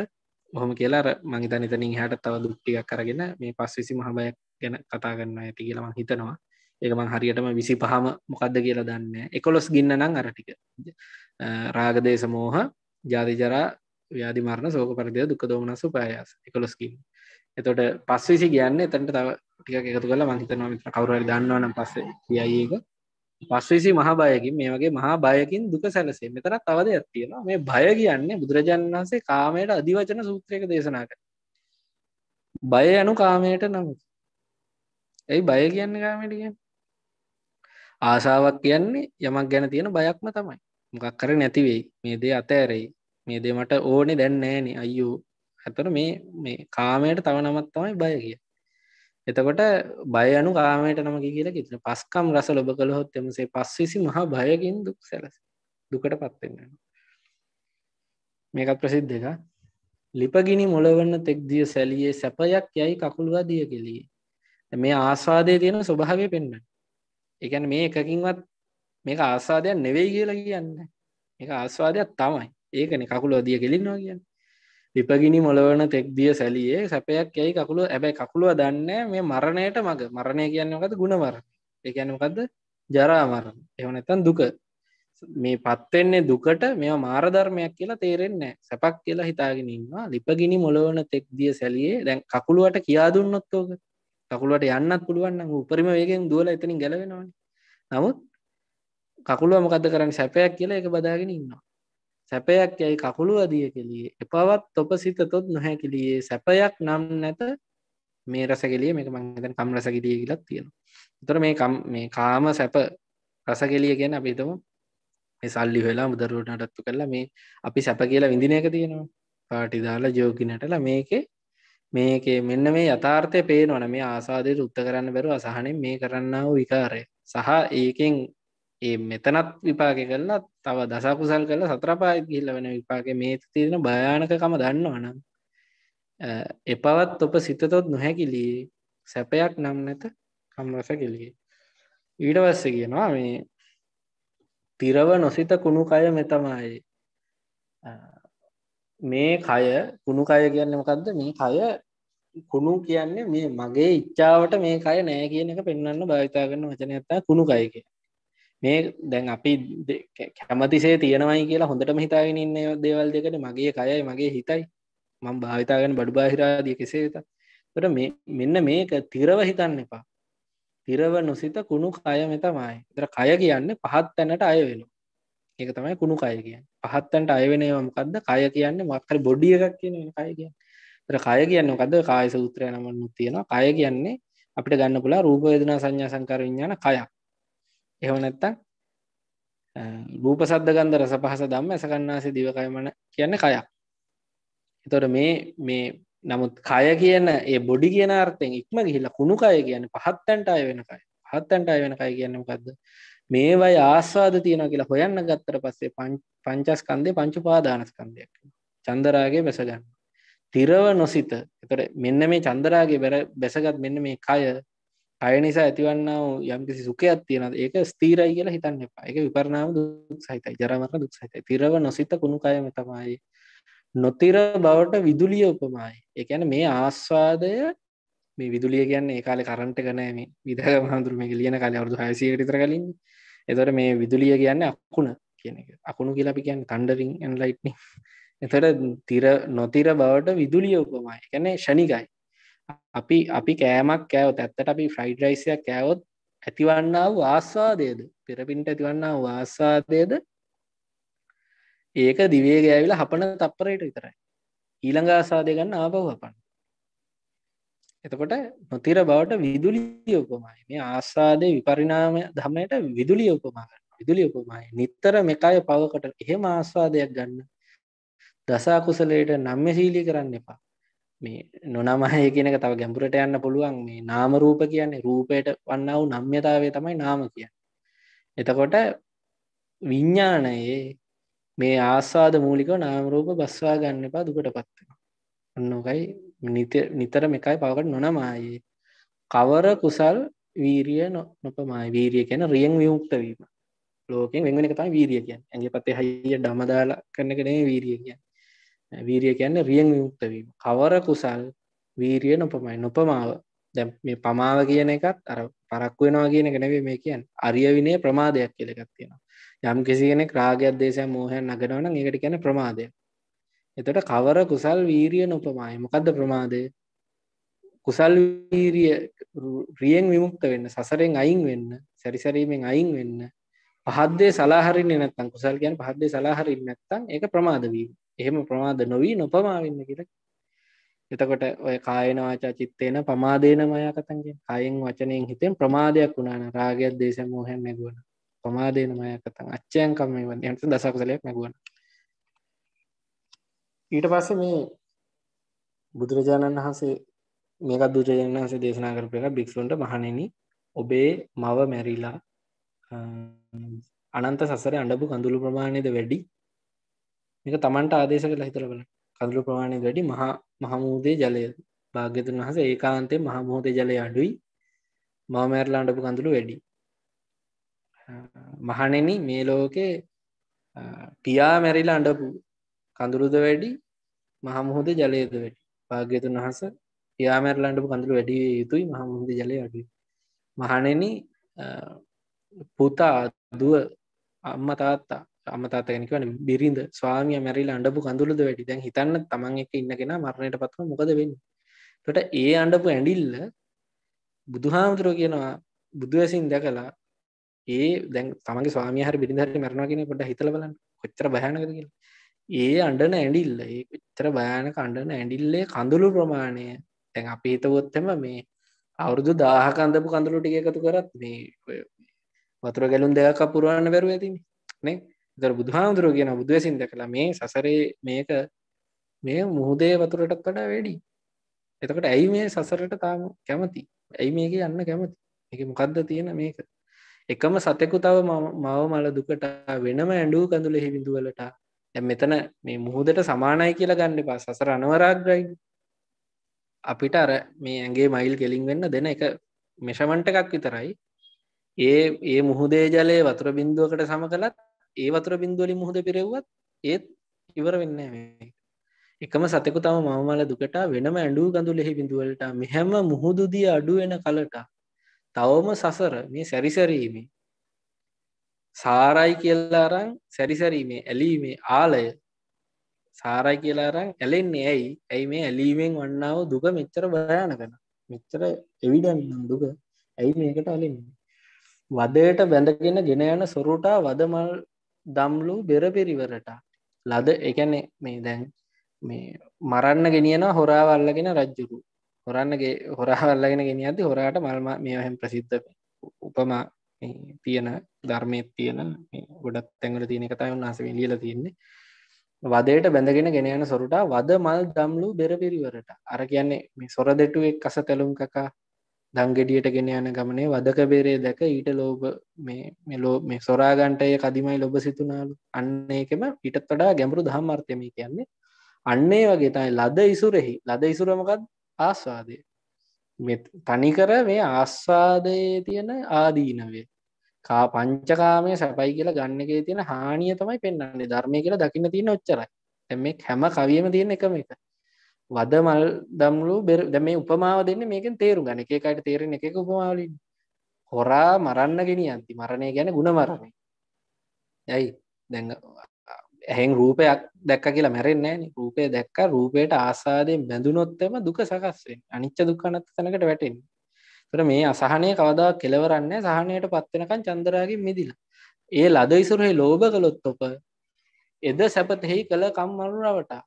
හොම කියලා මංහිත නිතනින් හට තව දුක්්ටියක් කරගෙන මේ පස්විසි මහබයක් ගැන කතා ගන්න ඇති කියලා මං හිතනවා ඒකමං හරියටම විසි පහම මොකක්ද කියලා දන්න එකොලොස් ගින්න නං අරටික රාගදේශ මෝහ ජාතිජරා ව්‍යාධි මරණ සෝක පරිදය දුක දෝමනස උපායාස එකොලොස්කින් එතොට පස්වේසි කියන්න එතැන්ට තව ටික එකතු කල මහිතනවා මිත්‍ර කවරුවල් දන්නවන පස්සේ කියයික පස්වේසි මහා බයකින් මේ වගේ මහා බයකින් දුක සැලසේ මෙතන තවද ඇත්තියෙනවා මේ බය කියන්නේ බුදුරජාණන් වහන්සේ කාමයට අධිවචන සූත්‍රයක දේශනා කර බය යනු කාමයට නමුත් ඇයි බය කියන්නේ කාමයට කියන්න ආසාාවක් කියන්නේ යමක් ගැන තියෙන බයක්ම තමයි මොකක් කර නැතිවෙයි මේ දේ අතෑරෙයි මේ දේ මට ඕනෙ දැන්නෑනේ අයෝ ඇතර මේ මේ කාමයට තව නමත් තමයි බය කිය එතකොට බය අනු කාමයට නම කියලා කිතන පස්කම් රස ලොබ කළහොත් එමසේ පස්විසි මහා භයකින් දුක් සැලස දුකට පත්වෙන්න මේකත් ප්‍රසිද්ධ එක ලිපගිනි මොලවන්න තෙක් දිය සැලියේ සැපයක් යයි කකුළුවා දිය කෙලිය මේ ආස්වාදය තියෙන ස්වභාවය පෙන්න්න එකැන මේ එකකින්වත් මේක ආසාදයක් නෙවෙයි කියලා කියන්න එක ආස්වාදයක් තමයි ඒකන කකුල අදිය කෙලින්වා කියන්න රිපගිනි මොලවන තෙක්දිය සැලියේ සැපයක් ඇයි කකුළු ඇබැයි කකුළුව දන්න මේ මරණයට මග මරණය කියන්නකද ගුණමර එකනකද ජරාමරණ එවනැතන් දුක මේ පත්වෙන්නේ දුකට මෙ මාරධර්මයක් කියලා තේරෙන්නේ සැපක් කියලා හිතාගෙනන්නවා ලිපගිනි මොලවන තෙක්දිය සැලියේ දැන් කකුළුවට කියා දුන්නොත්තෝක කකුළුවට යන්නත් පුළුවන් උපරිම වේගෙන් දුවල එතනින් ගැලවෙනවාන නමුත් කකුළුව මොකද කරන්න සැපයක් කියලා එක බදාගෙන ඉන්නවා සැපයක් යැයි කකුළුවදිය කෙළිය එපවත් තොප සිත තොත් නොහැකිලියේ සැපයක් නම් නැත මේ රසගෙලිය මේක මංතන කම් රසගෙලිය කියලත් තියෙනවා තොර මේකම් මේ කාම සැප රසගෙලිය ගැන අපිතම මේ සල්ලි වෙලා මුදරුවට නටත්තු කරලා මේ අපි සැප කියලා විඳින එක තියෙනවා පාටිදාලා ජෝගිනටල මේකේ මේකේ මෙන්න මේ යථාර්ථය පේනවන මේ ආසාදයට උත්ත කරන්න බැරු අසාහනෙන් මේ කරන්න වූ විකාරය සහ ඒකෙන් ඒ මෙතනත් විපාක කරලා තව දසකුසල් කරල සතරපාත් ගිල්ල වෙන විපාක මේ තියෙන භයානකකම දන්නවනම් එපවත් ඔප සිතතොත් නොහැකිලී සැපයක් නම් නැත කම්රස කෙලිය ඊට වස්ස කියනවා මේ තිරව නොසිත කුණු කය මෙතමයි මේ කය කුණු කය කියන්න මකක්ද මේ කය කුණු කියන්නේ මේ මගේ ඉච්චාවට මේ කය නෑ කියන එක පෙන්න්න භාවිතා කරන වචන ඇත්තා කුණු කයක මේ දැන් අපි කැමතිසේ තියෙනවයි කියලා හොඳටම හිතාගෙන ඉන්න දේවල් දෙකට මගේ කයයි මගේ හිතයි මං භාවිතාගෙන බඩු බාහිරාදිය කෙසේ වෙත තොට මෙන්න මේක තිරව හිතන්න එපා තිරව නොසිත කුණු කය මෙතමයි තර කය කියන්න පහත් තැනට අයවෙන ඒක තමයි කුණු කය කියන්න පහත්තැන්ට අයවෙනවාමකක්ද කය කියන්න මක්කර බොඩිය එකක් කියන කය කියන්න තර කය කියන්න කද කාය සූත්‍රය නමන්නු තියෙන කය කියන්නේ අපිට ගන්න පුලා රූපයදනා සංඥා සංකරවිඥාන කයක් එහෝ නැත්තං රූප සද්ධ ගන්ධ රස පහස දම්ම ඇසකන්නාසේ දිවකයමන කියන්න කයක් එතොට මේ මේ නමුත් කය කියන ඒ බොඩි කියන අර්ථයෙන් ඉක්ම ගිහිලා කුණු කය කියන පහත්තැන්ට අය වෙනකයි පහත්තැන්ට අය වෙනකයි කියන්නම කක්ද මේවයි ආස්වාද තියෙන කියලා හොයන්න ගත්තර පස්සේ පංචස්කන්දය පංචුපාදානස්කන්දයක් චන්දරාගේ බැසගන්න තිරව නොසිත එතට මෙන්න මේ චන්දරාගේ බැර බැසගත් මෙන්න මේ කය අය නිසා ඇතිවන්නාව යම් කිසි සුකයක් තියෙන ඒක ස්තීරයි කියලා හිතන්න එපා එක විපරණාව දුක් සහිතයි ජරමරණ දුක් සහිතයි තිරව නොසිත කුණු කයම තමයි නොතිර බවට විදුලිය උපමයි එකන මේ ආස්වාදය මේ විදුලිය කියන්නේ ඒකාල කරන්ට කනෑ විද හඳුරම ලියන කාල අවුදු හසි ටර කලින් එතොට මේ විදුලිය කියන්න අක්කුණ කියන එක අකුණු කියලාපි කියන්න තන්ඩරින් ඇන් ලයිට්න එතට තිර නොතිර බවට විදුලිය උපමයි එකැනේ ශනිකයි අපි අපි කෑමක් කෑවොත් ඇත්තට අපි ෆ්‍රයිඩ් රයිසියක් කෑවොත් ඇතිවන්නාව ආස්වාදයද පෙරපින්ට ඇතිවන්නාව ආස්වාදයද ඒක දිවේ ගෑවිල හපන තප්පරයට විතරයි ඊළඟ ආසාදය ගන්න ආපහු හපන් එතකොට නොතිර බවට විදුලිය උපමයි මේ ආසාදය විපරිණාම දමයට විදුලිය උපමාග විදුලිය උපමයි නිත්තර මෙකාය පවකට එහෙම ආස්වාදයක් ගන්න දසා කුසලයට නම්ම ශීලි කරන්න එපා මේ නොනමහය කියනක තව ගැඹුරට යන්න පුළුවන් මේ නාම රූප කියන්නේ රූපයට වන්නාව නම්්‍යතාවය තමයි නාම කිය එතකොට විඤ්ඥානයේ මේ ආස්වාද මූලිකව නාමරූප බස්වා ගන්න එපා දුකට පත්වෙන ඔන්නෝකයි නිතර මේකයි පවකට නොනමායේ කවර කුසල් වීරිය නොපමයි වීරිය කියන රියෙන් වියුක්ත වීම ලෝකෙන් වෙන එක තයි වීරිය කියන් ඇගේ පතේ හයිිය ඩමදාලා කරන කනේ වීරිය කියන් වීරිය කියන්නේ රියෙන් යුක්තවීම කවර කුසල් වීරිය නොපමයි නොපමාව දැ මේ පමාව කියන එකත් අර පරක්ව වෙනවා කියන ගැනව මේ කියන් අරියවිනේ ප්‍රමාදයක් කියලකත් තියෙනවා යම් කිසි කෙනෙ රාගයක් දේශය මෝහයන් නගනවන ඒකට කියන ප්‍රමාදය එතට කවර කුසල් වීරිය නොපමයි මොකක්ද ප්‍රමාදය කුසල් වීරිය රියෙන් විමුක්ත වෙන්න සසරෙන් අයින් වෙන්න සැරිසරීමෙන් අයින් වෙන්න පහද්දේ සලාහරින්න නැත්තම් කුසල් ගැන පහද්දේ සලාහරින්න නැත්තම් ඒක ප්‍රමාදවීම එහෙම ප්‍රමාද නොවී නොපමාවෙන්න කියල එතකොට ඔය කායනවාචා චිත්තේන පමාදේන මයා කතන්ගේ අයෙන් වචනයෙන් හිතෙන් ප්‍රමාදයක් වුණාන රාගයක් දේශ මෝහැන් නැගුවන පමාදේන මය කතන් අච්චයන් කම්මේ වන් එට දසකුසලයක් නැගුවන ඊට පස්ස මේ බුදුරජාණන් වහන්සේ මේක බුදුරජාණන් වහන්සේ දේශනා කරපු එක භික්ෂුන්ට මහණෙනි ඔබේ මව මැරිලා අනන්ත සසර අඩපු කඳුළු ප්‍රමාණයද වැඩි මේක තමන්ට ආදේශ කළ හිතල බල කඳුළු ප්‍රමාණය වැඩි මහා මහමූදේ ජලය භාග්‍යතුන් වහස ඒකාන්තේ මහමෝතේ ජලය අඩුයි මවමෑරලා අඩපු කඳුළු වැඩි මහනෙන මේ ලෝකේ පියා මැරිලා අඩපු කඳුරුද වැඩි මහමුහොද ජලයද වැඩි භාග්‍යතුන් වහස යාමැරලන්ඩපු කඳුළු වැඩි යුතුයි මහමුහොද ජලය අඩුයි මහනෙන පුතා දුව අම්ම තාත්තා අමතාත කෙනකවන බිරිඳ ස්වාමිය මැරිල් අඩපු කඳුලද වැඩි දැන් හිතන්න තමන් එක ඉන්නගෙන මරණයට පත්ව මොකද වෙන්න තොට ඒ අන්ඩපු ඇඩිල්ල බුදුහාමුදුරෝ කියනවා බුදුවැසින් දැකලා ඒ දැන් තමගේ ස්වාමිය හරි බිරිඳහර මරණ කියෙන කොට හිතලබලන්න කොච්චර භයනකද කියලා ඒ අන්ඩන ඇඩිල්ල ඒ කොච්චර භයන කණ්ඩන ඇඩිල්ලේ කඳුළු ප්‍රමාණය තැන් අපි හිතවොත්තම මේ අවුරුදු දාහකන්දපු කඳුලු ටික එකතු කරත් මේ වතුර ගැලුම් දෙයක් අපපුරුවන්න බැරුව ඇතින නෙක් දර බුදුහාමුදුරුව කියන බුදුවසින් දැකලා මේ සසරේ මේක මේ මුහුදේ වතුරටත් වඩා වැඩි එතකට ඇයි මේ සසරට තාම කැමති ඇයි මේක යන්න කැමති එක මොකක්ද තියෙන මේක එකම සතෙකු තව මව මල දුකට වෙනම ඇඩුව කඳුල හිබිඳුවලට ඇ මෙතන මේ මුහුදට සමානයි කියලා ගන්න පා සසර අනවරාග්‍රයි අපිට අර මේ ඇගේ මයිල් කෙලින් වෙන්න දෙන එක මෙෂමන්ට එකක් විතරයි ඒ ඒ මුහුදේ ජලය වතුර බින්දුවකට සම කලත් ඒ වතුර බින්දුවලින් මුහුද පිරෙව්වත් ඒත් ඉවර වෙන්න මේ එකම සතෙකු තම මමල දුකට වෙනම ඇඩු ගඳු ලෙහි බිඳුවලට මෙහැම මුහුදුදී අඩුවෙන කලට තවම සසර මේ සැරිසරීමේ සාරයි කියල්ලාරං සැරිසරීමේ ඇලීමේ ආලය සාරයි කියලාරං ඇලෙන්නේ ඇයි ඇයි මේ ඇලීමෙන් වන්නාව දුක මෙච්චර භයාන කන මෙච්චර එවිඩන්නම් දුක ඇයි මේකට අලින්නේ වදයට බැඳගෙන ගෙන යන සොරුටා වදමල් දම්ලූ බෙරපෙරිවරට ලද එකන්නේ මේ දැන් මේ මරන්න ගෙනියන හොරාවල්ලගෙන රජ්ජුරු හොරන්නගේ හොරහල්ලගෙන ගෙන ඇති හොරාට මල්ම මේහෙම ප්‍රසිද්ධ උපමා තියෙන ධර්මය තියෙන ගොඩත් තැඟල තියෙන කතයි උන්හස ලියල තියෙන්නේ වදයට බැඳගෙන ගෙනයන සොරුට වද මල් දම්ලු බෙරපිරිවරට අර කියන්නේ මේ සොර දෙටුවෙක් කස තැලුම් කකා දංගෙඩියට ගෙන යන ගමනේ වදක බේරේ දැක ඊට ලෝබ මේ ලෝ මේ සොරාගන්ටය කදිමයි ලොබ සිතුනාලු අන්න එකම ඉටත් වඩා ගැඹරු දහම්මර්ථයම කියන්නේ අන්නේ වගේ තයි ලද ඉසුරෙහි ලද ඉසුරමකත් ආස්වාදය තනිකර මේ ආස්වාදයේ තියෙන ආදීනවේ කා පංචකාමය සැපයි කියලා ගන්න එක තියෙන හානිය තමයි පෙන්න්නේ ධර්මය කියලා දකින්න තියෙන ඔච්චරයි එම හැම කවියම තියෙන එකම එක වද මල් දම්ලු බෙර දැ මේ උපමාව දෙන්න මේකෙන් තේරු ගන එකකට තේරෙන එක උපමාවලින් හොරා මරන්න ගෙන අන්ති මරණය ගැන ගුණ මරණ යයි දැ ඇහෙන් රූපයක් දැක්ක කියලා මැරෙන්නේ රූපය දැක්ක රූපයට ආසාදයෙන් බැඳුනොත්තම දුක සකස්වෙන් අනිච්ච දුක්කනත් තැනකට වැටෙන් තර මේ අසාහනය කවදා කෙලවරන්න සහනයට පත්වෙනකන් චන්දරාගින් මිදිල ඒ ලද ඉසුරහි ලෝභ කළොත් ඔප එද සැපතෙහි කළ කම්මරුරවටා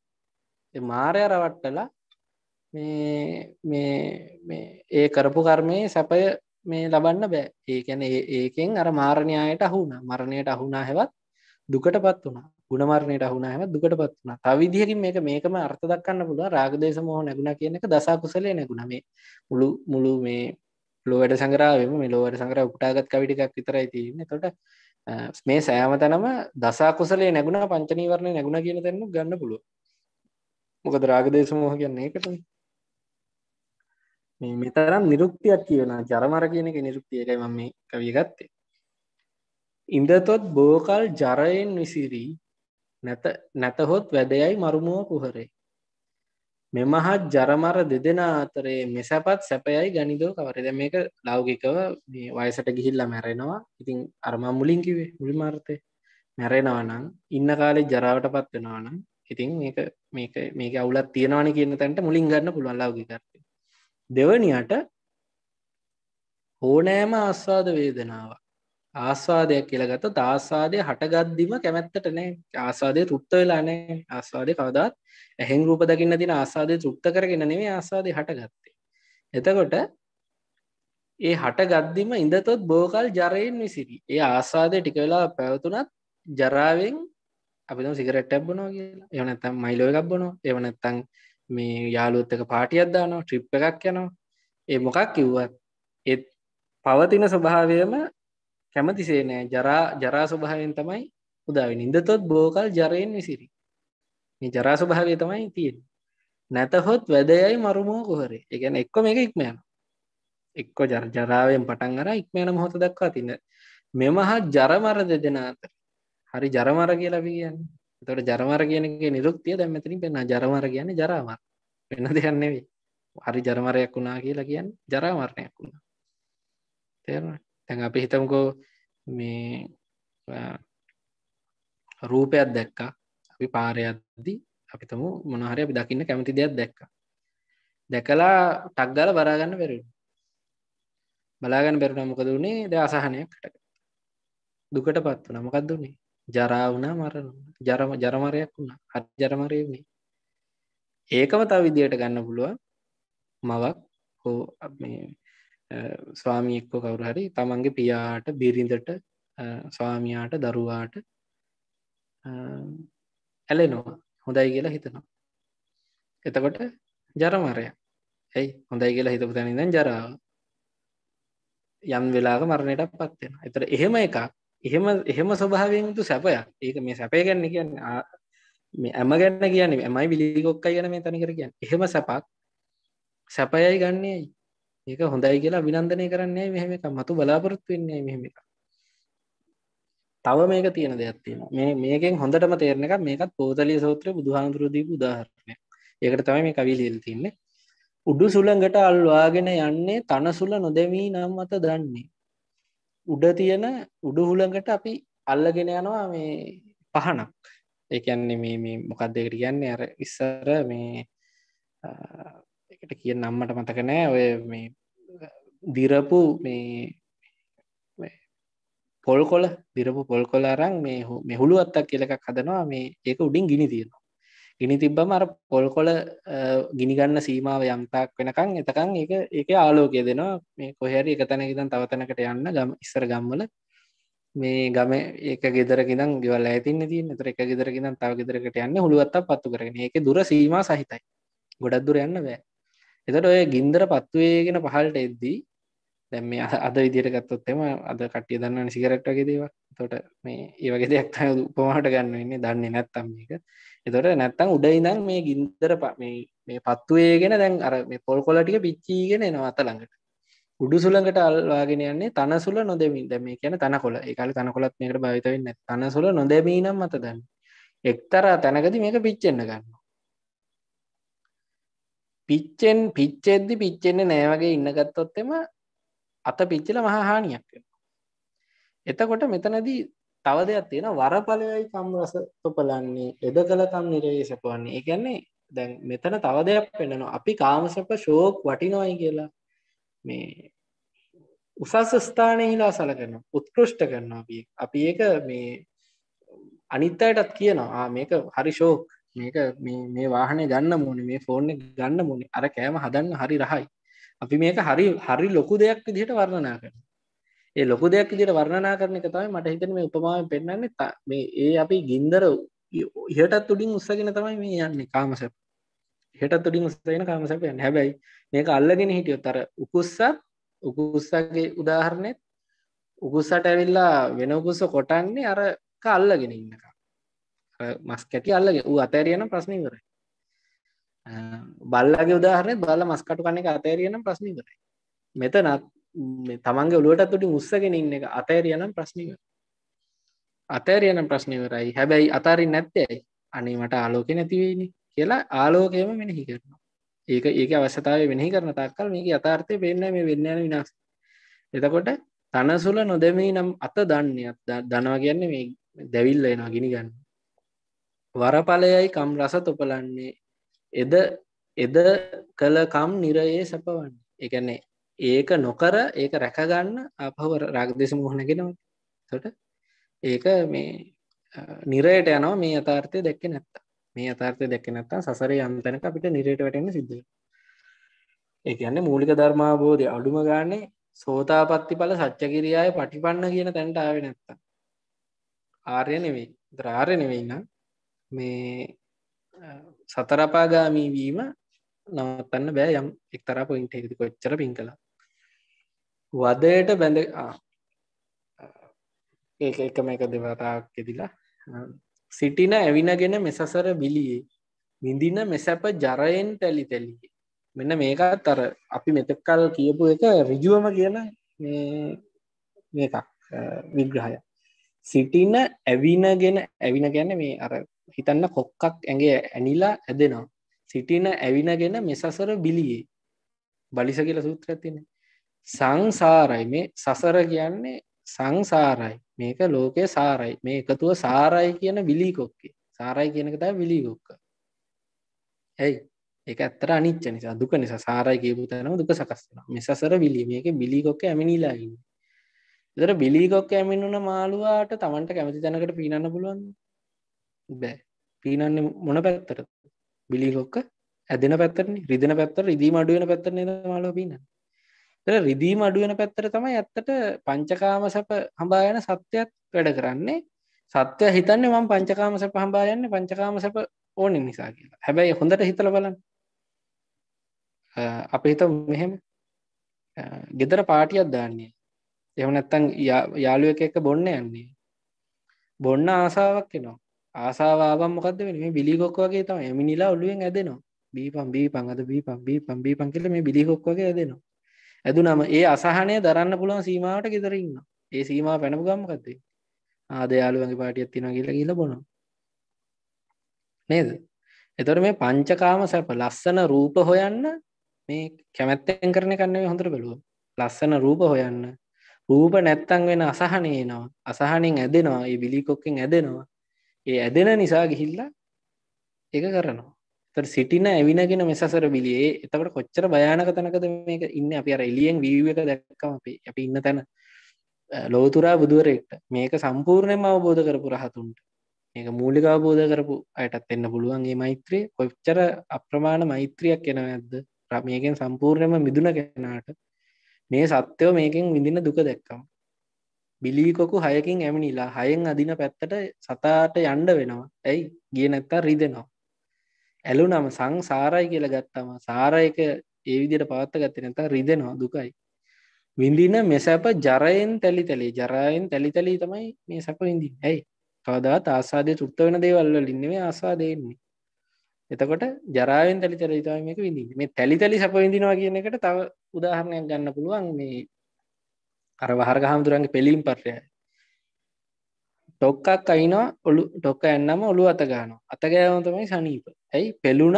මාරය රවට්ටලා මේ ඒ කරපු කර්මයේ සැපය මේ ලබන්න බෑ ඒකැන ඒකෙන් අර මාරණයායට අහුුණ මරණයට අහුුණා හැවත් දුකට පත් වුණ ගුණමරණයට අහුුණ හැම දුකට පත් වුණ තවිදිහකින් මේක මේකම අර්ථ දක්කන්න පුළ රාගදේශ මහ නැගුණ කියන එක දසා කුසලේ නැගුණ මේ මුළු මුළු මේ ලෝවැට සංගරාවම මෙලෝවට සංගර උටාගත් කවිටිකක් විතරයි තියන්න තොට මේ සෑමතනම දසා කුසලේ නැගුණ පංචනීවරණය නැගුණ කියන තැන්නු ගන්න පුළුව මොකද රාගදේශ මොහ කියන්නේ ඒකටනේ මේ මෙතරම් නිරුක්තියක් කියවන ජරමර කියන එක නිරුක්තිය එකයි මම මේ කවිය ගත්තේ ඉඳතොත් බෝකල් ජරයෙන් විසිරී නැත නැතහොත් වැදයයි මරුමුව කුහරේ මෙමහත් ජරමර දෙදෙන අතරේ මෙසැපත් සැපයයි ගනිදෝ කවරද මේක ලෞගිකව මේ වයසට ගිහිල්ලා මැරෙනවා ඉතින් අරම මුලින් කිවේ මුළි මාර්තය මැරෙනවනම් ඉන්න කාලේ ජරාවට පත්වෙනවනම් ඉතින් මේක මේක මේක අවුලත් තියෙනවාන කියන තැන්ට මුලින් ගන්න පුළුවන්ලාගි කරය දෙවනියට හෝනෑම ආස්වාද වේදනාව ආස්වාදයක් කියලගත දාසාදය හටගත්දිම කැමැත්තට නෑ ආසාදය තෘප්ත වෙලානෑ ආස්වාදය කවදත් ඇහෙන් රූප දකින්න තින ආසාදය තෘප්ත කරගෙන නෙවේ ආසාදය හටගත්තේ එතකොට ඒ හට ගද්දිම ඉඳතොත් බෝකල් ජරයෙන් විසිරි ඒ ආසාදය ටිකවෙලා පැවතුනත් ජරාවෙන් අපි සිකරට ටැබ්බනෝ කියලා එවනත්තම් මයිලෝ එකක්බනෝ එවනත්තං මේ යාලුත්තක පාටියත්දානෝ ට්‍රිප් එකක් යනවා ඒ මොකක් කිව්වත් ඒත් පවතින ස්වභාවයම කැමතිසේ නෑ ජරා ජරා ස්වභාවෙන් තමයි උදාවි නින්දතොත් බෝකල් ජරයෙන් විසිරි මේ ජරා ස්වභාවය තමයි තියෙන් නැතහොත් වැදයයි මරුමෝ කොහරේ එකැන එක්ක මේක ඉක්මයන එක්ක ජරජරාවෙන් පටන් අර ඉක්මයන මොහොත දක්වා තින්න මෙම හා ජරමර දෙදෙන අතර හරි ජරමර කියලා කියන්න තොට ජරමර කියනගේ නිරුක්තිය දැම් මෙතරින් පෙන්න්න ජරමර කියන්නේ ජරාමර වෙන්න දෙයන්නෙවේ හරි ජරමරයක් වුණා කියලා කියන්න ජරාමරණයක් වුණා තේරන තැන් අපි හිතමකෝ මේ රූපයක් දැක්කා අපි පාරයක්දී අපිතම මොනහරි අපි දකින්න කැමති දෙයක් දැක්ක දැකලා ටක්ගල බරාගන්න පෙරුණ බලාගන්න බැරුණ මොකද වුණේ ද අසාහනයක් කටක දුකට පත් වන මොකක්ද වුණේ ජරාවනා මරණ ජරම ජරමරයක් වුණා අත් ජරමරය වුණේ ඒකම තව විදියට ගන්න පුළුවන් මවක් හෝ මේ ස්වාමියෙක්කෝ කවරු හරි තමන්ගේ පියාට බිරිඳට ස්වාමියාට දරුවාට ඇලෙනවා හොඳයි කියලා හිතනවා එතකොට ජරමරය ඇයි හොඳයි කියලා හිතපු තැනිදන් ජරාව යම් වෙලාග මරණයටත් පත්වෙන එතට එහෙම එකක් එහෙම එහෙම ස්වභාවයෙන්තු සැපයක් ඒක මේ සැපය ගැන්න කියන්න මේ ඇම ගැන්න කියන්නේ ඇමයි විලිකොක්ක යන මේ තනිකර කියන්න එහෙම සැපක් සැපයයි ගන්නේ ඒක හොඳයි කියලා විනන්දනය කරන්නේ මෙහෙම එක මතු බලාපොරොත්තු වෙන්නේ මෙහෙම එක තව මේක තියෙන දෙයක් තියෙන මේ මේකෙන් හොඳටම තේරණ එක මේකත් පෝතලිය සෝත්‍ර බුදුහාන්තුරදීපු උදාහරණය ඒකට තමයි මේ කවි ලියලා තින්නේ උඩු සුළඟට අල්වාගෙන යන්නේ තන සුළ නොදෙමී නම් අත දන්නේ උඩ තියෙන උඩු හුළඟට අපි අල්ලගෙන යනවා මේ පහනක් ඒකන්නේ මේ මොකක් දෙකට කියන්නේ අර ඉස්සර මේ එකට කිය නම්මට මතක නෑ ඔය මේ දිරපු මේ පොල් කොල දිරපු පොල් කොල අරං මේ මෙහුළු අත්තක් කියලකක් හදනවා මේ ඒක උඩින් ගිනි තියෙනවා ගිනි තිබ්බම අර පොල් කොල ගිනිගන්න සීමාව යම්තාක් වෙනකං එතකං එක ඒක ආලෝකය දෙනවා මේ කොහැරි එක තැන ඉදන් තවතනකට යන්න ගම ඉස්සර ගම්මල මේ ගම එක ගෙදරගෙනම් ගෙවල් ඇතින්න තින් තර එක ගෙදරගෙනම් තව ගෙදරකට යන්න හළුවත්ත පත්තු කරන එක දුර සීම සහිතයි ගොඩක් දුර යන්න බෑ එතට ඔය ගින්දර පත්තුවේගෙන පහල්ට එද්දී දැම් මේ අද විදියට ගත්තොත්තෙම අද කටිය දන්න සිගරට්ටගේ දේව තොට මේ ඒවගේ දෙයක් උපමහට ගන්න වෙන්නේ දන්නේ නැත්තම් එක එතොට නැත්තං උඩයිදන් මේ ගින්දර මේ පත්තුවේ ගෙන දැන් අර මේ පොල් කොලටික පිච්චීගෙන එනවා අතළඟට උඩු සුළඟට අල්වාගෙන යන්නේ තන සුල නොදමින් දැම මේ කියන තන කොල එකල තන කොලත් මේකට භවිතවෙන්න තන සුල නොදැමී නම් මත දැන් එක්තරා තැනකති මේක පිච්චෙන්න්න ගන්න පිච්චෙන් පිච්චෙද්දි පිච්චෙන්නේ නෑවගේ ඉන්නගත්තොත්තෙම අත පිච්චල මහාහානියක් එතකොට මෙතනදී තව දෙයක් තියෙන වරපලයයි කම්රස තුපලන්නේ එද කළකම් නිරයේ සැපවන්නේ එකන්නේ දැන් මෙතන තව දෙයක් පෙන්න්නනවා අපි කාමසප ශෝක් වටිනොයි කියලා මේ උසස් ස්ථානයහිලා සලකන උත්කෘෂ්ට කරන අපි අපි ඒක මේ අනිත්තයටත් කියනවා මේක හරි ශෝක් මේක මේ වාහනය ගන්න මුණ මේ ෆෝර්න ගන්න මුණ අර කෑම හදන්න හරි රහයි අපි මේක හරි හරි ලොකු දෙයක් විදිහට වර්ණනා කරන ඒ ලොකු දෙයක් විදිට වර්ණනා කරන එක තමයි මට හිතන මේ උපමාව පෙන්න්නන්නේ මේ ඒ අපි ගින්දර ඉහටත් තුඩින් උත්සගෙන තමයි මේ යන්නේ කාමසැප හෙටත් තුඩින් උස්සගෙන කාමසැප යන්න හැබැයි මේක අල්ලගෙන හිටියොත් අර උකුස්සත් උකුස්සගේ උදාහරණෙත් උකුස්සට ඇවිල්ලා වෙන උකුස්ස කොටන්නේ අර අල්ලගෙන ඉන්නක මස් කැටි අල්ලගෙන වූ අතෑරයන ප්‍රශ්නීවරයි බල්ලගේ උදාහරනය බල මස්කටු කන්න එක අතේරයන ප්‍රශ්නීවරයි මෙතනත් තමන්ගේ ඔලුවට තුටි මුස්සගෙන ඉන්න එක අතෑරයනම් ප්‍රශ්නිව අතෑරයනම් ප්‍රශ්නිවරයි හැබැයි අතාරි නැත්තැයි අනේ මට ආලෝක නැතිවෙනි කියලා ආලෝකයම මෙනෙහි කරනවා ඒක ඒක අවශ්‍යතාව වෙනහි කරන තක්කල් මේක අතාර්ථය වෙන්න මේ වෙන්නන විනාස එතකොට තනසුල නොදැමී නම් අත දන්නේත් දනවා කියන්න මේ දැවිල්ල එනවා ගිනි ගන්න වරපලයයි කම් රස තොපලන්නේ එද එද කළකම් නිරයේ සැපවන්න එකන්නේ ඒක නොකර ඒක රැකගන්න අපව රාගදේශ මුහුණගෙනවා තොට ඒක මේ නිරයට යනවා මේ අතාර්ථය දැක්ක නැත්ත මේ අතාර්ථය දැක්ක නැත්තා සසර යන්තනක අපිට නිරයට වැටෙන සිද්ධ ඒ කියන්නේ මූලික ධර්මාබෝධය අඩුම ගාන්නේ සෝතාපත්ති පල සච්චකිරියාය පටිපන්න කියන තැන්ට ආව නැත්ත ආර්ය නෙවෙයි ද්‍රාරය නෙවෙයිනම් මේ සතරපාගාමී වීම නවත්තන්න බෑ යම් එක්තර පොයින්ට එකති කොච්චර පින් කලා වදයට බැඳ ඒ එකම එක දෙවතාක් ෙදිලා සිටින ඇවිනගෙන මෙසසර බිලියේ විඳින මෙසැප ජරයෙන් තැලි තැලිය මෙන්න මේකත් අර අපි මෙතකල් කියපු එක රිජුවම කියන මේකක් විග්‍රහය සිටින ඇවිනගෙන ඇවින ගැන මේ අර හිතන්න කොක්කක් ඇගේ ඇනිලා ඇදෙනවා සිටින ඇවිනගෙන මෙසසර බිලියේ බලිස කියල සූත්‍ර ඇතිනේ සංසාරයි මේ සසර කියන්නේ සංසාරයි මේක ලෝකය සාරයි මේ එකතුව සාරයි කියන විලිකොක්කේ සාරයි කියනකත විලිකොක්ක ඇයි එක ඇත්තර අනිච්ච නිසා දුක නිසා සාරයි කියපු තැනම දුක සකස්න මෙසසර විලි මේක බිලිකොක්ක ඇමිනිලාගන්න දර බිලිකොක්ක ඇමිණුන මාළුවාට තමන්ට කැමති තැනකට පීනන්න පුළුවන් බෑ පීනන්න මොන පැත්තර බිලිකොක්ක ඇදෙන පැත්තරන රිදන පැත්තර ඉදීම අඩුවන පැත්තරන මාලෝ පීනන්න රිදීම අඩුවන පැත්තර තමයි ඇත්තට පංචකාම සැප හඹායන සත්‍යයත් වැඩ කරන්නේ සත්‍යය හිතන්න මම පංචකාම සැප හම්බායන්න පංචකාම සැප ඕන නිසා කියලා හැබැයි හොඳට හිතල බලන්න අප හිත මෙහෙම ගෙදර පාටියක් දාන්නේ එහම නැත්තං යාළුව එක එක බොන්න යන්නේ බොන්න ආසාවක් එනවා ආසාවාබම් මොකද වෙන මේ බිලිගොක් වගේ තම එමිනිලා ඔලුවෙන් ඇදෙනවා බීපම් බී පං අද බී පම් බී පම් බී පං කියල මේ බිලිගොක් වගේ ඇදෙනවා ඇදුනම ඒ අසාහනය දරන්න පුළුවන් සීමාවට ගෙදරඉන්න ඒ සීමා පැනපු ගම්ම කත්තේ ආදයාලුවගේ පාටියත් තින කියල කියල බොන නේද එතොට මේ පංචකාම සැප ලස්සන රූප හොයන්න මේ කැමැත්තෙන් කරන කන්නේ හොඳර බැලුව ලස්සන රූප හොයන්න රූප නැත්තං වෙන අසහනයනවා අසාහනෙන් ඇදෙනවා ඒ බිලිකොක්කෙන් ඇදෙනවා ඒ ඇදෙන නිසා ගිහිල්ලා එක කරනවා තර සිටින ඇවිනගෙන මෙසසර බිලියේ එතකට කොච්චර භයානක තනකද මේක ඉන්න අප අර එලියෙන් වීව එක දැක්කම අපේ අපි ඉන්න තැන ලෝතුරා බුදුවරෙක්ට මේක සම්පූර්ණයම අවබෝධ කරපු රහතුන්ට ඒක මූලික අවබෝධ කරපු අයටත් එන්න පුළුවන්ගේ මෛත්‍රය කොච්චර අප්‍රමාණ මෛත්‍රයක් එෙන ඇද රමයකෙන් සම්පූර්ණයම මිදුන කෙනාට මේ සත්‍යව මේකෙන් විඳින්න දුක දැක්කම් බිලිකොකු හයකින් ඇමිනිලා හයෙන් අදින පැත්තට සතාට යන්ඩ වෙනවා ඇයි ගිය නැත්තා රිදෙනවා ඇලුනම සංසාරයි කියලා ගත්තම සාරයක ඒ විදිට පවත්ත ගත්ත නැත රිදෙනවා දුකයි විඳින මෙසැප ජරයෙන් තැලි තැලේ ජරයෙන් තැලි තැලී තමයි මේ සැප විඳින් ඇයි කවදාත් ආසාදය තුෘත්ත වෙන දේවල්ල ලින්නෙවේ ආසාදයෙන්නේ එතකොට ජරාවෙන් තැලි තැලි තම එක විඳින් මේ තැලි තැලි සැප විඳිනවා කියන එකට තව උදාහරණයක් ගන්න පුළුවන් මේ අර වහර හාමුදුරන්ගේ පෙලීම් පර්ය ටොක්කක් අයිනවා ඔලු ටොක්ක ඇන්නම ඔලු අතගානවා අතගෑවතමයි සනීප ඇයි පෙළුණ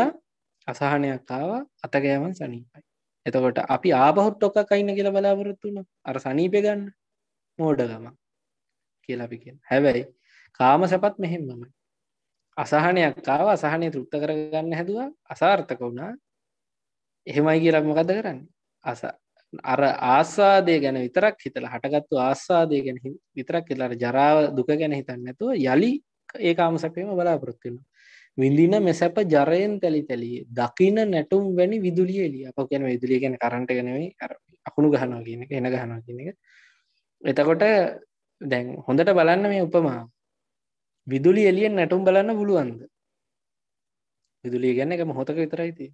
අසාහනයක්කාව අතගෑවන් සනීපයි එතකොට අපි ආබහොත් ටොක්ක කයින්න කියල බලාපොරොත්තුන අර සනීපය ගන්න මෝඩගම කියලපි කිය හැබැයි කාම සැපත් මෙහෙම්මමයි අසාහනයක්කාව අසාහනය තෘප්ත කරගන්න හැදවා අසාර්ථක වුණා එහෙමයි කියලක්මකද කරන්නේ අසා අර ආසාදය ගැන විතරක් හිතල හටගත්තු ආසාදය ගැන විතරක් එලාට ජරාව දුක ගැන හිතන්න ඇතුව යළි ඒ කාමසකයම බලාපොරොත්තුවෙන විඳින මෙසැප ජරයෙන් තැලි තැලිය දකින නැටුම් වැනි විදුලිය එලිය අප ගැන විදුලිය ගැන කරන්ට ගැනවේ අකුණු ගහනවා කියන එක එන ගහනවා කියන එක එතකොට දැන් හොඳට බලන්න මේ උපමා විදුලි එලියෙන් නැටුම් බලන්න පුළුවන්ද විදුලිය ගැන එක මොහොතක විතරයිතිේ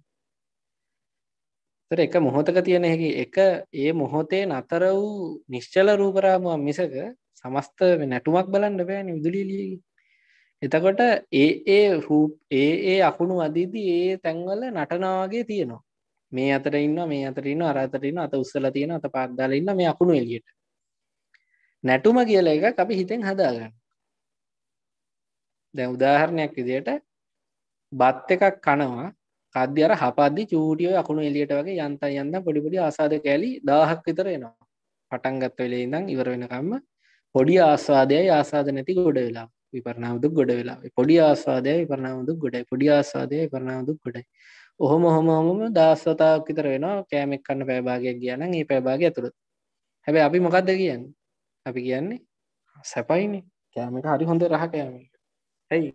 තර එක මොහොතක තියෙන හැකි එක ඒ මොහොතේ නතර වූ නිශ්චල රූපරාමුවක් මිසක සමස්ත නැටුමක් බලන්න බෑන විදුලිලියකි එතකොට ඒ ඒ රූප ඒ ඒ අකුණු අදීදී ඒ තැන්වල නටනාවගේ තියෙනවා මේ අතර ඉන්න මේ අතරන්න අරතරන්න අත උස්සල තියෙන අත පත්දාල ඉන්න මේ අකුණු එලියට නැටුම කියල එක අපි හිතෙන් හදාගන්න දැ උදාහරණයක් විදියට බත් එකක් කනවා කද්‍ය අර හපද්දි චූටියෝ අකුණු එලියට වගේ යන්ත යන්න පොඩිපොඩි ආසාද කෑලි දාහක් විතර එනවා පටන්ගත් වෙලේ ඉඳං ඉවර වෙනකම්ම පොඩි ආස්වාදයයි ආසාද නැති ගොඩ වෙලා විපරණාවදු ගොඩ වෙලා පොඩි ආස්වාදය විපරණාවදු ගොඩයි පොඩි ආස්වාදය පරණාවදු ගොඩයි ඔහොම හොමහොම දස්වතාවක් විතර වෙනවා කෑමෙක් කන්න පැබාගයක් කියන්න ඒ පැබාග ඇතුළත් හැබැ අපි මොකක්ද කියන්න අපි කියන්නේ සැපයිනේ කෑමට හරි හොඳ රහ කෑම ඇයි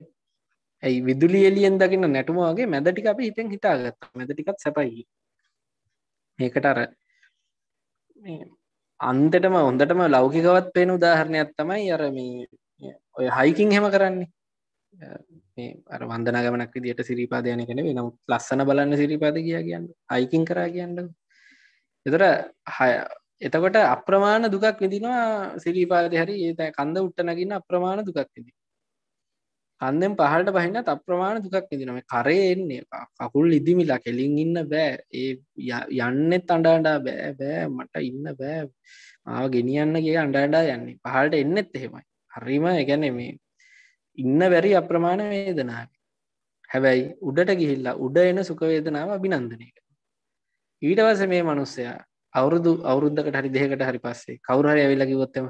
ඇයි විදුලි එලියෙන් දකින්න නැටුමගේ මැදටික අපි ඉතින් හිතාගත්ත මැදටිකත් සැපයි මේකට අර අන්තටම හොඳටම ලෞකිකවත් පේන උදාහරණයක් තමයි අර මේ ඔය හයිකින් හෙම කරන්නේ අර වන්දන ගමනක් විදිට සිරිපාදයන කෙන වෙනම් ලස්සන බලන්න සිරිපාද කියා කියන්න අයිකින් කරා කියන්න එතර හය එතකොට අප්‍රමාණ දුකක් විදිනවා සිරිපාද හරි ඒ කන්ද උට්ටනගන්න අප්‍රමාණ දුකක් විදිී කන්දෙන් පහලට පහින්න අප්‍රමාණ දුකක් ඉදිනම කරේ එන්නේ කකුල් ඉදිමිලා කෙලින් ඉන්න බෑ ඒ යන්නෙත් අඩාඩා බෑ බෑ මට ඉන්න බෑ ආව ගෙනියන්න කිය අඩාඩා යන්නේ පහලට එන්නෙත් එහෙමයි හරිම එකැන මේ ඉන්න වැරි අප්‍රමාණ වේදනාව හැබැයි උඩට ගිහිල්ලා උඩ එන සුකවේදනාව අභිනන්දනයක ඊටවස මේ මනුස්සයා අවුරුදු අවුරුද්ධකට හරි දෙකට හරි පස්සේ කවුරහරි ඇවිල්ලකිවොත්තම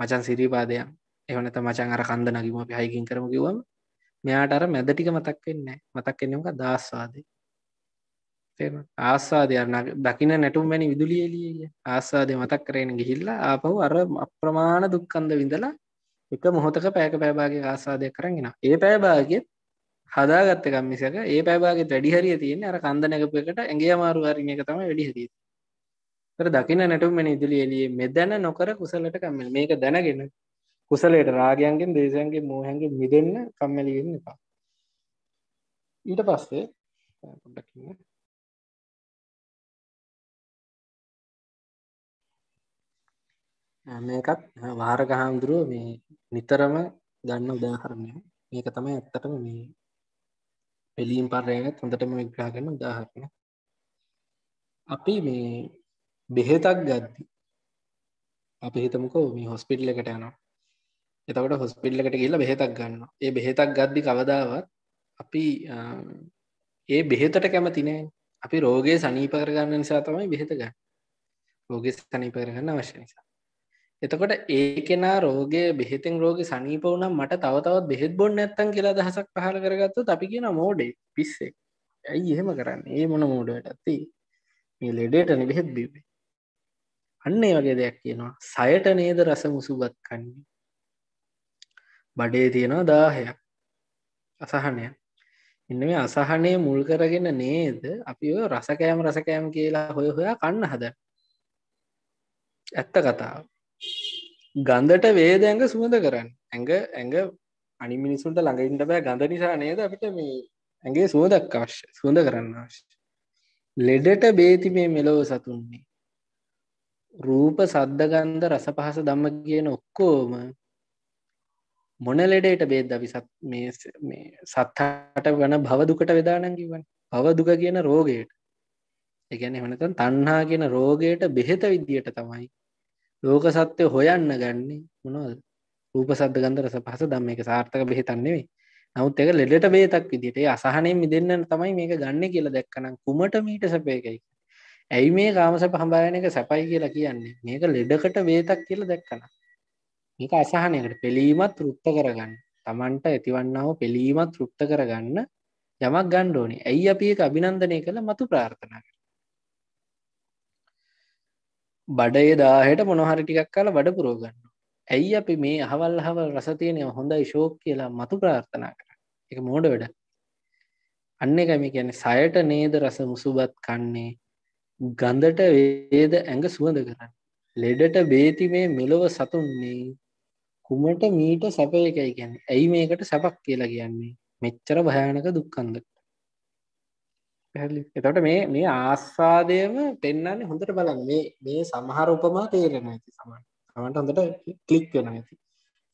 මචන් සිරීපාදයක් එවනත මචන් අර කන්ද නගම අපි හයකින් කරම කිවම මෙයාට අර මැද ටික මතක් වෙන්න මතක් එන්නක දස්වාදේ ආස්සාධයන දකින නැටුම් වැනි විදුලියලිය ආස්සාධය මතක් කරෙන ගිහිල්ලා ආපහු අර අප්‍රමාණ දුක්කන්ද විඳලා එක මොහොතක පෑක පෑබාගේ ආසාධය කරගෙන ඒ පෑබාගෙත් හදාගත්තකම් මිසක ඒ පෑබාගේ වැඩිහරිය තියෙන අර කන්ද නැකපකට ඇගේ අමාරු හරින එක තම වැඩිහරිය දකින නැටුම් වැනි ඉදිලි එලිය මෙ දැන නොකර කුසලට කම්මල් මේක දැනගෙන කුසලයට රාගයන්ගෙන් දේශයන්ගේ මෝහන්ගේ මිදෙන්න කම්මැලිවෙන්න එපා ඊට පස්සේ පොඩ්ඩක්න්න මේකත් වාරග හාමුදුරුව මේ නිතරම ගන්න උදාහරණය මේක තමයි ඇත්තටම මේ පෙලීම් පර්යගත් හොඳටම විග්‍රා කරන උදාහරණ අපි මේ බෙහෙතක් ගද්දි අපි හිතමුකෝ මේ හොස්පිටල එකට යනවා එතකට හොස්පිල්ලකට කියලා බෙහෙතක් ගන්න ඒ බෙහෙතක් ගද්දි කවදාවත් අපි ඒ බෙහෙතට කැමතිනේ අපි රෝගය සනීප කරගන්න නිසා තමයි බෙහෙතග රෝග සනීප කරගන්න අවශ්‍ය නිසා එතකොට ඒ කෙනා රෝගය බෙහෙතෙන් රෝග සනීප වුනම් මට තවතවත් බෙහෙත් බොන්න ඇත්තන් කියලා දහසක් පහල කරගත්තු අපි කියන මෝඩේ පිස්සේ ඇයි එහෙම කරන්න ඒ මොන මෝඩට ඇත්ති මේ ලෙඩේටන බෙහෙත් බිවේ අන්නේ වගේ දෙයක් කියනවා සයට නේද රස මුසුබත් කන්නේ බඩේ තියෙනවා දාහයක් අසහනය ඉන්න මේ අසහනය මුල් කරගෙන නේද අපි ඔය රසකෑම් රසකෑම් කියලා හොය හොයා කන්න හද ඇත්ත කතාව ගන්ධට වේද ඇඟ සුවඳ කරන්න ඇඟ ඇඟ අනි මිනිසුන්ට ළඟයින්ට බෑ ගඳ නිසා නේද අපිට මේ ඇගේ සුවදක් අවශ්‍ය සුවඳ කරන්න අවශ්‍ය ලෙඩට බේති මේ මෙලොව සතුන්නේ රූප සද්ධගන්ධ රස පහස දම්ම කියන ඔක්කෝම මොනලෙඩට බේද විසත් මේ සත්හට වන භවදුකට වෙදානකිවන් පවදුක කියන රෝගයට එකැන වනතන් තන්හා කියෙන රෝගයට බෙහෙත විදියට තමයි ලෝක සත්‍යය හොයන්න ගන්නේ මොනවද රූප සද්ධ ගන්දරස පහස දම්ම එක සාර්ථක බෙහිතන්නේෙවේ නමුත් එක ලෙඩට බේතක් විදිට අසාහනයෙන් දෙන්න තමයි මේක ගන්න කියලා දැක්කනම් කුමට මීට සපයකයි ඇයි මේ කාමස පහම්භායනක සැපයි කියලා කියන්නේ මේක ලෙඩකට බේතක් කියලා දැක්කනම් ඒක අසාහනයකට පෙළීමත් තෘප්ත කරගන්න තමන්ට ඇතිවන්නාව පෙළීමත් තෘප්ත කරගන්න යමක් ගණ්ඩෝනි ඇයි අපි එක අභිනන්දනය කළ මතු ප්‍රාර්ථනා කර බඩය දාහට මොනහරි ටිකක් කාල බඩ පුරෝගන්න ඇයි අපි මේ අහවල් හවල් රසතියනය හොඳයි ශෝක් කියලා මතු ප්‍රාර්ථනා කර එක මෝඩ වැඩ අන්න එකමි කියන සයට නේද රස මුසුබත් කන්නේ ගඳට වේද ඇඟ සුවඳ කරන්න ලෙඩට බේති මේ මෙලොව සතුන්නේ කුමට මීට සැප එකයි කියන්නේ ඇයි මේකට සැපක් කියලා කියන්නේ මෙච්චර භයානක දුක්කන්ද එතට මේ මේ ආස්සාදයම පෙන්න්නන්නේ හොඳට බලන්න මේ මේ සමහර උපමා තේරෙන ඇති සමන් සමට හොඳට කලික් වෙන ඇති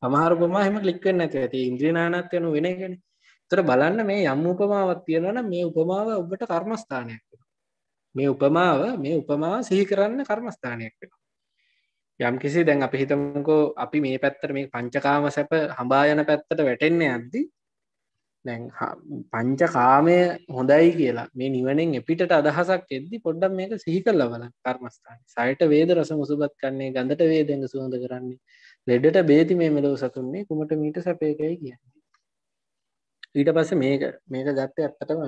සමහරපමා හම කලික්වෙන්න ඇති ඇති ඉන්ද්‍රනානත් යනු වෙනගෙන තර බලන්න මේ යම් උපමාවත් තියෙනන මේ උපමාව ඔබට කර්මස්ථානයක් මේ උපමාව මේ උපමාව සිහි කරන්න කර්මස්ථානයක් වෙන යම් කිසි දැන් අපි හිතමකෝ අපි මේ පැත්තර මේ පංචකාම සැප හඹා යන පැත්තට වැටෙන්නේ ඇද්දි දැන් පංචකාමය හොඳයි කියලා මේ නිවනෙන් එපිට අදහසක් එද්දි පොඩ්ඩම් මේක සිහිකල් ලබල කර්මස්ථාන සයිට වේද රස මුසුබත් කන්නේ ගඳට වේදෙන්ග සුවඳ කරන්නේ ලෙඩට බේති මේ මෙලව සතුන්නේ කුමට මීට සැපේකයි කියන්නේ ඊට පස්ස මේක මේක ගත්ත ඇත්තටම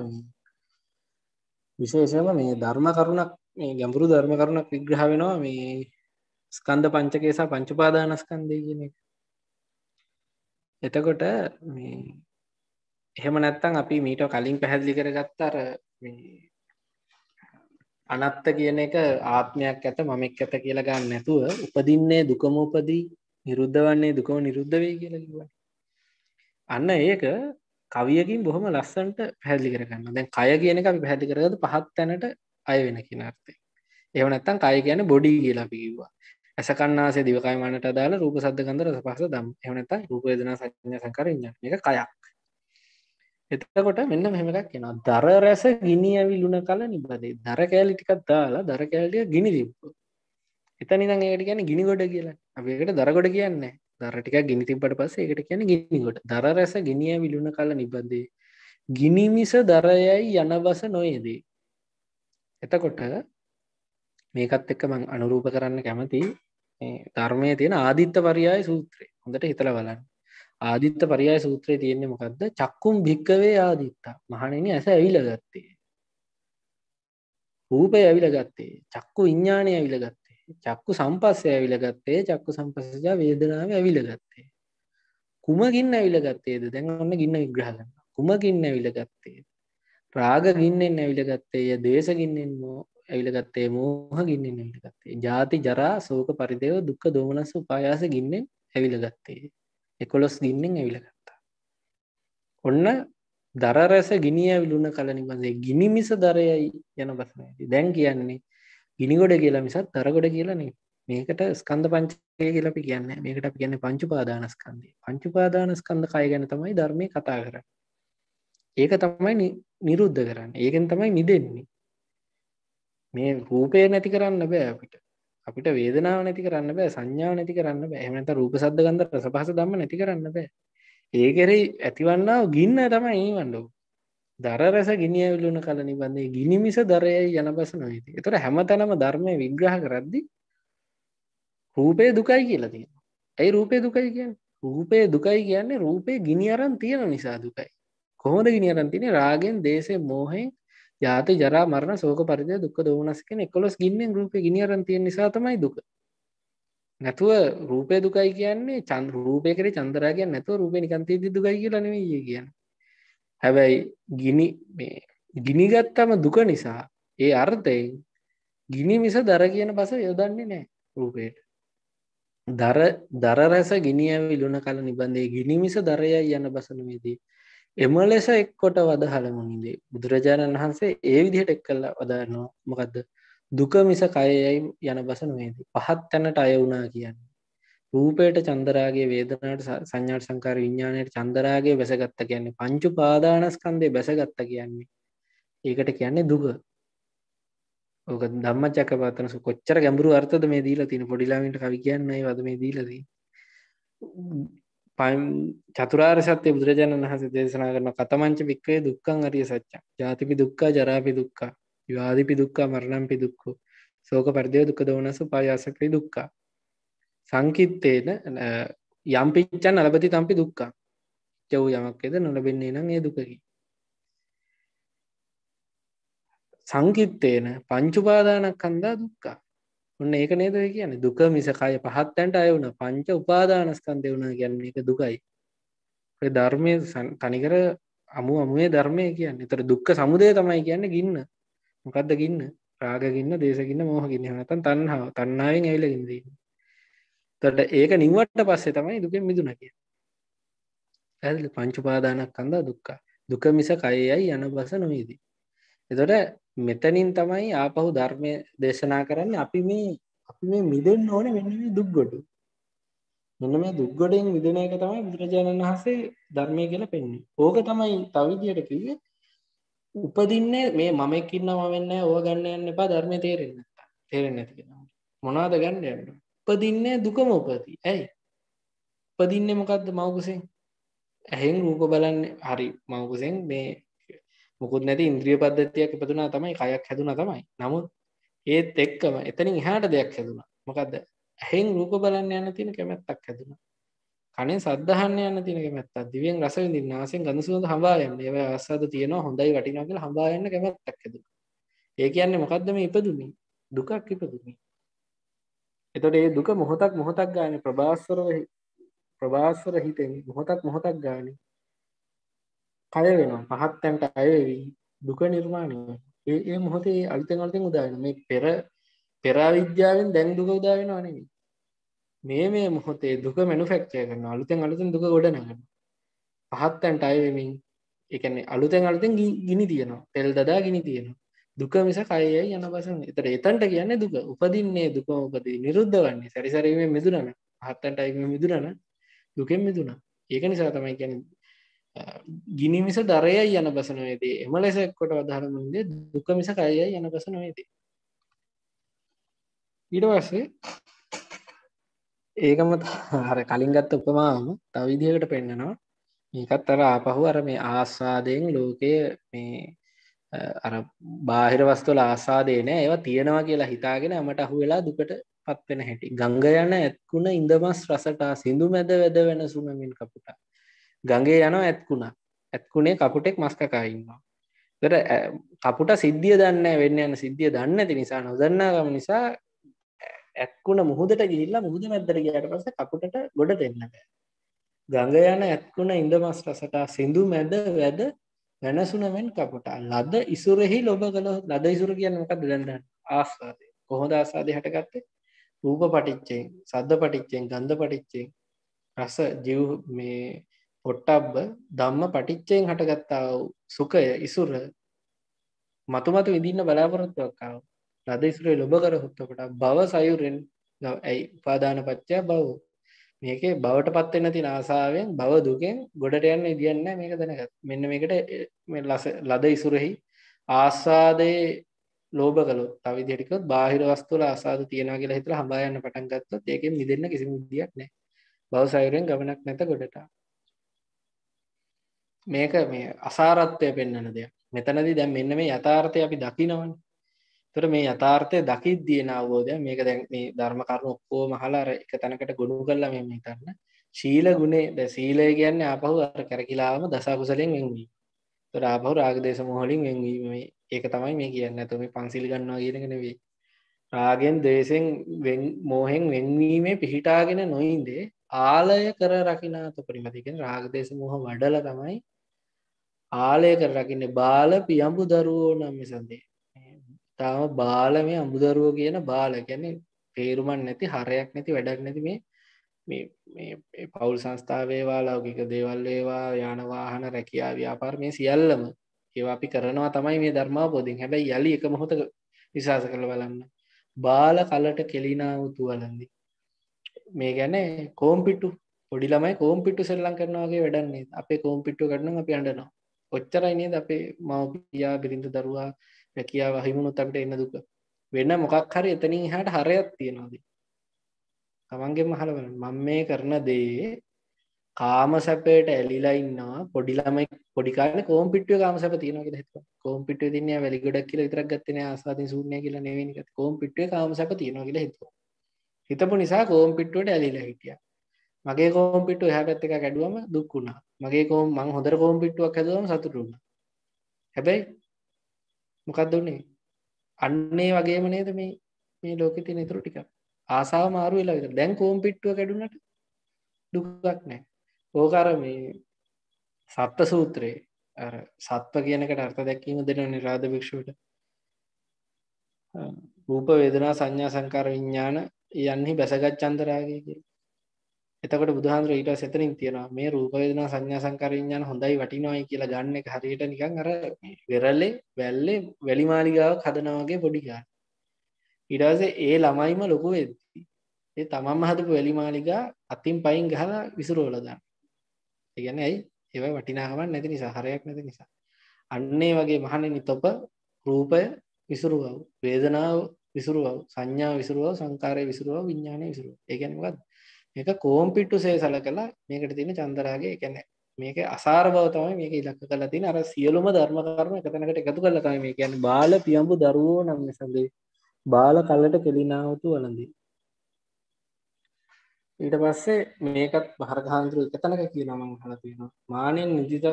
විශේෂම මේ ධර්ම කරුණක් මේ ගැඹුරු ධර්ම කරුණක් විග්‍රහ වෙනවා මේ ස්කන්ධ පංචකේසා පංචුපාදානස්කන්දයගෙන එතකොට මේ එහෙම නැත්තං අපි මීට කලින් පැහැදිලි කරගත්තර අනත්ත කියන එක ආත්මයක් ඇත මමෙක් ඇත කියලා ගන්න නැතුව උපදින්නේ දුකම උපදී නිරුද්ධ වන්නේ දුකම නිරුද්ධ වේ කියලා කිව්වා අන්න ඒක කවියකින් බොහොම ලස්සන්ට පැදිලි කරගන්න දැන් කය කියන එක අපි පැහැදිි කරගද පහත් තැනට අය වෙන කිනර්ථය එහම නැත්තන් කය කියන බොඩි කියලා පිකිවා ඇසකන්නාසේ දිවකයමනට දාලා රූප සද්ධකන්දර පහස දම් එමනත රූපේදන සඥ සංකරඥ එක කයක් එතකොට මෙන්න මෙමකක් කියෙන දර රැස ගිනි ඇවිලුණ කල නිබදේ දර කෑලිටිකක් දාලා දර කෑලිය ගිනි දිප්පු එත නිදං ඒකට කියන ගිනිගොඩ කියලා අපකට දරගොඩ කියන්න දරටික ගිනි තිබට පස එකට කියන ගිනිගොඩ දර රැස ගිනිය විලුණ කල නිබදේ ගිනිමිස දරයයි යනවස නොයේදී එතකොට මේකත් එක්ක මං අනුරූප කරන්න කැමති ධර්මය තියෙන ආධිත්ත පරියාය සූත්‍රය හොඳට හිතල බලන්න ආධිත්ත පරියාය සූත්‍රය තියෙන්නේ මොකක්ද චක්කුම් භික්කවේ ආධිත්තා මහණෙන ඇස ඇවිල ගත්තේ රූපය ඇවිල ගත්තේ චක්කු විඤ්ඥානය ඇවිල ගත්තේ චක්කු සම්පස්සය ඇවිල ගත්තේ චක්කු සම්පසජා වේදනාව ඇවිල ගත්තේ කුමගින්න ඇවිල ගත්තේද දැන් ඔන්න ගින්න විග්‍රහලන්න කුමගින්න ඇවිල ගත්තේ රාග ගින්නෙන් ඇවිල ගත්තේය දේශගින්නෙන් මෝ ඇවිල ගත්තේ මෝහ ගින්නෙන් ඇවිල ගත්තේ ජාති ජරා සෝක පරිදයෝ දුක්ක දෝමනස උපායාස ගින්නෙන් ඇවිල ගත්තේ එකොළොස් ගින්නෙන් ඇවිල ගත්තා ඔන්න දරරැස ගිනිය විලුණ කලනිබඳේ ගිනි මිස දරයයි යන බසනති දැන් කියන්නේ ගිනිගොඩ කියලා මිසත් දරගොඩ කියලනේ මේකට ස්කන්ධ පංචය කියලපි කියන්න මේකට අපි කියන්න පංචුපාදානස්කන්දේ පංචුපාදානස්කන්ධ කය ගැන තමයි ධර්මය කතා කර ඒක තමයි නිරුද්ධ කරන්න ඒකෙන් තමයි නිදෙන්නේ මේ රූපය නැති කරන්න බෑ අපිට අපිට වේදනාව නැති කරන්න බෑ සංඥාව නැති කරන්න බෑ එහෙම නැත්නම් රූප සද්ද ගන්ධ රස පහස ධම්ම නැති කරන්න බෑ ඒ කෙරෙහි ඇතිවන්නා ගින්න තමයි ඊවන්න දර රස ගිනිය විලුණ කල නිබන්ධේ ගිනි මිස දරයයි යනබස නොයිති. ඒතර හැමතැනම ධර්මය විග්‍රහ කරද්දී රූපේ දුකයි කියලා තියෙනවා. ඇයි රූපේ දුකයි කියන්නේ? රූපේ දුකයි කියන්නේ රූපේ ගිනි අරන් තියෙන නිසා දුකයි. කොහොමද ගිනි අරන් තියෙන්නේ? රාගෙන්, දේශයෙන්, මෝහයෙන් ජාති ජරා මරණ සෝක පරිදය දුක් දෝනස්කෙන එකොස් ගින්නෙන් රූපය ගිනිියරන්තිය නිසා තමයි දුක නැතුව රූපය දුකයි කියන්නේ චන් රූපය කර චන්දරාගය නැතුව රූපය නිකන්තේදී දුකයි කියලනව ඒ කියන්න හැබැයි ගිනි මේ ගිනිගත්තම දුක නිසා ඒ අර්ථයෙන් ගිනි මිස දර කියන බස යොදන්නේ නෑ රූපයට දර දරරැස ගිනිිය විලුණ කල නිබන්ධේ ගිනිමිස දරයයි යන බසනමේදී එම ලෙස එක්කොට වදහළ මුනිදේ බුදුරජාණන් වහන්සේ ඒ විදිහට එක් කල්ලා වදාරනවා මොකක්ද දුක මිස කයයයි යන බසන වේද පහත් තැනට අය වුනා කියන්න රූපයට චන්දරාගේ වේදනට සංඥාට සංකාර විඤ්ඥාණයට චන්දරාගේ බැසගත්ත කියන්නේ පංචු පාදානස්කන්දේ බැසගත්ත කියන්නේ ඒකට කියන්නේ දුක ඕක දම්ම චකපතනසු කොච්චර ගැඹරු අර්ථද මේ දීලා තින පොඩිලාමිට කවි කියන්නයි වද මේ දීලදී පම් චතුරාර් සත්‍යය බුදුරජාණන් වහස දේශනා කරන කතමංච භික්වේ දුක්කං අරිය සච්චා ජාතිපි දුක්කා ජරාපි දුක්කා යවාධිපි දුක්කා මරණම්පි දුක්කු සෝක පරදය දුක දෝනස පායාසකරි දුක්කා සංකිත්තේන යම්පිච්චන් අලබති තම්පි දුක්කා ජව් යමක්කෙද නොලබෙන්නේ නම් ඒ දුකකි සංකිත්තේන පංචුපාදානක් කන්දා දුක්කා ඔන්න ඒක නේද කියන්නේ දුක මිසකය පහත්තැන්ට අය වුණ පංච උපාදානස්කන්දය වුණ ගැන්නේ එක දුකයි ධර්මය තනිකර අමු අමුවේ ධර්මය කියන්න තර දුක්ක සමුදය තමයි කියන්න ගින්න මොකක්ද ගින්න රාගගින්න දේශගින්න මෝහගින්න නතන් තන්හාාව තන්නාවෙන් ඇවිල ගින්දී තොට ඒක නිවට පස්සේ තමයි දුකෙන් මිදුන කිය ඇ පංචුපාදානක් කන්දා දුක්කා දුක මිස කයයි යන බස නොවේදී එතොට මෙතනින් තමයි ආපහු ධර්මය දේශනා කරන්න අපි මේ අපි මේ මිදෙන් ඕන මෙන්න මේ දුක්ගොඩු මෙන්න මේ දුක්ගොඩෙන් මිදන එක තමයි බුදුරජාණන් වහන්සේ ධර්මය කියලා පෙන්න්නේ ඕක තමයි තවිදියට කිව උපදින්නේ මේ මමෙක්කින්න මවෙන්න ඕ ගන්න යන්න එපා ධර්මය තේරෙන්න තේරෙන්න ඇති මොනාද ගන්න යන්න උපදින්නේ දුකම උපති ඇයි උපදින්නේ මොකක්ද මවකුසින් ඇහෙන් රූප බලන්න හරි මවකුසින් මේ මුකුත් නැති ඉන්ද්‍රිය පද්ධතියක් ඉපදුනා තමයි කයක් හැදුනා තමයි නමුත් ඒත් එක්කම එතනින් එහාට දෙයක් හැදුනා මොකක්ද ඇහෙන් රූප බලන්න යන තියෙන කැමැත්තක් හැදුනා කනේ සද්ධාහන්න යන තියෙන කැමැත්තක් දිවෙන් රස විඳින්න නාසයෙන් ගඳ සුවඳ හඹා යන්න ඒවා ආස්වාද තියෙනවා හොඳයි වටිනවා කියලා හඹා යන්න කැමැත්තක් හැදුනා ඒ කියන්නේ මොකද්ද මේ ඉපදුනේ දුකක් ඉපදුනේ එතකොට ඒ දුක මොහොතක් මොහොතක් ගානේ ප්‍රබාස්වර ප්‍රබාස්වර හිතෙන් මොහොතක් මොහොතක් ගානේ කය වෙනවා පහත් තැන්ට අයවෙවී දුක නිර්මාණය ඒ මොහොතේ අල්තෙන් අල්තෙන් උදාගෙන මේ පෙර පෙරාවිද්‍යාවෙන් දැන් දුක උදාගෙන අනෙවි මේ මේ මොහොතේ දුක මැනුෆැක්චය කරන අලුතෙන් අලුතෙන් දුක ගොඩනගන පහත් තැන්ට අයවෙමින් එකන්නේ අලුතෙන් අලුතෙන් ගිනි තියෙනවා පෙල් දදා ගිනි තියෙනවා දුක මිස කයයි යන පසන එතට එතන්ට කියන්නේ දුක උපදින්නේ දුක උපදී නිරුද්ධ වන්නේ සැරිසරීමේ මිදුරන හත්තන්ට අයිම මිදුරන දුකෙන් මිදුනා ඒක නිසා තමයි කියන්නේ ගිනිමිස දරයයි යන බස නොවේදේ එම ලෙසකොට අදහරමන්ද දුක මිස කයයි යන බස නොවේදේ ඊට පස්සේ ඒකම හර කලින් ගත්ත උපමාම තවිදිහකට පෙන්න්නනවා මේකත් අර ආපහු අර මේ ආස්වාදයෙන් ලෝකය මේ අර බාහිර වස්තුල ආසාදේන ඒවා තියෙනවා කියලා හිතාගෙන මට අහු වෙලා දුකට පත්වෙන හැටි ගංග යන ඇත්කුණ ඉඳමස් රසටා සිදු මැද වැද වෙන සුමමින් කපුටා ගඟේ යන ඇත්කුණා ඇත්කුණේ කකුටෙක් මස්කකායින්නවා තර කපුට සිද්ධිය දන්න වෙන්න යන සිද්ධිය දන්න ඇති නිසා නොදන්නාගම නිසා ඇත්කුණ මුහදට ගිල්ලා මුහද මැදර ගයට පස කකුටට ගොඩ දෙන්න ගඟ යන ඇත්කුණ ඉඳ මස් රසට සිින්දු මැද වැද වැනසුනමෙන් කපුට ලද ඉසුරෙහි ලොබ කළ ලද ඉසුර කියන්න මොකක් දන්න ආස්වාදය කොහොඳ ආසාධය හටගත්තේ රූප පටිච්චෙන් සද්ධ පටිච්චෙන් ගන්ධ පටිච්චෙන් රස ජව් මේ ඔට්ටබ්බ ධම්ම පටිච්චයෙන් හටගත්තාව සුකය ඉසුර මතුමතු ඉදින්න බලාපොරොත්තුවක්කාව ලද ඉසුරේ ලොබ කර හොත්තකොට බව සයුරෙන් ඇයි උපාදාන පච්චා බව මේකේ බවට පත්වෙන තින ආසාාවෙන් බව දුකෙන් ගොඩට යන්න ඉදියන්න මේක දැනගත් මෙන්න මේකට ලස ලද ඉසුරෙහි ආස්සාදයේ ලෝභ කලොත් අවිදිටිකොත් බාහිර වස්තුල ආසාද තියෙනවා කියලා හිතලා හඹා යන්න පටන් ගත්තොත් ඒකෙන් මිදෙන්න කිසිම විදියක් නැහැ. බව සයුරෙන් ගමනක් නැත ගොඩට. මේක මේ අසාරත්වය පෙන්න්නන දෙයක් මෙතනදී දැන් මෙන්න මේ යථාර්ථය අපි දකිනවන තුර මේ යථාර්ථය දකිත් දයන අවබෝධය මේක දැන් මේ ධර්ම කරුණු ඔක්කෝ මහලාර එක තැනකට ගොුණු කරලා මෙම තන්න ශීල ගුණේ ද සීලය ගැන්න අපහු අර කැරකිලාම දසාකුසලෙන් වෙන්වී තුර ආපහු රාගදේශ මොහොලින් වෙන්වීම ඒක තමයි මේ කියන්න ඇතුම පන්සිල් ගන්නවා කියනගෙනවේ රාගෙන් දේශෙන් මෝහෙන් වෙන්වීමේ පිහිටාගෙන නොයින්දේ ආලය කර රකිනාත පරිමතිකෙන් රාගදේශ මොහ වඩල තමයි ආලය කර රකින්න බාල පියම්බු දරුවෝ නම් සඳේ තාම බාල මේ අමුදරුවෝ කියන බාල ගැන පේරුමන් නැති හරයක් නැති වැඩක් නැති මේ පවුල් සංස්ථාවේවා ලෞගික දේවල්ලේවා යානවාහන රැකයා ව්‍යාපාර මේ සියල්ලම ඒවා අපි කරනවා තමයි මේ ධර්මා බෝධින් හැබැයි යළි එක මොහොත විශවාස කරල බලන්න බාල කලට කෙලිනාව තුවලන්දි මේ ගැන කෝම්පිටු පොඩි ළමයි කෝම්පිටු සෙල්ලං කරනවාගේ වැඩන්නේ අපේ කෝම්පිට්ටු කරන අපි අඩනවා ඔච්චරයි නේද අපේ මවපියා බිරිඳ දරුවා රැකියාව හිමුණුත් අපිට එන්න දුක වෙන මොකක් හරි එතනින් එහාට හරයක් තියනවාද තමන්ගෙම අහලා බලන්න මම මේ කරන දේ කාම සැපයට ඇලිලා ඉන්නවා පොඩි ළමයි පොඩි කාලේ කොම්පිටිය කාම සැප තියෙනවා කියලා හිතුවා. කොම්පිටිය තින්නේ වැලි ගොඩක් කියලා විතරක් ගත්තේ නෑ ආසාදින් ශූන්‍යයි කියලා නෙවෙයි නිකත්. කොම්පිටිය කාම සැප තියෙනවා කියලා හිතුවා. හිතපු නිසා කොම්පිටියට ඇලිලා හිටියා. මගේ කොම්පිටිය එහා පැත්තක කැඩුවම දුක් වුණා. මගේ කෝම් මං හොඳර කෝම් පිට්ටුවක් හැදවම සතුටුුණ හැබැයි මොකක්දුන්නේ අන්නේ වගේම නේද මේ මේ ලෝකෙ තින ඉතුරු ටික ආසාාව මාරු වෙලා විතර දැන් කෝම් පිට්ටුව කැඩුනට දුකක් නෑ ඕකර මේ සත්ත සූත්‍රයේ සත්ව කියනකට අර්ථ දැක්කීම දෙන නිරාධ භික්ෂුවට රූප වේදනා සංඥා සංකාර විඤ්ඥාන යන්නේ බැසගත් චන්දරාගේ කියලා එතකට බුදුහන්දුර ඊට සතනින් තියෙනවා මේ රූපවේදන සංඥා සංකරවිඥාන හොඳයි වටිනවායි කියලා ගන්න එක හරියට නිකං අර වෙරල්ලේ වැල්ලේ වැලිමාලිගාව කදනවාගේ පොඩි ගන්න ඉඩාසේ ඒ ළමයිම ලොකු වෙද්දී ඒ තමන්ම හදපු වැලිමාලිගා අතින් පයින් ගහලා විසුරෝල දාන්න ඒ කියන්නේ ඇයි ඒවා වටිනාකමක් නැති නිසා හරයක් නැති නිසා අන්නේ වගේ මහණෙනි තොප රූපය විසුරුවව වේදනාව විසුරුවව සංඥා විසුරුවව සංකාරය විසුරුවව විඥානය විසුරුවව ඒ කියන්නේ මොකක්ද මේක කෝම්පිට්ටුසේ සලකලා මේකට තියෙන චන්දරාගේ එකන මේක අසාරභව තමයි මේක ඉලක්ක කලා තින අර සියලුම ධර්ම කරම එකතනකට එකතු කල තමයි මේ කියන්නේ බාල පියම්බු දරුවෝ නම් නිසඳේ බාල කල්ලට කෙලිනාවතු වලඳී ඊට පස්සේ මේකත් භාරගාන්තුරු එකතනක කිය නමං හලතියෙනවා මානෙන් නිදිතත්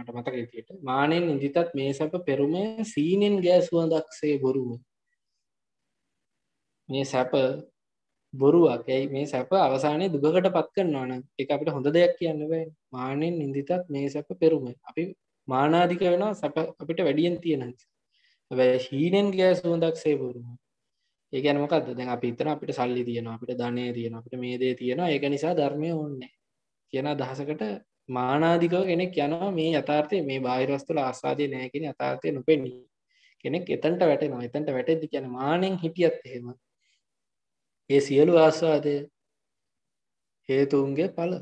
මට මතක තියට මානෙන් නිදිතත් මේ සැප පෙරුමය සීනෙන් ගෑසුවදක්සේ බොරුව මේ සැප බොරුවක් ඇයි මේ සැප අවසානය දුගකට පත්කන්නවන එක අපිට හොඳ දෙයක් කියන්නවයි මානෙන් නිදිතත් මේ සැප පෙරුම අපි මානාධික වෙනවා සැප අපිට වැඩියෙන් තියෙන හීනෙන් ගෑ සුවදක්සේ බොරුම ඒකන මොකක්ද දැන් අපි ඉතන අපිට සල්ලි තියෙන අපිට ධනය තියෙන අපට මේ දේ තියෙන ඒක නිසා ධර්මය ඕන්නේ කියන දහසකට මානාධිකව කෙනෙක් යනවා මේ යථාර්ථය මේ බාහිරස්තුල ආසාදය නෑකෙන යථාර්ථය නොපෙනී කෙනෙක් එතන්ට වැටෙනවා එතන්ට වැටදි කියන මානෙන් හිටියත් එහෙම ඒ සියලු ආස්වාදය හේතුන්ගේ පල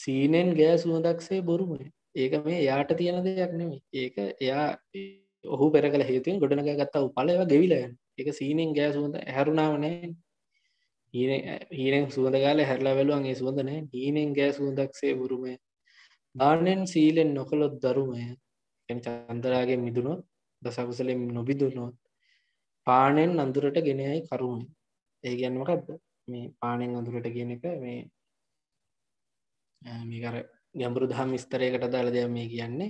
සීනෙන් ගෑ සුවදක්සේ බොරුමයි ඒක මේ යාට තියෙන දෙයක් නෙම ඒක එයා ඔහු පෙරකල හේතුවෙන් ගොඩනග ගත්තාව පලව ගෙවිලයන් එක සීනෙන් ගෑ සුවඳ හැරුණාවනෑ හීනෙන් සුවඳ ගාල හැරලා වැලුවන් ඒ සුවඳනෑ හීනෙන් ගෑ සුවඳක්සේ බුරුමය දානෙන් සීලෙන් නොකළොත් දරුමය චන්දරාගේ මිදුණොත් දසකුසලෙන් නොබිදුණොත් පානෙන් අඳුරට ගෙනයයි කරුණ ඒ ගැන්නමකක්ද මේ පානෙන් අඳුරට කියන එක මේ මේකර ගැඹුරු දහම් ස්තරයකට දාලද මේ කියන්නේ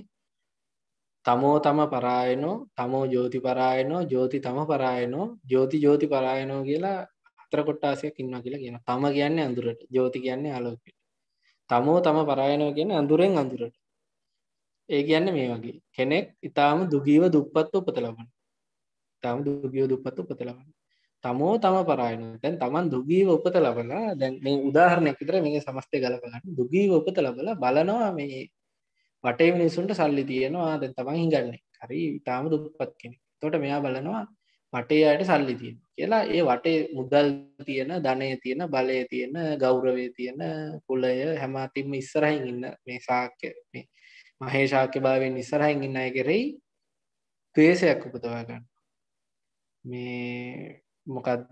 තමෝ තම පරායනෝ තමෝ ජෝති පරායනෝ ජෝති තම පරායනෝ ජෝති ජෝති පරායනෝ කියලා අතර කොට්ටාසයක් ඉන්න කියලා කියන තම කියන්නේ අඳුරට ජෝති කියන්නේ අලෝකට තමෝ තම පරායනෝ කියන්නේ අඳුරෙන් අඳුරට ඒ කියන්න මේ වගේ කෙනෙක් ඉතාම දුගීව දුප්පත්ව උපත ලබන්න තම දුගියෝ දුපත් උපත ලබන්න තමෝ තම පරායන තැන් තමන් දුගීව උපත ලබලා දැන් මේ උදාහරණයක් විතර මේ සමස්තය ගලපගන්න දුගීව උපත ලබලා බලනවා මේ වටේ මිනිසුන්ට සල්ලි තියෙනවා දැන් තමන් හිඟන්නේ හරි ඉතාම දුපත් කෙනෙක් තොට මෙයා බලනවා වටේ අයට සල්ලි තියෙන කියලා ඒ වටේ මුදල් තියෙන ධනය තියෙන බලය තියෙන ගෞරවේ තියෙන කුලය හැමතිම ඉස්සරහින් ඉන්න මේ සාක්‍ය මේ මහේශාක්‍ය භාවෙන් ඉස්සරහින් ඉන්න අය කෙරෙයි ත්වේසයක් උපතවා ගන්න මේ මොකක්ද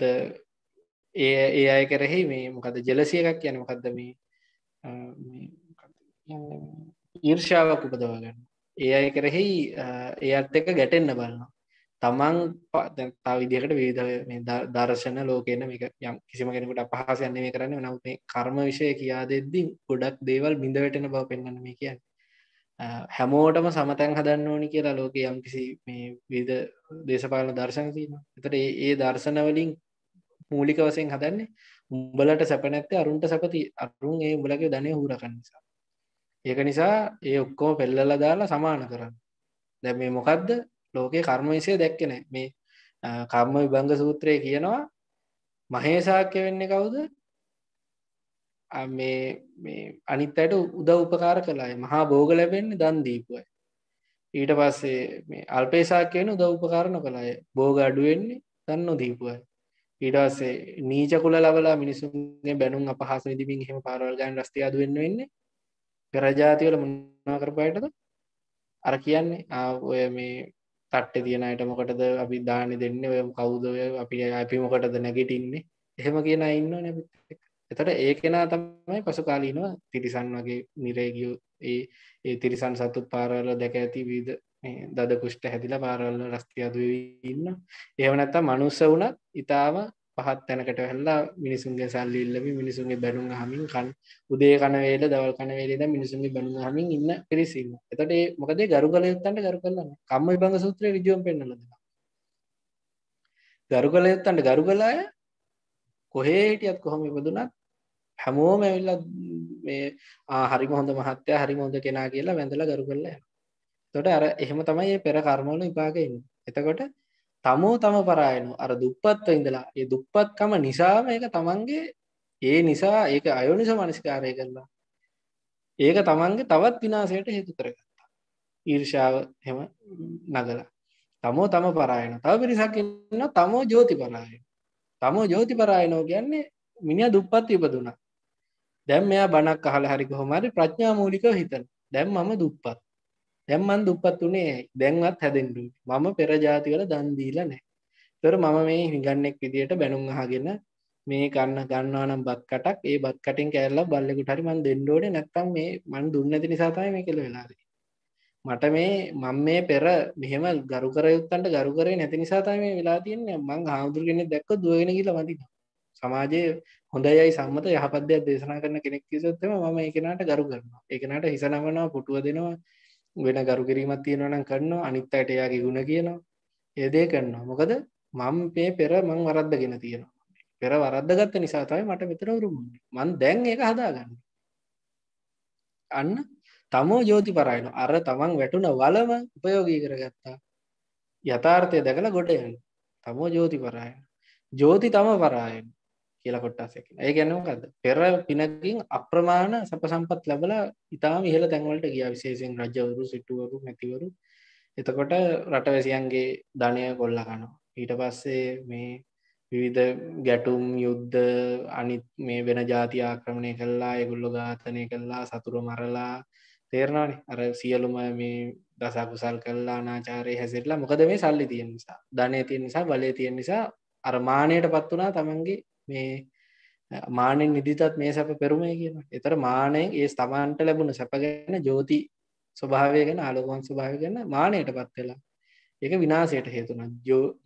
ඒ ඒ අය කරෙහි මේ මොකද ජලසිය එකක් යන මොකක්ද මේ ඊර්ෂාවක් උපදවාගන්න ඒ අය කරෙහි එයත් එක ගැටෙන්න්න බලන්න තමන් පතා විදිකට විධ දර්ශන ලෝකන මේ යම් කිසිම කෙනෙකුට අපහසයන්නේ කරන්න නව මේ කර්ම විෂය කියා දෙද්දී ගොඩක් දේවල් බිඳවැටෙන බව පෙන්න්න මේ කියන්නේ හැමෝටම සමතැන් හදන්න ඕනි කියලා ලෝක යම් කිසි මේ විද දේශපාලන දර්ශන තියන එතට ඒ දර්ශනවලින් මූලික වසයෙන් හදන්නේ උඹලට සැපනැත්තේ අරුන්ට සැපති අරුන් ඒ උඹලගේ ධනය හූරකන් නිසා ඒක නිසා ඒ ඔක්කෝ පෙල්ලල දාලා සමාන කරන්න දැ මේ මොකක්ද ලෝකයේ කර්මවිසය දැක්කෙන මේ කම්ම විභංග සූත්‍රය කියනවා මහේසාක්‍ය වෙන්නේ කවුද මේ අනිත් අයට උදව උපකාර කලායි මහා බෝග ලැබෙන්නේ දන් දීපුයි ඊට පස්සේ මේ අල්පේසා කියන උදව උපකාරණ කලාය බෝග අඩුවෙන්නේ දන්න දීපුයි ඊටසේ නීචකුල ලබලා මිනිසුන්ගේ බැනුම් අපහස දිමින් හෙම පාරවල්ගයන් රස්තියාද වෙන්න වෙන්නේ පෙරජාතිවල මුණනා කරපයටද අර කියන්නේ ඔය මේ තට්ට තියනයට මොකටද අපි දානි දෙන්න ඔය කෞදය අපි අපි මොකටද නැගෙටින්නේ එහෙම කියන ඉන්න නැපිත් එක එතට ඒ කෙනා තමයි පසුකාලීනව තිරිසන් වගේ නිරේගිය ඒ ඒ තිරිසන් සතු පාරල දැක ඇති විද දද කුෂ්ට හැදිල පාරල්ල රස්ති අදවන්න ඒවනැත්ත මනුස්ස වුනත් ඉතාව පහත් තැනකට වෙල්ලා මිනිසුන්ගේ සල්ලිල්ලබි මිනිසුන්ගේ බැනුම් හමින් කන් උදේ කනවේල දවල් කනවේලේද මිනිසුන්ගේ බැනුම් හමින් ඉන්න පිරිසින්න එතට මොකදේ ගරු කලයුත්තන්ට ගරු කරලන්න කම්ම බංග සූත්‍ර විජෝම් පෙන්නලද ගරු කලයුත්තන්ට ගරු කලාය කොහේටියත් කොහොම ඉබදුනත් හැමෝම ඇවිල්ල මේ ආහරි හොඳ මහත්තය හරි හොඳ කෙනා කියලා වැඳලා ගරු කරල තොට අර එහෙම තමයි ඒ පෙර කර්මවල විපාකන්න එතකොට තමෝ තම පරායනු අර දුප්පත්ව ඉඳලා ඒ දුප්පත්කම නිසාම ඒක තමන්ගේ ඒ නිසා ඒක අයෝනිස මනස්කාරය කරලා ඒක තමන්ගේ තවත් විනාසයට හේතු කරගත්තා ඊර්ෂාව හෙම නගලා තමෝ තම පරායන තව පිරිසක්න්න තමෝ ජෝති පරායන තමෝ ජෝති පරායනෝ කියන්නේ මිනිිය දුප්පත් ඉපදුනා දැන් මෙයා බණක් අහලා හරි කොහොම හරි ප්‍රඥා මූලිකව හිතන. දැන් මම දුප්පත්. දැන් මං දුප්පත් උනේ ඇයි? දැන්වත් හැදෙන්න මම පෙර જાති වල දන් දීලා නැහැ. ඒතර මම මේ හිඟන්නෙක් විදියට බැනුම් අහගෙන මේ ගන්න ගන්නවා නම් බත් කටක් ඒ බත් කටෙන් කෑල්ලක් බල්ලෙකුට හරි මං දෙන්න ඕනේ නැත්නම් මේ මං දුන්නේ නැති නිසා තමයි මේක වෙලා මට මේ මම මේ පෙර මෙහෙම ගරු කර යුත්තන්ට ගරු කරේ නැති නිසා තමයි මේ වෙලා තියෙන්නේ මං ආහුදුර කෙනෙක් දැක්කොත් දුවගෙන ගිහලා වඳිනවා සමාජයේ හොඳයයි සම්මත යහපදයක් දේශනා කරන කෙනෙක් කිසත්තම ම එකනට ගරු කරනවා එකනට හිසනමනවා පුටුව දෙනවා වෙන ගරු කිරීමත් තියෙනවනම් කරන්නවා අනිත් අයට එයාගේ ගුණ කියනවා ඒදේ කරන්නවා මොකද මම් පේ පෙර මං වරද්දගෙන තියෙනවා පෙර වරද්දගත්ත නිසාතයි මට මෙතර උරුම මන් දැන් ඒක හදාගන්න අන්න තමෝ ජෝති පරායන අර තමන් වැටුන වලම උපයෝගී කරගත්තා යථාර්ථය දැකළ ගොඩයන් තමෝ ජෝති පරායන ජෝති තම පරායන කියලා කොට්ටක් එකන ඒ ගැනකද පෙර පිනකින් අප්‍රමාණ සැප සම්පත් ලැබල ඉතාම ඉහළ තැන්වලට ගිය විශේසිෙන් රජවරු සිටුවරු නැතිවරු එතකොට රටවැසියන්ගේ ධනය කොල්ලකනවා ඊට පස්සේ මේ විවිධ ගැටුම් යුද්ධ අනිත් මේ වෙන ජාති ආක්‍රමණය කල්ලා එගුල්ලො ඝාතනය කල්ලා සතුර මරලා තේරණනි අර සියලුම මේ දසකුසල් කල්ලා නාචාරය හැසිරලා මොකද මේ සල්ලි තියෙන් නිසා ධනය තියෙන් නිසා බලය තියෙන් නිසා අරමානයට පත් වනා තමන්ගේ මේ මානෙන් නිදිතත් මේ සැප පෙරුමය කියන එතර මානයෙන් ඒ ස්තමාන්ට ලැබුණ සැපගැන ජෝති ස්වභාවය ගැන අලුවන් ස්වභාව ගැන මානයට පත් වෙලා ඒක විනාසයට හේතුන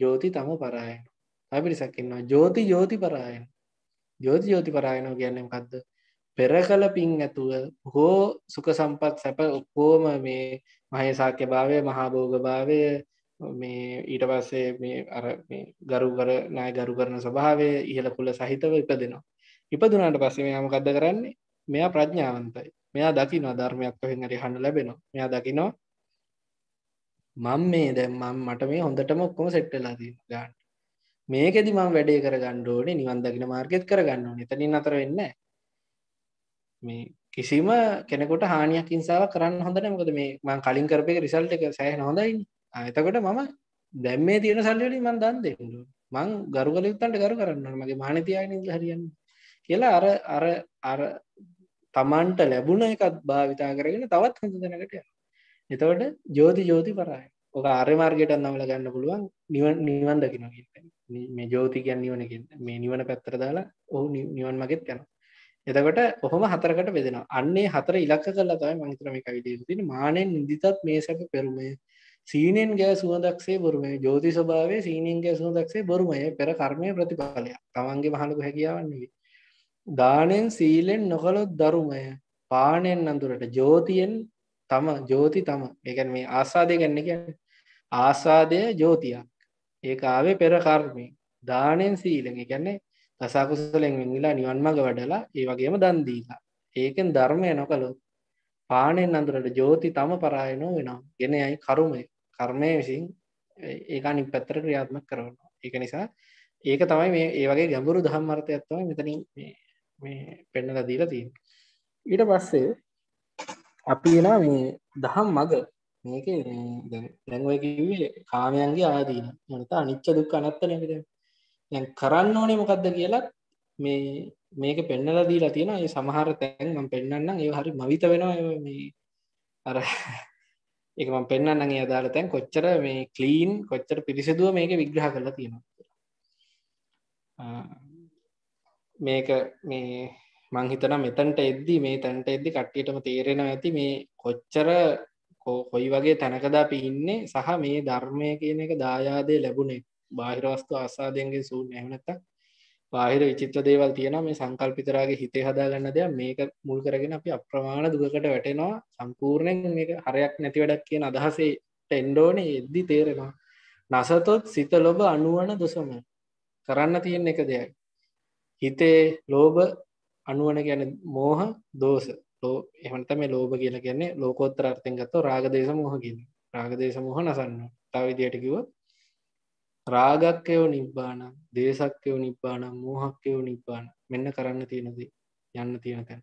ජෝති තම පරායන තපිරිසක්කින්නවා ජෝති ජෝති පරායන ජෝති ජෝති පරායනෝ කියන්නම් කක්ද පෙර කල පින් ඇතුව හෝ සුක සම්පත් සැප ඔක්කෝම මේ මහේසාක්‍ය භාවය මහාභෝග භාවය මේ ඊට පස්සේ මේ අර ගරු කර නෑ ගරු කරන ස්වභාවය ඉහළ කුල සහිතව ඉපදෙනවා ඉපදුනාට පස්සේ මෙයා මොකද්ද කරන්නේ මෙයා ප්‍රඥාවන්තයි මෙයා දකිනවා ධර්මයක් කොහෙන් හරි අහන්න ලැබෙනවා මෙයා දකිනවා මම මේ දැන් මම මට මේ හොඳටම ඔක්කොම සෙට් වෙලා තියෙනවා ගන්න මේකෙදි මම වැඩේ කරගන්න ඕනේ නිවන් දකින මාර්ගෙත් කරගන්න ඕනේ එතනින් අතර වෙන්නේ මේ කිසිම කෙනෙකුට හානියක් ඉන්සාවක් කරන්න හොඳ නැහැ මොකද මේ මම කලින් කරපු එක රිසල්ට් එක සෑහෙන හොඳයිනේ එතකොට මම දැම් මේ තියෙන සල්ලි මන් දන් දෙන්නු මං ගරු කල යුත්තන්ට ගරු කරන්න මගේ මානතියන හරියන්න කියලා අර අර අර තමන්ට ලැබුණ එකත් භාවිතා කරගෙන තවත් හඳ දෙනකට එතවට ජෝති ජෝති පරයි ඕක ආරය මාර්ගයට අන්නවල ගන්න පුළුවන් නිවන් නිවන් දකින මේ ජෝතිකයන් නිවන මේ නිවන පැත්තර දාලා ඔහු නිවන් මගෙත් යන එතකට ඔහොම හතරකට බෙදෙන අන්නේ හතර ඉලක්ක කල්ලා තයි මංතරම කවිදේ තින මානෙන් නිදිතත් මේ සැප පෙරුමේ සීනෙන් ගෑ සුවදක්සේ බොරුමයි ජෝති ස්භාවේ සීනෙන් ගෑ සුවදක්සේ බොරුමය පෙර කර්මය ප්‍රතිඵලයක් තමන්ගේ මහලකු හැකියාවන්නේ දානෙන් සීලෙන් නොකළොත් දරුමය පානෙන් අඳුරට ජෝතියෙන් තම ජෝති තම එකන් මේ ආසාදය ගන්න එක ආසාදය ජෝතියක් ඒ ආවේ පෙර කර්මය දානෙන් සීලෙන් ගැන්නේ දසාකුසලෙන් වෙංගිලා නිවන් මඟ වඩලා ඒ වගේම දන්දීලා ඒකෙන් ධර්මය නොකළොත් පානෙන් අඳුරට ජෝති තම පරායනෝ වෙනවා ගෙන යයි කරුමය කර්මය විසින් ඒකානි පැත්තර ක්‍රියාත්මක කරවන ඒක නිසා ඒක තමයි මේ ඒ වගේ ගැඹුරු දහම් අර්ථයක් තමයි මෙතනින් මේ මේ පෙන්නලා දීලා තියෙන්නේ ඊට පස්සේ අපි එනවා මේ දහම් මග මේක දැන් ඔය කිව්වේ කාමයන්ගේ ආදීන නැත්නම් අනිච්ච දුක්ඛ අනාත්ම නේද දැන් කරන්න ඕනේ මොකද්ද කියලා මේ මේක පෙන්නලා දීලා තියෙනවා ඒ සමහර තැන් මම පෙන්නන්නම් ඒව හරි මවිත වෙනවා මේ අර එකම පෙන්න්න ඒ අදාළ තැන් කොච්චර මේ කලීන් කොච්චර පිරිසිදුව මේක විග්‍රහ කරලා තියෙනවා මේක මේ මංහිතන මෙතැන්ට එද්දි මේ තැන්ට එද්දි කට්ටියටම තේරෙන ඇති මේ කොච්චර කොයි වගේ තැනකදා පිහින්නේ සහ මේ ධර්මය කියන එක දායාදය ලැබුණේ බාහිරවස්තු අසාදයන්ගේ සූන් නැහනැත්තක් බාහිර විචිත්‍ර දේවල් තියෙන මේ සංකල්පිතරාගේ හිතේ හදාගන්න දෙයක් මේක මුල් කරගෙන අපි අප්‍රමාණ දුකට වැටෙනවා සම්පූර්ණයෙන් මේක හරයක් නැති වැඩක් කියන අදහසේ ටෙන්ඩෝනේ එද්දි තේරෙනවා නසතොත් සිත ලොබ අනුවන දුසම කරන්න තියෙන එක දෙයක් හිතේ ලෝභ අනුවන ගැන මෝහ දෝස ලෝ එහමට මේ ලෝභ කියලා කියන්නේ ලෝකෝත්තර අර්ථයෙන් ගත්තෝ රාගදේශ මෝහ කියන රාගදේශ මෝහ නසන්න තව විදියට කිව්වොත් රාගක්කයෝ නිබ්බාන දේශක්කයෝ නිබ්බාන මෝහක්කයෝ නිබ්බාන මෙන්න කරන්න තියෙනදී යන්න තියෙන තැන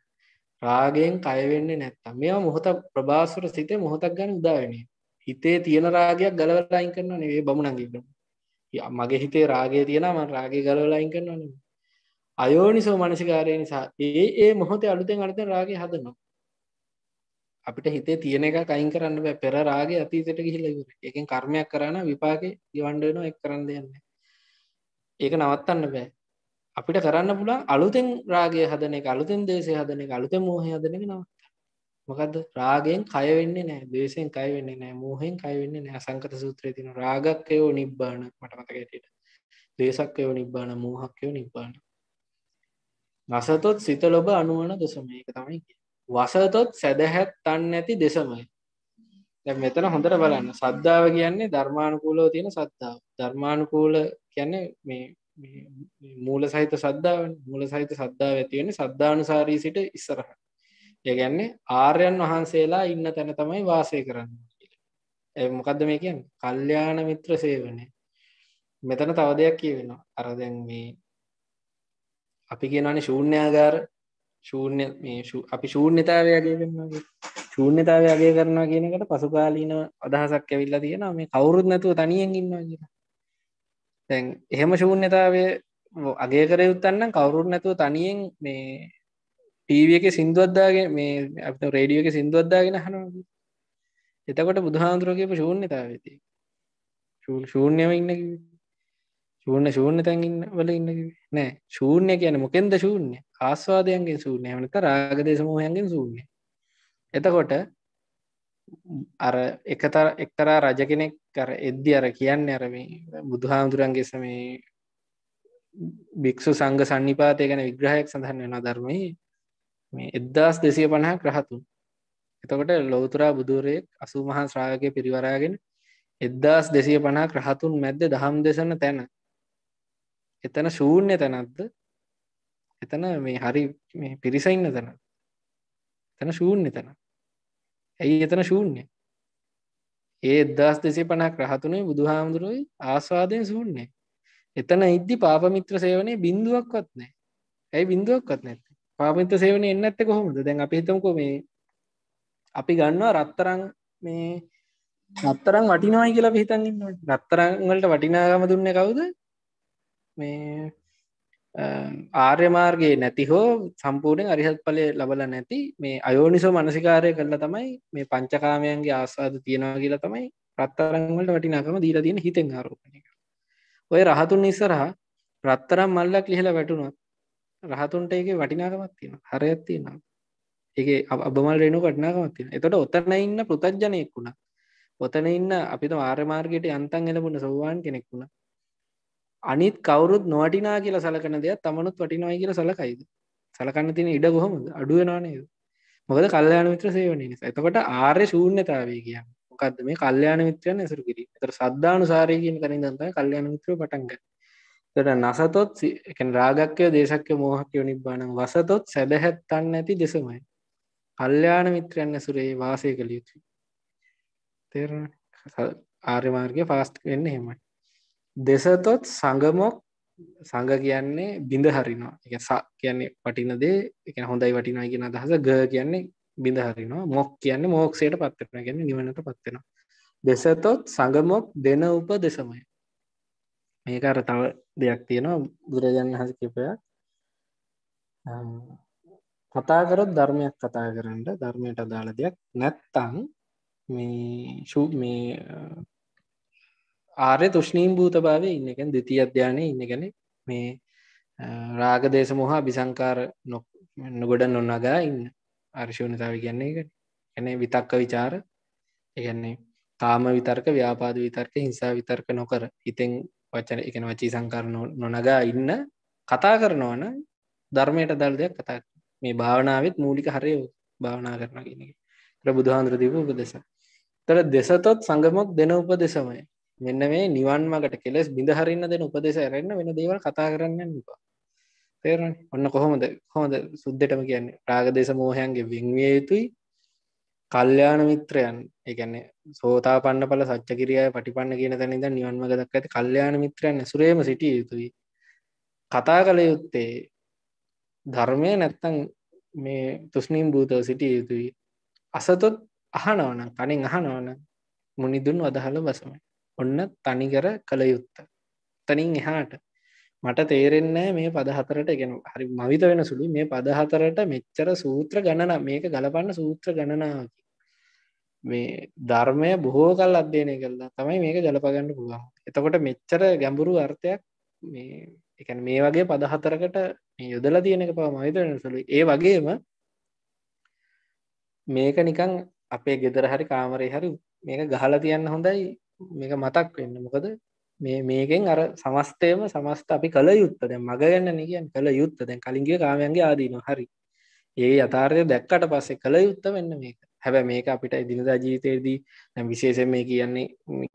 රාගයෙන් කයවෙන්නේ නැත්තම් මේවා මොහොත ප්‍රභාසුර සිතේ මොහොතක් ගන්න උදාවෙනේ හිතේ තියෙන රාගයක් ගලවලා අයින් කරනවා නෙවෙයි බමුණන්ගේ මගේ හිතේ රාගය තියෙනවා මම රාගය ගලවලා අයින් කරනවා නෙවෙයි අයෝනිසෝ මනසිකාරය නිසා ඒ ඒ මොහොතේ අලුතෙන් අලුතෙන් රාගය හදනවා අපිට හිතේ තියෙන එක කයින් කරන්න බෑ පෙර රාගේ අතීතයට ගිහිල්ලා ඉවරයි. ඒකෙන් කර්මයක් කරා නම් විපාකේ ගෙවන්න වෙනවා ඒක කරන්න දෙයක් නෑ. ඒක නවත්තන්න බෑ. අපිට කරන්න පුළුවන් අලුතෙන් රාගය හදන එක, අලුතෙන් දේශය හදන එක, අලුතෙන් මෝහය හදන එක නවත්තන්න. මොකද්ද? රාගයෙන් කය වෙන්නේ නෑ, දේශයෙන් කය වෙන්නේ නෑ, මෝහයෙන් කය වෙන්නේ නෑ. අසංකත සූත්‍රයේ තියෙන රාගක්කයෝ නිබ්බාන මට මතකයි හිටියට. දේශක්කයෝ නිබ්බාන, මෝහක්කයෝ නිබ්බාන. නසතොත් සිත ලොබ අනුවන දසම. ඒක තමයි කියන්නේ. වසතොත් සැදැහැත් තන් නැති දෙසමයි දැ මෙතන හොඳට බලන්න සද්ධාව කියන්නේ ධර්මානුකූලව තියෙන සත්තාව ධර්මානුකූල කියන්නේ මේ මූල සහිත සද්ධාව මූල සහිත සද්ධාව ඇතිවෙන සද්ධානුසාරී සිට ඉස්සරහ යගැන්නේ ආර්යන් වහන්සේලා ඉන්න තැන තමයි වාසය කරන්න මොකක්ද මේ කියන් කල්්‍යාන මිත්‍ර සේවනය මෙතන තව දෙයක් කියවෙනවා අරදැන් මේ අපි කියනනි ශූන්‍යාගාර ශූන්‍ය මේ අපි ශූන්‍යතාවයගේ කරනගේ ශූන්‍යතාව අගේ කරනවා කියනකට පසුකාලීන අදහසක් ඇවිල්ලා තියෙන මේ කවුරුත් නැතුව තනියෙන් ඉන්නවා කියලා තැන් එහෙම ශූන්‍යතාවය අගේ කර යුත්තන්න කවුරුත් නැතුව තනියෙන් මේ ටීවිය එක සිින්දුවද්දාගේ මේ අප රේඩියෝ එක සිින්දුවද්දාගෙන හනවා එතකොට බුදුහාන්දුරකපු ශූන්‍යතාවති ශූන්‍යව ඉන්න කිවේ ශූන්‍ය ශූන්‍ය තැන්ගන්න වල ඉන්න නෑ ශූන්‍ය කියන මොකෙන්ද ශූන්‍ය ආස්වාදයන්ගේ සූන්‍ය මනත රාගදේශමූහයන්ගෙන් සූන්‍ය එතකොට අර එකතර එක්තරා රජ කෙනෙක් කර එද්දි අර කියන්න අරම බුදුහාමුදුරන්ගේ සමේ භික්‍ෂු සංග සන්නිපාතය ගැන විග්‍රහයක් සඳහන් වෙන ධර්මයේ මේ එද්දස් දෙසිය පණහක් රහතුන් එතකොට ලෝතුරා බුදුරයෙක් අසු මහා ශ්‍රාවකය පිරිවරාගෙන එද්දස් දෙසිය පණහක් රහතුන් මැද්ද දහම් දෙසන තැන එතන ශූන්‍ය තැනත්ද එතන මේ හරි පිරිසඉන්න තැන තැන ශූන්‍ය තැන ඇයි එතන ශූන්‍ය ඒ දස් දෙසේ පනක් රහතුනේ බුදු හාමුදුරුවයි ආස්වාදයෙන් සූන්නේ එතන ඉද්දි පාපමිත්‍ර සේවනය බින්දුවක්වත් නෑ ඇයි බින්දුවක්වත් නැති පාපමිත්‍ර සේවනය එන්න ඇත්ත කොහොමද දැන් අපි හිතමකෝ මේ අපි ගන්නවා රත්තරං මේ නත්තරං වටිනවායි කියලා පිහිතන්න නත්තරංවලට වටිනාගම දුන්න කවුද මේ ආර්යමාර්ගයේ නැති හෝ සම්පූර්ණයෙන් අරිහත් පලය ලබල නැති මේ අයෝනිසෝ මනසිකාරය කරලා තමයි මේ පංචකාමයන්ගේ ආසාද තියෙනවා කියලා තමයි ප්‍රත්තරංවලට වටිනාකම දීර තියෙන හිතෙන් ආරෝපණය ඔය රහතුන් ඉස්සරහා ප්‍රත්තරම් මල්ලක් ලිහලා වැටුණොත් රහතුන්ට එක වටිනාකමක් තියෙන හරයත් තියෙනවා ඒක අබමල් රෙනු වටිනාකමක් තියෙන එතට ඔතන ඉන්න පෘතජ්ජනයෙක් වුණා ඔතන ඉන්න අපිත ආර්මාර්ගයට යන්තන් එලබුණ සෝවාන් කෙනෙක් වුණා අනිත් කවුරුත් නොවටිනා කියලා සලකන දෙයක් තමනුත් වටිනවයි කියලා සලකයිද සලකන්න තියෙන ඉඩ කොහොමද අඩුවනානේද මොකද කල්්‍යයාන මිත්‍ර සේවනය නිසා එතකොට ආර්ය ශූන්‍යතාවේ කිය මොකක්ද මේ කල්්‍යයාන මිත්‍රයන් ඇසරු කිරි තර සද්ධානු සාරයකින් කරින් දන්තයි කල්්‍යයාන මිත්‍ර පටන්ග තට නසතොත් රාගක්කය දේශක්‍ය මෝහක්කය නිබ්බාන වසතොත් සැදහැත්තන්න ඇති දෙසමයි කල්්‍යයාන මිත්‍රයන් ඇසුරේ වාසය කළ යුතුයි තේරණ ආර්යමාර්ගය පාස්ට වෙන්න හෙමයි දෙසතොත් සඟමොක් සඟ කියන්නේ බිඳ හරිනවා එක කියන්නේ වටින දේ එක හොඳයි වටිනා කියෙන අදහස ග කියන්නේ බිඳ හරිනවා මොක් කියන්නේ මෝක්ෂයට පත්වෙන ගැන නිවනට පත්වෙනවා දෙසතොත් සඟමොක් දෙන උප දෙසමය මේක අර තව දෙයක් තියෙනවා බුදුරජාණන් හස කිපයක් කතාකරත් ධර්මයක් කතා කරන්න ධර්මයට අදාළ දෙයක් නැත්තං මේ ශූ මේ ආරය තුෂ්නීම් භූතභාවය ඉන්නකැන් දෙති අධ්‍යානය ඉන්නගැන මේ රාග දේශ මොහා බිසංකාර නොගොඩන් නොන්නගා ඉන්න අර්ශෝනතාව කියන්නේ එක ගැන විතක්ක විචාර එකන්නේ කාම විතර්ක ව්‍යාපාද විතර්ක හිංසා විතර්ක නොකර හිතෙන් වචන එකන වචී සංකාර නොනගා ඉන්න කතා කරනවන ධර්මයට දල් දෙයක් කතා මේ භාවනාවත් මූලික හරය භාවනා කරන ගෙන බුදුහාන්ද්‍රදීප උපදෙස තර දෙසතොත් සඟමක් දෙන උප දෙසමය මෙන්න මේ නිවන් මගට කෙලෙස් බිඳහරන්න දෙන උපදෙස ඇරන්න වෙන දේවල් කතා කරන්න නිපා තේරණ ඔන්න කොහොමද හොඳ සුද්දටම කියන්නේ ප්‍රාගදේශ මෝහයන්ගේ වෙංවිය යුතුයි කල්්‍යයාන මිත්‍රයන් එකන්නේ සෝතා පන්න පල සච්චකිරිය පටිපන්න කියන තැනද නිවන්මග දක් ඇති කල්්‍යයාන මිත්‍රයන් සුරේම සිටිය යුතුයි කතා කළ යුත්තේ ධර්මය නැත්තං මේ තුස්නීම් භූතව සිටිය යුතුයි අසතොත් අහනවන කනින් අහනවන මුනිදුන් වදහල බසමයි ඔන්න තනිකර කළ යුත්ත. තනින් එහාට මට තේරෙන්නේ මේ පදහතරට ගෙන හරි මවිත වෙන සුළි මේ පදහතරට මෙච්චර සූත්‍ර ගණන මේක ගලපන්න සූත්‍ර ගණනාකි. මේ ධර්මය බොහෝ කල් අධ්‍යයනය කරලා තමයි මේක ගලපගන්න පුළුවන්. එතකොට මෙච්චර ගැඹුරු අර්ථයක් මේ එකන මේ වගේ පදහතරකට යොදල තියෙනක පව මහිතන සුළු ඒ වගේම මේක නිකං අපේ ගෙදර හරි කාමරය හරි මේක ගහලා තියන්න හොඳයි මේක මතක් වෙන්න මොකද මේ මේකෙන් අර සමස්තයම සමස්ත අපි කළ යුත්ත දැ මග ගන්න නිගියන් කළ යුත්ත දැන් කලින්ගේ කාමයන්ගේ ආදීන හරි ඒ අතාර්ය දැක්කට පස්සේ කළ යුත්ත වෙන්න මේක හැබැ මේක අපිට ඉදිනදා ජීවිතයේදී නැම් විශේෂෙන් මේ කියන්නේ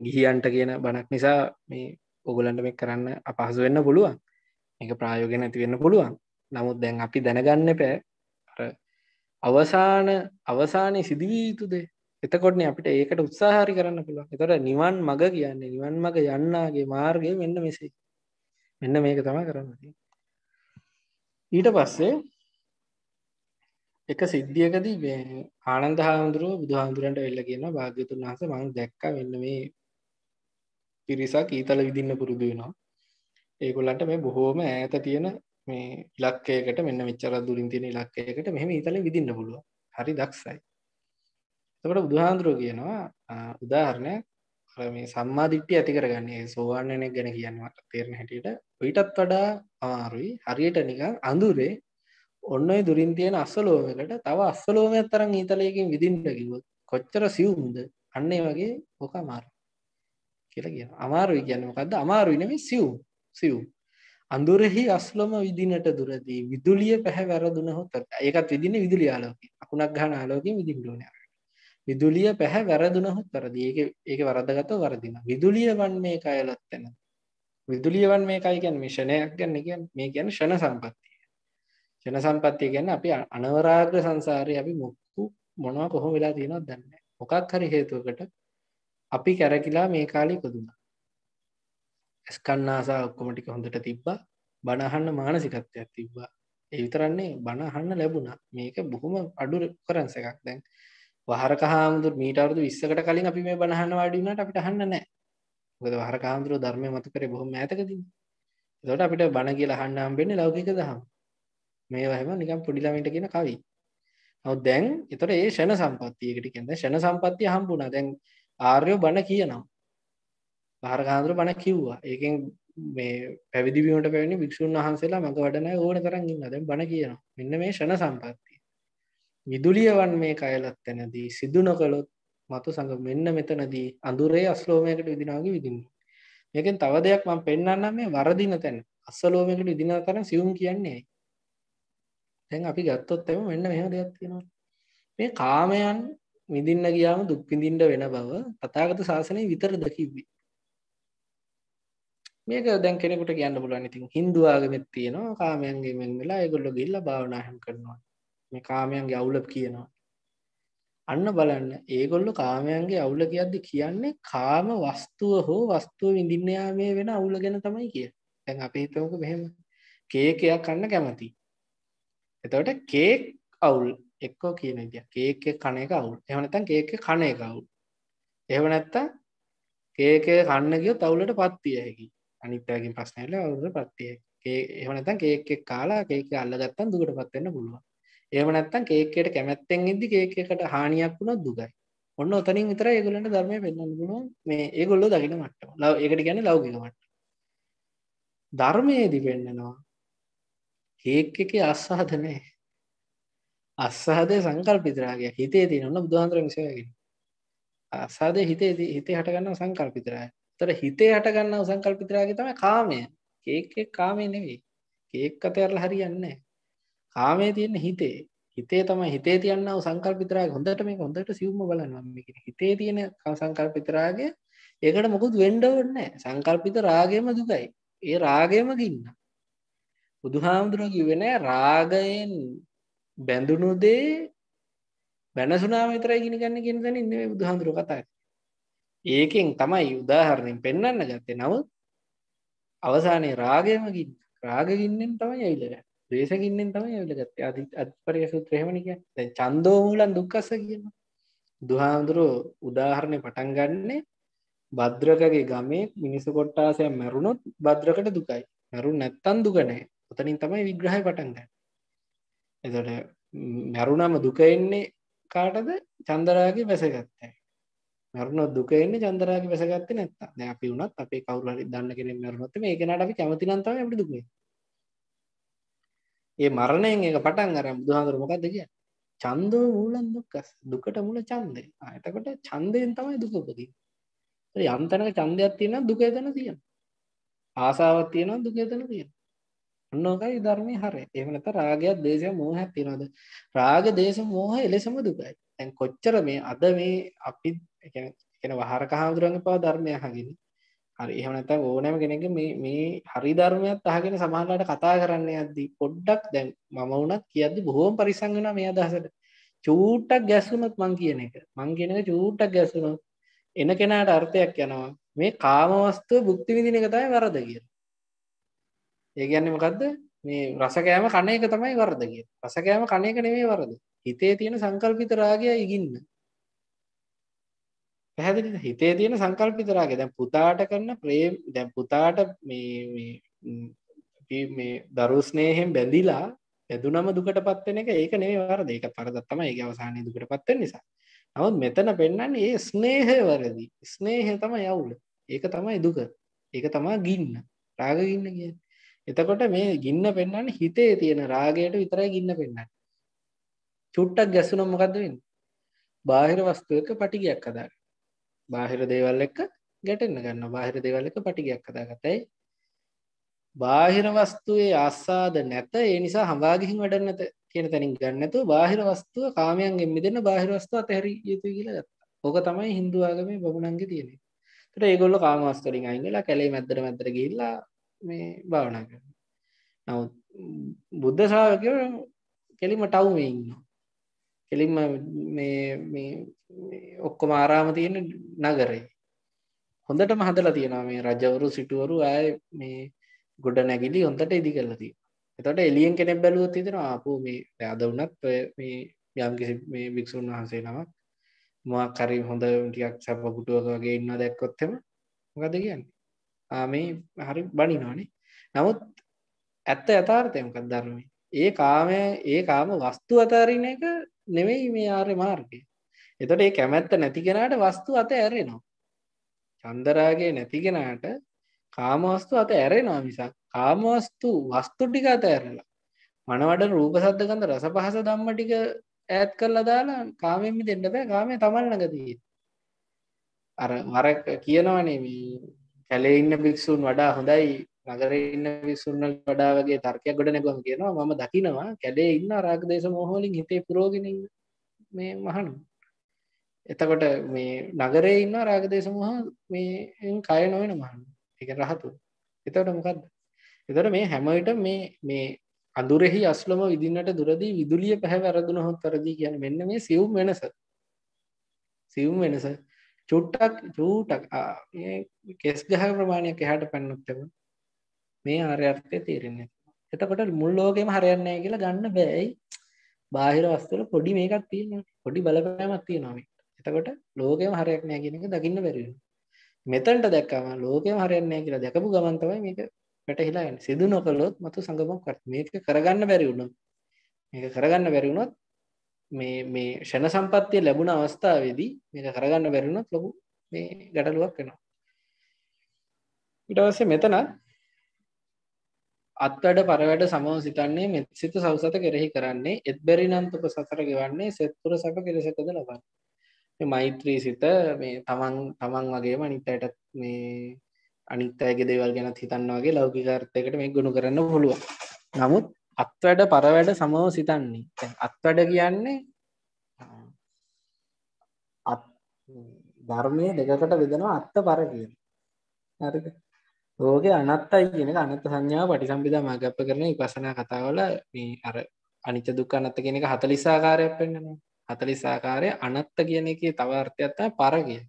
ගිහියන්ට කියන බණක් නිසා මේ ඔගුලන්ට මේ කරන්න අපහසු වෙන්න පුළුවන් එක ප්‍රායෝගෙන ඇතිවෙන්න පුළුවන් නමුත් දැන් අපි දැනගන්න පෑ අවසාන අවසානය සිදුවීතුදේ එතකොටන අපිට ඒකට උත්සාහරි කරන්න පුළුවන් එතොට නිවන් මග කියන්නේ නිවන් මග යන්නාගේ මාර්ගය මෙන්න මෙසේ මෙන්න මේක තමා කරන්න ඊට පස්සේ එක සිද්ධියකදී මේ ආනන්ද හාමුදුරුව බුදුහාමුදුරන්ට වෙල්ල කියන භාග්‍යතුන් වහස මං දැක්ක වෙන්න මේ පිරිසක් ඊතල විදින්න පුරුදු වෙනවා ඒගොල්ලන්ට මේ බොහෝම ඈත තියෙන මේ ඉලක්කයකට මෙන්න මෙච්චර දුරින් තියෙන ඉලක්කයකට මෙහෙම ඊතල විදින්න පුළුවන් හරි දක්සයි තකට බුදුහාන්දුරුව කියනවා උදාහරණයක් මේ සම්මාධිට්ටි ඇති කරගන්නේ සෝවාන්නන ගැන කියන්නට තේරණ හැටියට විටත් වඩා ආරුයි හරියට නිකං අඳුරේ ඔන්න දුරින් තියෙන අස්සලෝමකට තව අස්සලෝමයක් තරම් ඊතලයකින් විදින්ට කිවොත් කොච්චර සියුම්ද අන්නේ වගේ ඕක අමාරු කියලා කියන අමාරුයි කියන්න මොකක්ද අමාරුයි නෙමේ සියුම් සියුම් අඳුරෙහි අස්ලොම විදිනට දුරදී විදුලිය පැහැ වැරදුනහොත් ඒකත් විදින්නේ විදුලි ආලෝකයෙන් අකුණක් ගන්න ආලෝකයෙන් විදින්න ඕනේ විදුලිය පැහැ වැරදුනහොත් වැරදි. ඒක ඒක වරද්දගත්තොත් වරදිනවා. විදුලිය වන්නේ කයලත් වෙන. විදුලිය වන්නේ කයි කියන්නේ මිෂණයක් ගන්න කියන්නේ මේ කියන්නේ ෂණ සම්පත්තිය. ෂණ සම්පත්තිය කියන්නේ අපි අනවරාග්‍ර සංසාරේ අපි මුක්කු මොනවා කොහොම වෙලා තියෙනවද දන්නේ නැහැ. මොකක් හරි හේතුවකට අපි කැරකිලා මේ කාලේ ඉපදුනා. ස්කන්නාසා ඔක්කොම ටික හොඳට තිබ්බා. බණ අහන්න මානසිකත්වයක් තිබ්බා. ඒ විතරන්නේ බණ අහන්න ලැබුණා. මේක බොහොම අඩු රෙෆරන්ස් එකක් දැන්. වහරක හාමුදුර මීට අවුරුදු 20කට කලින් අපි මේ බණහන්න වාඩි වුණාට අපිට අහන්න නැහැ. මොකද වහරක හාමුදුරුවෝ ධර්මයේ මතු කරේ බොහොම ඈතකදී. ඒකට අපිට බණ කියලා අහන්න හම්බෙන්නේ ලෞකික දහම්. මේවා හැම නිකන් පොඩි ළමයින්ට කියන කවි. නමුත් දැන් ඒතර ඒ ෂණ සම්පත්තියකට කියන්නේ ෂණ සම්පත්තිය හම්බුණා. දැන් ආර්යෝ බණ කියනවා. වහරක හාමුදුරුවෝ බණ කිව්වා. ඒකෙන් මේ පැවිදි වීමට පැවෙන භික්ෂුන් වහන්සේලා මඟ වඩන අය ඕන තරම් ඉන්නවා. දැන් බණ කියනවා. මෙන්න මේ ෂණ සම්පත්තිය. විදුලියවන් මේ කයලත් තැනදී සිදුන කළොත් මතු සඟ මෙන්න මෙතනදී අඳුරේ අස්ලෝමයකට විදිනාගේ විදින්නේ මේකෙන් තව දෙයක් මම පෙන්වන්නම් මේ වරදින තැන අස්සලෝමයකට විදින තරම් සියුම් කියන්නේ දැන් අපි ගත්තොත් එම මෙන්න මෙහෙම දෙයක් තියෙනවා මේ කාමයන් විඳින්න ගියාම දුක් විඳින්න වෙන බව තථාගත ශාසනය විතරද කිව්වේ මේක දැන් කෙනෙකුට කියන්න පුළුවන් ඉතින් Hindu ආගමෙත් තියෙනවා කාමයන්ගෙන් වෙන් වෙලා ඒගොල්ලෝ ගිහිල්ලා භාවනා හැම කරනවා මේ කාමයන්ගේ අවුල කියනවා. අන්න බලන්න ඒගොල්ලෝ කාමයන්ගේ අවුල කියද්දි කියන්නේ කාම වස්තුව හෝ වස්තුව විඳින්න යාමේ වෙන අවුල ගැන තමයි කිය. දැන් අපි හිතමුක මෙහෙම කේක් එකක් කන්න කැමති. එතකොට කේක් අවුල් එක්කෝ කියන විදිය. කේක් එක කන එක අවුල්. එහෙම නැත්නම් කේක් එක කන එක අවුල්. එහෙම නැත්නම් කේක් එක කන්න ගියොත් අවුලටපත් විය හැකි. අනිත් පැයකින් ප්‍රශ්න ඇවිල්ලා අවුලටපත් විය හැකි. එහෙම නැත්නම් කේක් එක කාලා කේක් එක අල්ලගත්තම දුකටපත් වෙන්න පුළුවන්. එහෙම නැත්නම් කේක් එකට කැමැත්තෙන් ඉද්දි කේක් එකට හානියක් වුණොත් දුකයි. ඔන්න ඔතනින් විතරයි ඒගොල්ලන්ට ධර්මය පෙන්වන්න පුළුවන්. මේ ඒගොල්ලෝ දකින්න මට්ටම. ලව් ඒකට කියන්නේ ලෞකික මට්ටම. ධර්මයේදී පෙන්නනවා කේක් එකේ ආස්වාද නැහැ. ආස්වාදේ සංකල්පිත රාගයක්. හිතේ තියෙන ඔන්න බුදුහාඳුරන් විශ්වාසයෙන්. ආස්වාදේ හිතේ හිතේ හටගන්නව සංකල්පිත රාගය. ඒතර හිතේ හටගන්නව සංකල්පිත රාගය තමයි කාමය. කේක් එක කාමය නෙවෙයි. කේක් අතහැරලා හරියන්නේ නැහැ. ආවේ තියෙන්නේ හිතේ. හිතේ තමයි හිතේ තියනව සංකල්ප විතරාගේ හොඳට මේක හොඳට සිවුම්ම බලනවා මේක. හිතේ තියෙන සංකල්ප විතරාගේ ඒකට මොකුත් වෙන්න ඕනේ නැහැ. සංකල්පිත රාගයම දුකයි. ඒ රාගයම ගින්න. බුදුහාමුදුරුවෝ කිව්වේ නෑ රාගයෙන් බැඳුණු දේ වෙනසුනාම විතරයි ගිනිගන්නේ කියන තැනින් නෙමෙයි බුදුහාමුදුරුවෝ කතා කරන්නේ. ඒකෙන් තමයි උදාහරණයෙන් පෙන්වන්න ගත්තේ. නමුත් අවසානයේ රාගයම ගින්න. රාග ගින්නෙන් තමයි ඇවිල්ලා දේශකින්නෙන් තම ඇවිලගත් අධි අත්පරය සුත්‍රහමනික චන්දෝමූලන් දුක්කස කියන දුහාමුදුරුව උදාහරණය පටන් ගන්නේ බද්‍රකගේ ගමේ මිනිස්සු කොට්ටාසය මැරුණොත් බද්‍රකට දුකයි මැරු නැත්තන් දුගනෑ ඔතනින් තමයි විග්‍රහය පටන්ග එතට මැරුණම දුකෙන්නේ කාටද චන්දරාගේ වැසගත්තයි මැරුණොත් දුකෙන්නේ චන්දරාගේ වැසගත්ත නැත්තා දැ අපි වුණත් අපේ කවුරුහරි දන්න කෙනෙක් මැරුණොත් මේකනට අපි කැමති නම් තමයි අපිට දුකේ ඒ මරණයෙන් එක පටන් අර බුදුහාඳුර මොකක්ද කිය චන්දෝ මූලන් දුක්කස් දුකට මුල චන්දය එතකොට චන්දයෙන් තමයි දුක උපදී යන්තනක චන්දයක් තියෙන දුක එතන තියෙන ආසාවක් තියෙනවා දුක එතන තියෙන අන්නෝකයි ධර්මයේ හරය එහෙම නැත්නම් රාගයක් දේශයක් මෝහයක් තියනවාද රාග දේශ මෝහ එලෙසම දුකයි දැන් කොච්චර මේ අද මේ අපි කියන්නේ වහරක හාමුදුරන්ගේ පව ධර්මය අහගෙන හරි එහෙම නැත්නම් ඕනෑම කෙනෙක් මේ මේ හරි ධර්මයක් අහගෙන සමහරලාට කතා කරන්න යද්දී පොඩ්ඩක් දැන් මම වුණත් කියද්දි බොහොම පරිස්සම් වෙනවා මේ අදහසට. චූට්ටක් ගැස්සුනොත් මං කියන එක. මං කියන එක චූට්ටක් ගැස්සුනොත් එන කෙනාට අර්ථයක් යනවා. මේ කාම වස්තුව භුක්ති විඳින එක තමයි වරද කියලා. ඒ කියන්නේ මොකද්ද? මේ රස කෑම කණ එක තමයි වරද කියලා. රස කෑම කණ එක නෙමෙයි වරද. හිතේ තියෙන සංකල්පිත රාගය ඉගින්න. පැහැදිලිද හිතේ තියෙන සංකල්පිත රාගය දැන් පුතාට කරන ප්‍රේම දැන් පුතාට මේ මේ මේ දරුවෝ ස්නේහයෙන් බැඳිලා බැඳුනම දුකටපත් වෙන එක ඒක නෙවෙයි වරද ඒක වරදක් තමයි ඒක අවසානයේ දුකටපත් වෙන නිසා නමුත් මෙතන පෙන්වන්නේ ඒ ස්නේහය වරදි ස්නේහය තමයි අවුල ඒක තමයි දුක ඒක තමයි ගින්න රාග ගින්න කියන්නේ එතකොට මේ ගින්න පෙන්වන්නේ හිතේ තියෙන රාගයට විතරයි ගින්න පෙන්වන්නේ චුට්ටක් ගැසුනොත් මොකද්ද වෙන්නේ බාහිර වස්තුවක පටිගයක් හදාගන්න බාහිර දේවල් එක්ක ගැටෙන්න ගන්න බාහිර දේවල් එක පටිගයක් හදාගතයි බාහිර වස්තුවේ ආස්වාද නැත ඒ නිසා හඹාගිහින් වැඩ නැත කියන තැනින් ගන්න නැතුව බාහිර වස්තුව කාමයන්ගෙන් මිදෙන්න බාහිර වස්තුව අතහැරිය යුතුයි කියලා ගත්තා. ඕක තමයි Hindu ආගමේ බමුණන්ගේ තියෙන. ඒතර ඒගොල්ලෝ කාම වස්තු වලින් අයින් වෙලා කැලේ මැද්දට මැද්දට ගිහිල්ලා මේ භාවනා කරනවා. නමුත් බුද්ධ ශ්‍රාවකයෝ කෙලිම ටවුමේ ඉන්නවා. කෙලින්ම ඔක්කොම ආරාම තියෙන නගරයි හොඳට මහදලා තියෙනවා මේ රජවරු සිටුවරු ඇය මේ ගොඩ නැගිලි හොඳට ඉදි කරලති එතට එලියෙන් කෙනෙක් බැලුවත් තිෙන අපපු මේ අද වනත් මේ යම්කිසි මේ භික්‍ෂූන් වහන්සේ නමක් මක් කරරි හොඳ ටියක් සැපපුටුවක වගේ ඉන්න දැක්කොත්තම මොකද කියන්නේ ආමේ හරි බනිනවානේ නමුත් ඇත්ත යථාර්ථයමකක් ධර්මය ඒ කාමය ඒ කාම වස්තු අතාරණ එක නෙවෙයි මේ ආර්ය මාර්ගය. එතකොට ඒ කැමැත්ත නැති කෙනාට වස්තු අත ඇරෙනවා. චන්දරාගේ නැති කෙනාට කාම වස්තු අත ඇරෙනවා මිසක් කාම වස්තු වස්තු ටික අත ඇරලා මනවඩන රූප සද්ද ගන්ධ රස පහස ධම්ම ටික ඈත් කරලා දාලා කාමයෙන් මිදෙන්න බෑ කාමයේ තමන් ළඟ තියෙන. අර වර කියනවනේ මේ කැලේ ඉන්න භික්ෂූන් වඩා හොඳයි නගර ඉන්න විසුරන වඩා වගේ තර්කයක් ගොඩ නැගොන් කියනවා මම දකිනවා කැඩේ ඉන්න රාග දේශ මෝහලින් හිතේ පුරෝගෙන මේ මහනු එතකොට මේ නගරේ ඉන්න රාගදේශ මොහ මේ කය නොවන මහන්න එක රහතු එතවට මොකක්ද එතට මේ හැමවිට මේ මේ අඳුරෙහි අස්ලම විදින්නට දුරදී විදුලිය පැහැ වැරදුන හොත් තරදී කියන මෙන්න මේ සිවුම් වෙනස සිවුම් වෙනස චුට්ටක් චූටක් කෙස් ගහ ප්‍රමාණයක් එහට පැන්නොත්තම මේ ආර්යර්ථය තේරෙන්නේ එතකොට මුල් ලෝකෙම හරයන්නේ නැහැ කියලා ගන්න බෑයි බාහිර වස්තුවල පොඩි මේකක් තියෙනවා පොඩි බලපෑමක් තියෙනවා මේ එතකොට ලෝකෙම හරයක් නැහැ කියන එක දකින්න බැරි වෙනවා මෙතනට දැක්කම ලෝකෙම හරයන්නේ නැහැ කියලා දැකපු ගමන් තමයි මේක වැටහිලා යන්නේ සිදු නොකළොත් මතු සංගමක් කර මේක කරගන්න බැරි වුණොත් මේක කරගන්න බැරි වුණොත් මේ මේ ෂණ සම්පත්තිය ලැබුණ අවස්ථාවේදී මේක කරගන්න බැරි වුණොත් ලොකු මේ ගැටලුවක් වෙනවා ඊට පස්සේ මෙතනත් අත්වැඩ පරවැඩ සමව සිතන්නේ මෙත් සිත සෞසත කෙරෙහි කරන්නේ එත්බැරි නන්තුප සසර ගෙවන්නේ සෙත්පුර සැප කෙලෙසකද ලබන්න මෛත්‍රී සිත මේ තමන් තමන් වගේම අනිත්තයට මේ අනිත්තෑගේ දේවල් ගැනත් හිතන්න වගේ ලෞකිකාර්ථයකට මේ ගුණු කරන්න පුළුව නමුත් අත්වැඩ පරවැඩ සමව සිතන්නේ අත්වැඩ කියන්නේ ධර්මය දෙකකට වෙදෙනවා අත්ත පර කියන හරි ඕක අනත්තයි කියෙන අනත්ත සංඥාව පටි සම්බිධ මගප්ප කරන පසනා කතාවල මේ අර අනිච දුක් අනත්ත කියෙනෙක හතලිසාකාරයක් පෙන්න්නන හතලිසාකාරය අනත්ත කියන එක තවර්ථයත්තා පරගිය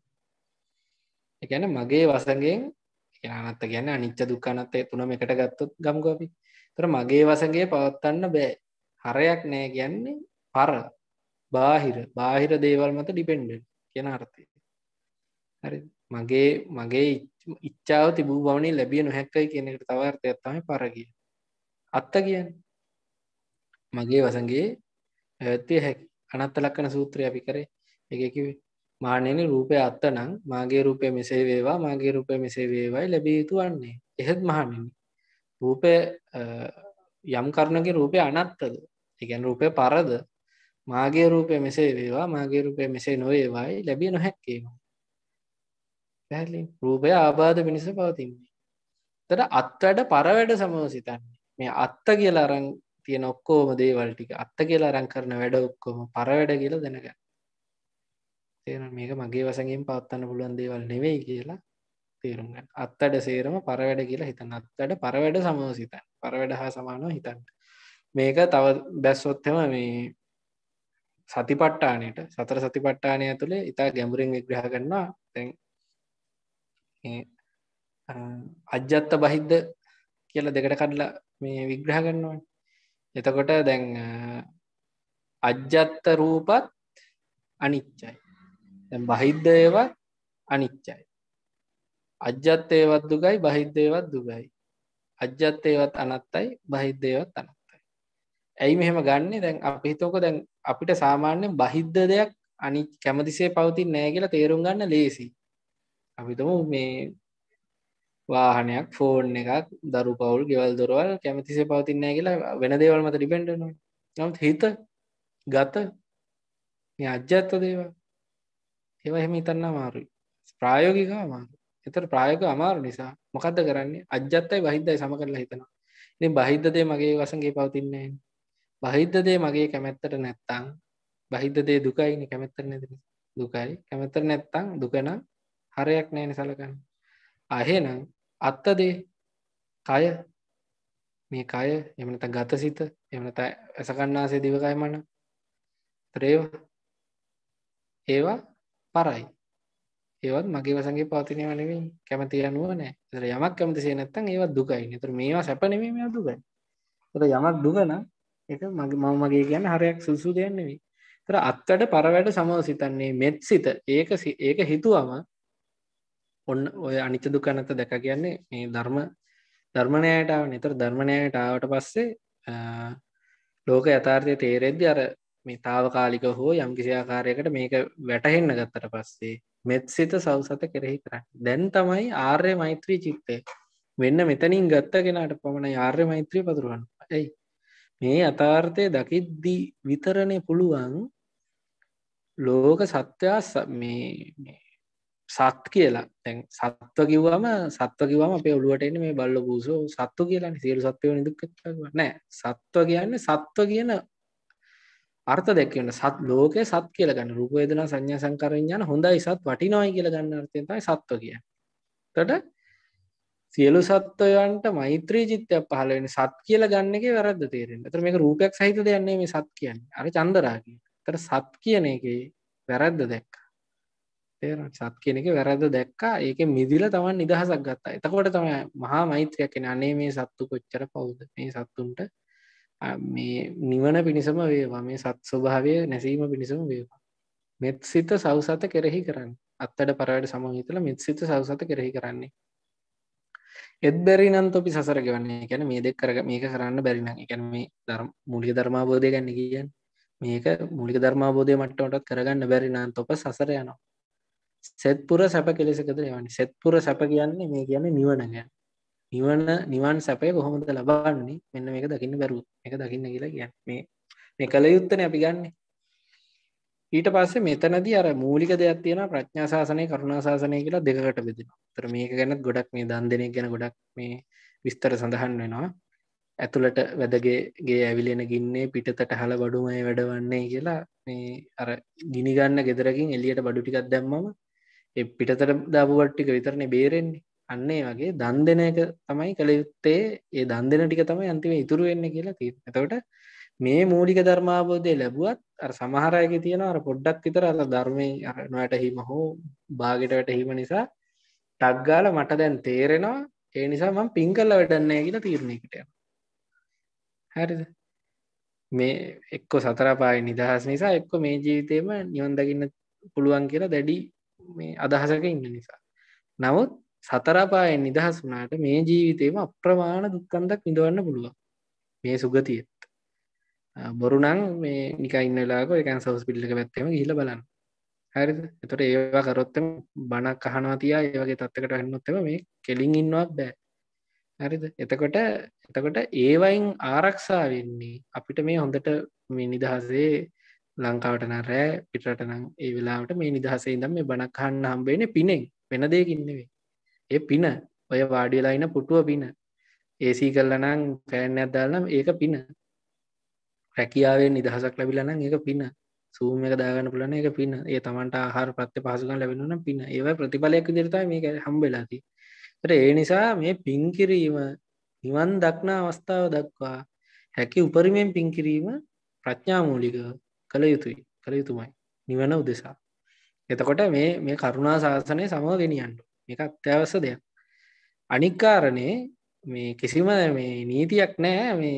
එකැන මගේ වසගෙන් අනත්ත ගැන අනිච්ච දුක් අනත්තේ තුනම එකට ගත්තුත් ගම්ගොපි තර මගේ වසගේ පවත්තන්න බෑ හරයක් නෑ කියන්නේ පර බාහිර බාහිර දේවල් මත ඩිපෙන්ඩ කියන අර්ථය හරි මගේ මගේ ඉච්චාව තිබූ බවනේ ලැබිය නොහැක්කයි කියනෙට තවර්ථයක් තමයි පරගිය අත්ත කියන්න මගේ වසගේ ඇත්තිය හැකි අනත්ත ලක්කන සූත්‍රය අපි කරේ එකකිවේ මානයනි රූපය අත්ත නම් මාගේ රූපය මෙසේ වේවා මාගේ රූපය මෙසේ වේවයි ලැබිය යුතු වන්නේ එහෙත් මහනිනි රූපය යම් කරුණගේ රූපය අනත්තද එකන් රූපය පරද මාගේ රූපය මෙසේ වේවා මාගේ රූපය මෙසේ නොවේවායි ලැබිය නොහැක්කේවා පැහැලින් රූපය ආබාධ පිණිස පවතින්නේ. තට අත්වැඩ පරවැඩ සමව සිතන්නේ මේ අත්ත කියලා අරං තියෙන ඔක්කෝම දේවල් ටික අත්ත කියලා අරං කරන වැඩ ඔක්කොම පරවැඩ කියල දෙනක තේර මේක මගේ වසගෙන් පවත්තන්න පුළුවන් දේවල් නෙවෙයි කියලා තේරුම් අත්තඩ සේරම පරවැඩ කියලා හිතන්න අත්තට පරවැඩ සමව සිතන් පරවැඩ හා සමානව හිතන්න මේක තව බැස්සොත්තම මේ සතිපට්ටානයට සතර සතිපට්ටානය තුළේ ඉතා ගැඹුරින් විග්‍රහ කරන්නා තැන් අජ්ජත්ත බහිද්ද කියල දෙකට කඩලා මේ විග්‍රහ කරන්නවන් එතකොට දැන් අජ්ජත්ත රූපත් අනිච්චයි බහිද්ධයවත් අනිච්චයි අජ්ජත්තයවත් දුගයි බහිද්ධයවත් දුගයි අජ්ජත්තයවත් අනත්තයි බහිද්ධයවත් අනත්තයි ඇයි මෙහෙම ගන්න දැන් අපිහිතෝක දැන් අපිට සාමාන්‍යෙන් බහිද්ධ දෙයක් අනි කැමතිසේ පවතින් නෑ කියලා තේරුම් ගන්න ලේසි අපිතම මේ වාහනයක් ෆෝර්න් එකක් දරු පවුල් ගෙවල් දොරවල් කැමතිසේ පවතින්නේ කියලා වෙන දේවල් මත ඩිපෙන්ඩන නමුත් හිත ගත අජ්‍යත්ත දේවා ඒව එහෙම ඉතන්න අමාරුයි ප්‍රායෝගික අමාරු එතර ප්‍රායෝග අමාරු නිසා මොකක්ද කරන්නේ අජ්‍යත්තයි බහිද්දයි සම කරලා හිතනවා ඉතින් බහිද්ධදේ මගේ වසගේ පවතින්නේ බහිද්ධදේ මගේ කැමැත්තට නැත්තං බහිද්ධදේ දුකයින කැමැත්තර නැති දුකයි කැමැත්තර නැත්තං දුකනම් හරයක් නෑන සලකන්න අහේනම් අත්තදේ කය මේ කය එමනත ගත සිත එමනත ඇසකන්නාසේ දිවකය මන ත්‍රේව ඒවා පරයි ඒවත් මගේ වසගේ පාතිනය වනමින් කැමති අනුව නෑ තර යමක් කැමති සේ නැත්තන් ඒවත් දුකයි තර මේවා සැපනවීම දුකයි තර යමක් දුගන එක මගේ මව මගේ කියන්න හරයක් සුසු දෙයන්නෙවී තර අත්තට පරවැට සමව සිතන්නේ මෙත් සිත ඒක ඒක හිතුවම ඔන්න ඔය අනිත දුකනත දැක කියන්නේ මේ ධර්ම ධර්මණයටාව නිතර ධර්මණයට ආවට පස්සේ ලෝක යථාර්ථය තේරෙද්දි අර මේ තාවකාලික හෝ යම්කිසි ආකාරයකට මේක වැටහෙන්න ගත්තට පස්සේ මෙත් සිත සවසත කෙරෙහි කරන්න දැන් තමයි ආර්ය මෛත්‍රී චිත්තය වෙන්න මෙතනින් ගත්ත කෙනට පමණ ආර්ය මෛත්‍රී පතුරුවන් ඇයි මේ අථාර්ථය දකිද්දී විතරණය පුළුවන් ලෝක සත්‍යයා මේ සත් කියලා තැන් සත්ව කිව්වම සත්ව කිවම අපේ ඔලුවටන මේ බල්ල පූසෝ සත්ව කියලා සියලු සත්වය නිදුක් නෑ සත්ව කියන්නේ සත්ව කියන අර්ථ දැක්වන්න සත් ලෝකය සත් කියල ගන්න රූපේදනා සංඥා සංකරඥාන හොඳයි සත් වටිනොයි කියල ගන්න අර්ථයතයි සත්ව කිය තට සියලු සත්වයන්ට මෛත්‍රී චිත්තයක් පහලවෙන සත් කියල ගන්න එක වැරද තේරෙන් තර මේක රූපයක් සහිත දෙයන්නේ මේ සත් කියන්න අර චන්දරාගේ තර සත් කියන එක වැරැද්ද දැක්ක තේර සත් කියන එක වැරද දැක්කා ඒක මිදිල තමන් නිදහසක් ගත්තා එතකොට තම මහා මෛත්‍රයක් කෙන අනේ මේ සත්තු කොච්චර පෞද්ද මේ සත්තුන්ට මේ නිවන පිණිසම වේවා මේ සත් ස්වභාවය නැසීම පිණිසම වේවා මෙත් සිත සෞසත කෙරෙහි කරන්න අත්තට පරවට සමහිතල මෙත් සිත සෞසත කෙරෙහි කරන්නේ එදබැරි නම් තොපි සසර ගවන්නේ ගැන මේ දෙක් කරග මේක කරන්න බැරින එකැන මේ ධර් මුලික ධර්මාබෝධය ගැන්න කියන් මේක මුලික ධර්මාබෝධය මට්ටටත් කරගන්න බැරි නම් තොප සසර යනවා සෙත්පුර සැප කෙලෙසකද එවන්නේ සෙත්පුර සැප කියන්නේ මේ කියන්නේ නිවන ගැන නිවන නිවන් සැපය කොහොමද ලබන්නේ මෙන්න මේක දකින්න බැරු එක දකින්න කියලා කියන්න මේ මේ කළ යුත්තන අපි ගන්නේ ඊට පස්සේ මෙතනදී අර මූලික දෙයක් තියෙන ප්‍රඥා ශාසනය කරුණා ශාසනය කියලා දෙකකට බෙදෙනවා. ඒතර මේක ගැනත් ගොඩක් මේ දන් දෙන එක ගැන ගොඩක් මේ විස්තර සඳහන් වෙනවා. ඇතුළට වැදගේ ගේ ඇවිලෙන ගින්නේ පිටතට හල බඩුමය වැඩවන්නේ කියලා මේ අර ගිනි ගන්න ගෙදරකින් එළියට බඩු ටිකක් දැම්මම පිටතර දාපුවට්ටික විතරණ බේරෙන්නේ අන්නේ වගේ දන් දෙන එක තමයි කළයුත්තේ ඒ දන් දෙන ටික තමයි අන්තිම ඉතුරු වෙන්න කියලා ති එතවට මේ මූලික ධර්මාබෝධය ලැබුවත් අර සමහරයක තියෙන අර පොඩ්ඩක් විතර අල ධර්මය අරනට හිම හෝ බාගෙට වැට හිම නිසා ටක්ගාල මට දැන් තේරෙනවා ඒ නිසා මං පින් කල්ල වැඩන්නේ කියලා තීරණයකට හැරිද මේ එක්ක සතරපාය නිදහස් නිසා එක්ක මේ ජීවිතයම නිවන්දකින්න පුළුවන් කියලා දැඩි මේ අදහසක ඉන්න නිසා නමුත් සතරපාය නිදහස් වනාට මේ ජීවිතේම අප්‍රමාණ දුක්කන්දක් විඳවන්න පුළුවන් මේ සුගතියත් බොරුනං මේ නිකයින්නලාක එකන් සවස් පිල්ලික පැත්තම හිල බලන්න හරි එතොට ඒවා කරොත්තම බණක් අහනවා තියා ඒවගේ තත්වකට හන්නොත්තම මේ කෙලින් ඉන්නවත් බෑ හරිද එතකොට එතකොට ඒවයින් ආරක්ෂා වෙන්නේ අපිට මේ හොඳට මේ නිදහසේ ලංකාවටන රෑ පිටරටනම් ඒ වෙලාට මේ නිදහසේ දම් මේ බණක් හන්න හම්බේන පිනෙක් වෙන දෙකින්නෙවේ ඒ පින ඔය වාඩියලායින පුටුව පින ඒසී කල්ලනං පෑනයක් දාලනම් ඒක පින රැකියාවේ නිදහසක් ලැබිලනම් ඒක පින සූම එක දාගන්න පුලන එක පින ඒ තමන්ට හාර ප්‍රත්්‍ය පහසුකන් ලැබෙනන පින ඒව ප්‍රතිඵලයක් දිරතා මේක හම්බෙලාති ඒ නිසා මේ පින්කිරීම නිවන් දක්නා අවස්ථාව දක්වා හැකි උපරිමෙන් පින්කිරීම ප්‍රඥාමූලිකව කළ යුතුයි කළ යුතුමයි නිවන උදෙසා එතකොට මේ මේ කරුණා ශාසනය සමව ගෙනියන්ඩු එක අත්‍යවස දෙයක් අනික්කාරණය මේ කිසිම මේ නීතියක් නෑ මේ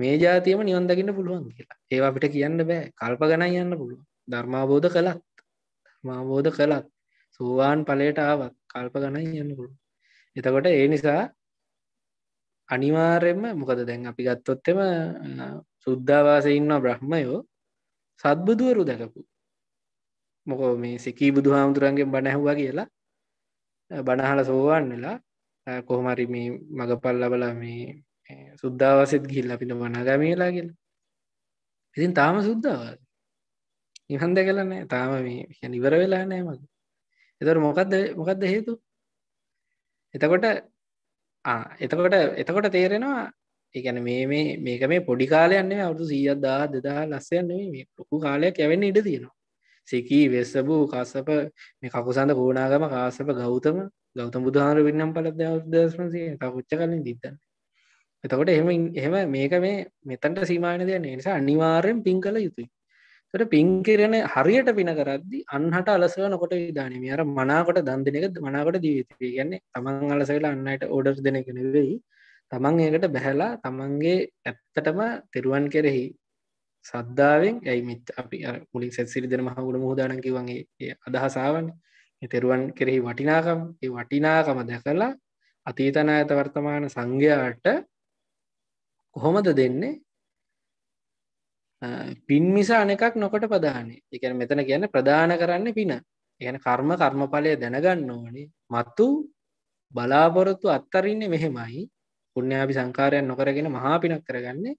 මේ ජාතියම නිවන්දකින්න පුළුවන් කියලා ඒවා අපිට කියන්න බෑ කල්ප ගණ යන්න පුළුව ධර්මාබෝධ කළත් මාබෝධ කළත් සූවාන් පලට ආවත් කල්ප ගණයි යන්න පුළුව එතකොට ඒ නිසා අනිවාර්යෙන්ම මොකද දැන් අපි ගත්තොත්තෙම සුද්ධවාස ඉන්න බ්‍රහ්මයෝ සත්බුදුවරු දැකපු මොකෝ මේ සෙකී බුදු හාමුදුරන්ගේ බණැහවා කියලා බණහල සෝවාන් වෙලා කොහොමරි මේ මඟ පල්ලබල මේ සුද්දාවසෙත් ගිල්ල අපිට වනගමේලා කියලා ඉතින් තාම සුද්දාව නිහන්ද කලනෑ තාම මේ නිවර වෙලා නෑ මග එතර මොකක්ද මොකක්ද හේතු එතකොට එතකොට එතකොට තේරෙනවා එකන මේ මේක මේ පොඩි කාලයන්නේ අවුතු සීයදදා දෙදා ලස්සයන්නේ මේ ලොකු කාලයක් යැවෙන්න ඉඩ තියෙනවා සෙකී වෙස්සබූ කස්සප මේ කකුසඳ කෝනාගම කාසප ගෞතම ගෞතම බුදුහාර වෙන්නම් පලත් දවදශමසේ තකුච්ච කලින් දිත්තන්න එතකොට එහෙම එහෙම මේක මේ මෙතන්ට සීමාන දෙයන්නේ නිසා අනිවාර්යෙන් පින් කළ යුතුයි තොට පින්කිරණ හරියට පින කරද්දි අන්හට අලසව නොකොට විධානම අර මනාකොට දන්දනක මනාකොට දීවිතිී කියන්නේ තමන් අලසවෙලා අන්නයට ඕඩර් දෙනක නෙවෙයි තමන් ඒකට බැහැලා තමන්ගේ ඇත්තටම තෙරුවන් කෙරෙහි සද්ධාවෙන් ඇයිමිත් අපි මුලින් සැත්සිරි දෙන මහගුණ මුහදානකි වගේ අදහසාාවන් තෙරුවන් කෙරෙහි වටිනාකම් ඒ වටිනාකම දැකලා අතීතන ඇත වර්තමාන සංඝයාට කොහොමද දෙන්නේ පින් මිසා අනෙකක් නොකට ප්‍රධානය එකන මෙතන කියන්න ප්‍රධාන කරන්න පින එන කර්ම කර්මඵලය දැනගන්න ඕනේ මත්තු බලාපොරොත්තු අත්තරින්නේ මෙහෙමයි පුුණ්‍යාපි සංකාරයන් නොකරගෙන මහා පිනක් කරගන්නේ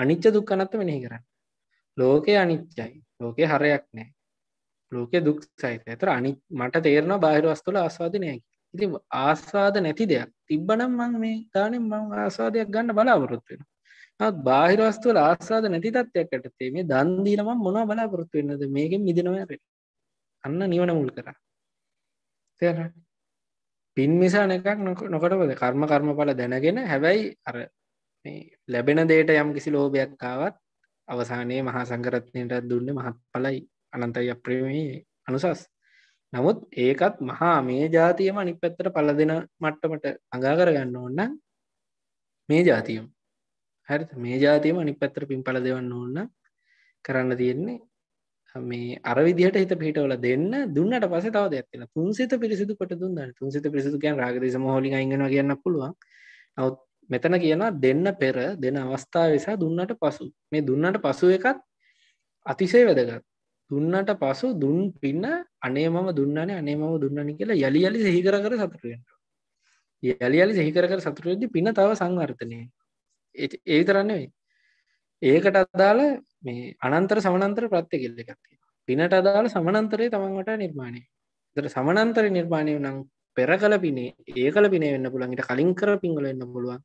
අනිච්ච දුක්කනත්ත මෙනෙහි කරන්න ලෝකය අනිච්චයි ලෝකය හරයක් නෑ ලෝකය දුක් සහිත ඇතර අනි මට තේරෙන බාහිර වස්තුල ආස්වාදනයකි ඉති ආස්වාද නැති දෙයක් තිබ්බනම් මං මේ තානෙන් මං ආස්වාදයක් ගන්න බලාපොරොත්තු වෙන බාහිරවස්තුවල ආස්වාද නැති තත්වයක්කට තේ මේ දන්දීලම මොන බලාපොරොත්තු වෙන්නද මේකෙන් මිදනවැර අන්න නිවන මුල් කර තේරන්නේ පින් මිසාන එකක් නොකටවද කර්ම කර්මඵල දැනගෙන හැබැයි අර ලැබෙන දේට යම් කිසි ලෝභයක්කාවත් අවසානයේ මහා සංකරත්නයට දුන්න මහත් පලයි අනන්තයි අප්‍රමයේ අනුසස් නමුත් ඒකත් මහා මේ ජාතියම අනි පැත්තට පල දෙන මට්ටමට අඟාකර ගන්න ඕන්න මේ ජාතියම් හැරි මේ ජාතියම අනි පැත්තර පින් පල දෙවන්න ඕන්න කරන්න තියෙන්නේ මේ අරවිදිහට හිත පිටවල දෙන්න දුන්නට පස තව දෙත්තින තුන්සිත පිරිසිදු කොට දුන්න තුන්සිත පිරිසිදු කියන් රාගදේශ හොලි ඉගෙන කියන්න පුළුවන් නවත් මෙතන කියනවා දෙන්න පෙර දෙන අවස්ථාව නිසා දුන්නට පසු මේ දුන්නට පසු එකත් අතිසේ වැදගත් දුන්නට පසු දුන් පින්න අනේ මම දුන්නනේ අනේ මම දුන්නනි කියලා යළි යලි සහිකර කර සතුටුවෙන්ට යළි යලි සහිකර කර සතුටුවෙදි පින තව සංවර්තනය ඒ තරන්නේ ඒකට අදාළ මේ අනන්තර සමනන්තර ප්‍රත්්‍ය කෙල්ල එකක්ති පිනට අදාළ සමනන්තරය තමන්ට නිර්මාණය දර සමනන්තර නිර්මාණය නම් පෙර කල පිනේ ඒ කල පිනේ වෙන්න පුළන්ට කලින් කර පිංගල එන්න පුළුවන්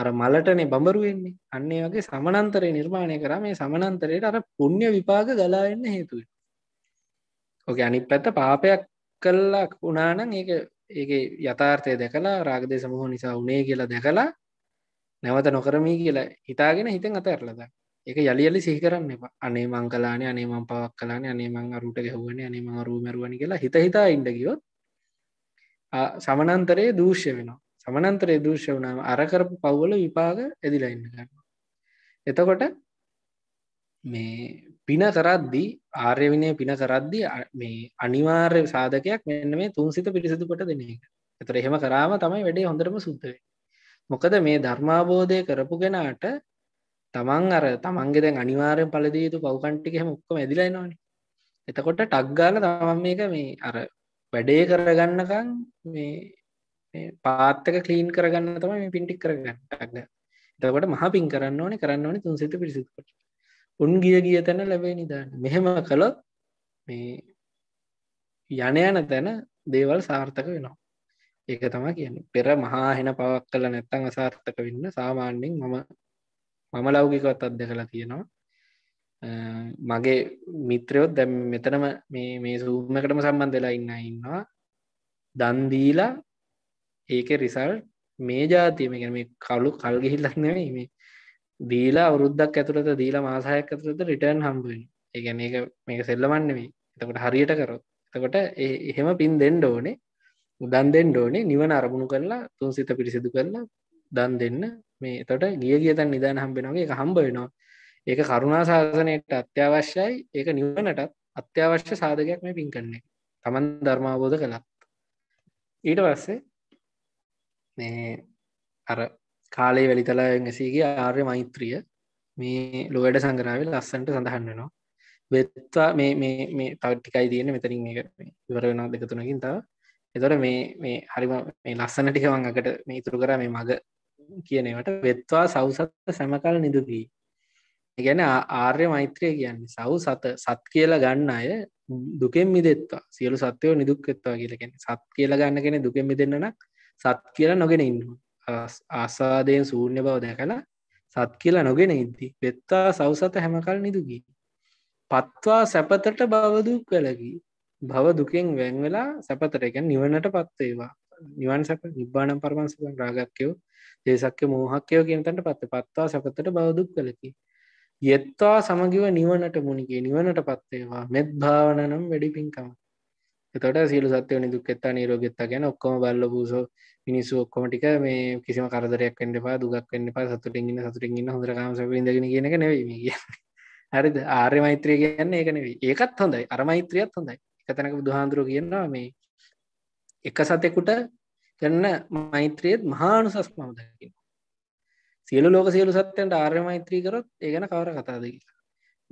අර මලටනේ බඹරුවෙන්නේ අන්නේ වගේ සමනන්තරය නිර්මාණය කර මේ සමනන්තරයට අර පුුණ්්‍ය විපාග ගලාවෙන්න හේතුව ඕක අනිත් පැත්ත පාපයක් කල්ලක් උනානං ඒක ඒ යථාර්ථය දැකලා රාගදය සමහ නිසා උනේ කියලා දැකලා නැවත නොකරමී කියලා හිතාගෙන හිතන් අත ඇරලදා එක යළියලි සිහිකරන්න එප අනේ මංකලාන අනේ මං පවක් කලාන අනේ මං අරුට ගැහුවන අනේ මං අරුමරුවනි කියලා හිත හිතා ඉඩගියොත් සමනන්තරයේ දූෂ්‍ය වෙනවා සමනන්තරයේ දූෂ්‍ය වුණාම අරකරපු පව්වල විපාග ඇදිලා ඉන්න ගන්න එතකොට මේ පින කරද්දී ආර්යවිනය පින කරද්දී මේ අනිවාර්ය සාධකයක් මෙන්න මේ තුන්සිත පිරිසිදුකොට දෙන එක එතර එහෙම කරාම තමයි වැඩේ හොඳරම සුද්ධවේ මොකද මේ ධර්මාබෝධය කරපු ගෙනාට තමන් අර තමන්ගෙ දැන් අනිවාරයෙන් පලදීතු පව්කන්ටික මුක්කම ඇදිලයිනවාන එතකොට ටක්ගාල තමන් මේක මේ අර වැඩේ කරගන්නකං මේ පාත්තක කලීන් කරගන්න තම මේ පින්ටික් කරගන්න ටක්ග එතකොට මහ පින් කරන්න ඕනේ කරන්න ඕනේ තුන්සිත පිරිසිකොට උන් ගිය ගිය තැන ලැබේ නිදාන්න මෙහෙම කළොත් මේ යන යන තැන දේවල් සාර්ථක වෙනවා ඒක තමා කියන්නේ පෙර මහා හෙන පවක් කළ නැත්තං අසාර්ථක වෙන්න සාමාන්‍යෙන් මම මම ලෞකිකවත් අත් දෙකලා තියෙනවා මගේ මිත්‍රයොත් දැම් මෙතනම මේ සූමකටම සම්බන්ධලා ඉන්න ඉන්නවා දන්දීලා ඒක රිසල් මේ ජාතියම ගැන මේ කලු කල්ගෙහිල්ලක් නෙවෙයි මේ දීලා අවුරුද්දක් ඇතුළත දීලා මාසායක් ඇතුළත රිටර්න් හම්බුවෙන් ඒගැන ඒ මේක සෙල්ලමන්නෙමේ එතකොට හරියට කරොත් එතකොට එහෙම පින් දෙන්න ඕනේ දන් දෙන්න ඕනේ නිවන අරමුණු කරලා තුන් සිත පිරිසිදු කරලා දන් දෙන්න මේ තොට ගිය ගියතන් නිදාන හම්බෙනගේ එක හම්බ වෙනවා ඒක කරුණා ශාසනයට අත්‍යවශ්‍යයි ඒක නිවනටත් අත්‍යවශ්‍ය සාධකයක් මේ පින් කරන්නේ තමන් ධර්මාබෝධ කළත් ඊට පස්සේ මේ අර කාලේ වැලිතලා එඟසීගේ ආර්ය මෛත්‍රිය මේ ලොවැඩ සංගනාව ලස්සන්ට සඳහන් වෙනවා වෙත්වා මේ මේ තවටිකයි තියන මෙතරින් මේ ඉවර වෙනවා දෙකතුනකින් තව එතොට මේ මේ හරිම මේ ලස්සන ටිකවන් අකට මේ ඉතුරු කර මේ මග කියනවට වෙත්වා සෞසත සැමකල් නිදුගී ගැන ආර්ය මෛත්‍රය කියන්නේ සව් සත සත් කියලා ගන්න අය දුකෙන් මිදෙත්වා සියලු සත්‍යයෝ නිදුක් එත්වා කියලගෙන සත් කියලා ගන්න කෙන දුකෙන් මිදන්නනක් සත් කියලා නොගෙන ඉන්නවා ආසාදයෙන් සූර්ණ්‍ය බව දැකලා සත් කියලා නොගෙන ඉද්දි වෙත්තා සවසත හැමකල් නිදුගී පත්වා සැපතට බවදුක් වෙලගී භව දුකෙන් වැංවෙලා සැපතට එක නිවනට පත්වේවා නිවන් සැප නිබ්බානම් පරමං සුඛං රාගක්කයෝ දේසක්ක මෝහක්කයෝ කියන තැනට පත්ත පත්තා සැපතට බෞදුක් කලකි යත්තා සමගිව නිවනට මුණිගේ නිවනට පත්වේවා මෙත් භාවනනම් වැඩි පින්කම එතට සියලු සත්‍යය නිදුක් එත්තා නිරෝගෙත්තා ගැන ඔක්කොම බල්ල බූසෝ මිනිස්සු ඔක්කොම ටික මේ කිසිම කරදරයක් වෙන්න එපා දුකක් වෙන්න එපා සතුටින් ඉන්න සතුටින් ඉන්න හොඳට කාම සැපින් ඉඳගෙන කියන එක නෙවෙයි මේ කියන්නේ හරිද ආර්ය මෛත්‍රිය කියන්නේ ඒක නෙවෙයි ඒකත් හොඳයි අර මෛත්‍රියත් හොඳයි එකතැනක බුදුහාඳුරු කියනවා මේ එක සතෙකුට කරන මෛත්‍රයත් මහානුසස් මවදකි සියලු ලෝක සියලු සත්‍යයන්ට ආර්ය මෛත්‍රී කරොත් ඒගැන කවර කතාද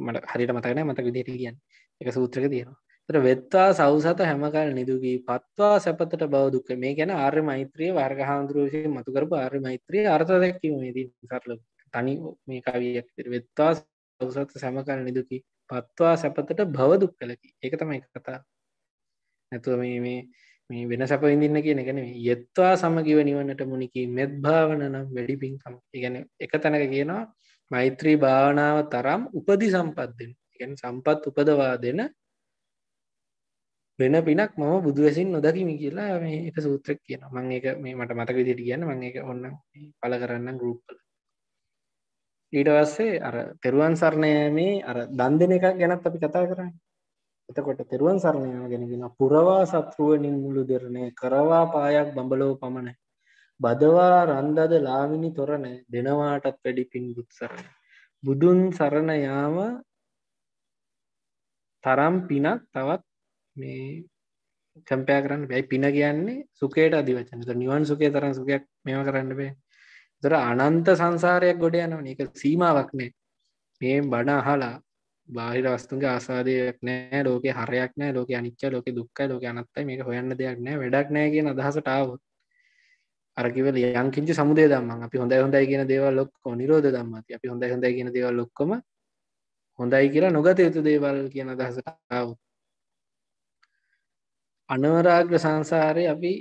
මට හරිට මතකන මත විදිට කියන්න එක සූත්‍රක තියෙනවා තර වෙත්වා සෞසත හැමකල් නිදුගී පත්වා සැපතට බෞදුක්ක මේ ගැන ආර්ය මෛත්‍රය වර්ග හාන්දුරුවශය මතුකරපු ආර්ය මෛත්‍රී අර්ථදැක්කීමේදී සරල තනි මේ කවියක් වෙත්වා සෞසත සැමකල් නිදුකි පත්වා සැපතට බවදුක් කලකි එක තමයි කතා නැතුව මේ මේ මේ වෙන සැප ඉඳන්න කියන ගැන යෙත්වා සමගිව නිවන්නට මුණකි මෙත් භාවන නම් වැඩි පින්කම් ඉගැන එක තැනක කියනවා මෛත්‍රී භාවනාව තරම් උපදි සම්පත්දෙන් ඉගැන සම්පත් උපදවා දෙන වෙන පිනක් මම බුදුවැසින් නොදකිමි කියලා මේ එක සූත්‍රක් කියන මං එක මේ මට මතක විදිට කියන්න මං එක ඔන්න පල කරන්න ගරුප්පල ඊට වස්සේ අර තෙරුවන් සරණය මේ අර දන් දෙන එකක් ගැනත් අපි කතා කරන්න එතකොට තෙරුවන් සරණයම ගැෙනගෙන පුරවා සත්‍රුවනින් මුළු දෙරණය කරවා පායක් බඹලෝ පමණයි. බදවා රන්දද ලාවිනි තොරණ දෙනවාටත් වැඩි පින් බුත්සරණ. බුදුන් සරණයාම තරම් පිනක් තවත් මේ කැම්පයා කරන්න බැයි පින කියන්නේ සුකේට අධිවචන නිවන් සුකේ තරම් සුකයක් මෙම කරන්න බේ තොර අනන්ත සංසාරයක් ගොඩ යනව එක සීමාවක්නේ මේ බණ අහලා බාහිර වස්තුන්ගේ ආසාදයක් නෑ ලෝක හරයක් නෑ ලෝක අනිච්ච ලෝක දුක්ක ලෝක අනත්තයි මේක හොයන්න දෙයක් නෑ වැඩක් නෑ කියෙන අදහසටාව අරකිවල යංකිච සමුද දම්ම අපි හොඳ හොඳයි කියන දේවල් ලොක්කො නිරෝධ දම්මති අපි හොඳ හොඳයි කියන දේවල් ලොක්කොම හොඳයි කියලා නොගත යුතු දේවල් කියන අදහසටාව අනවරාග්‍ර සංසාරය අපි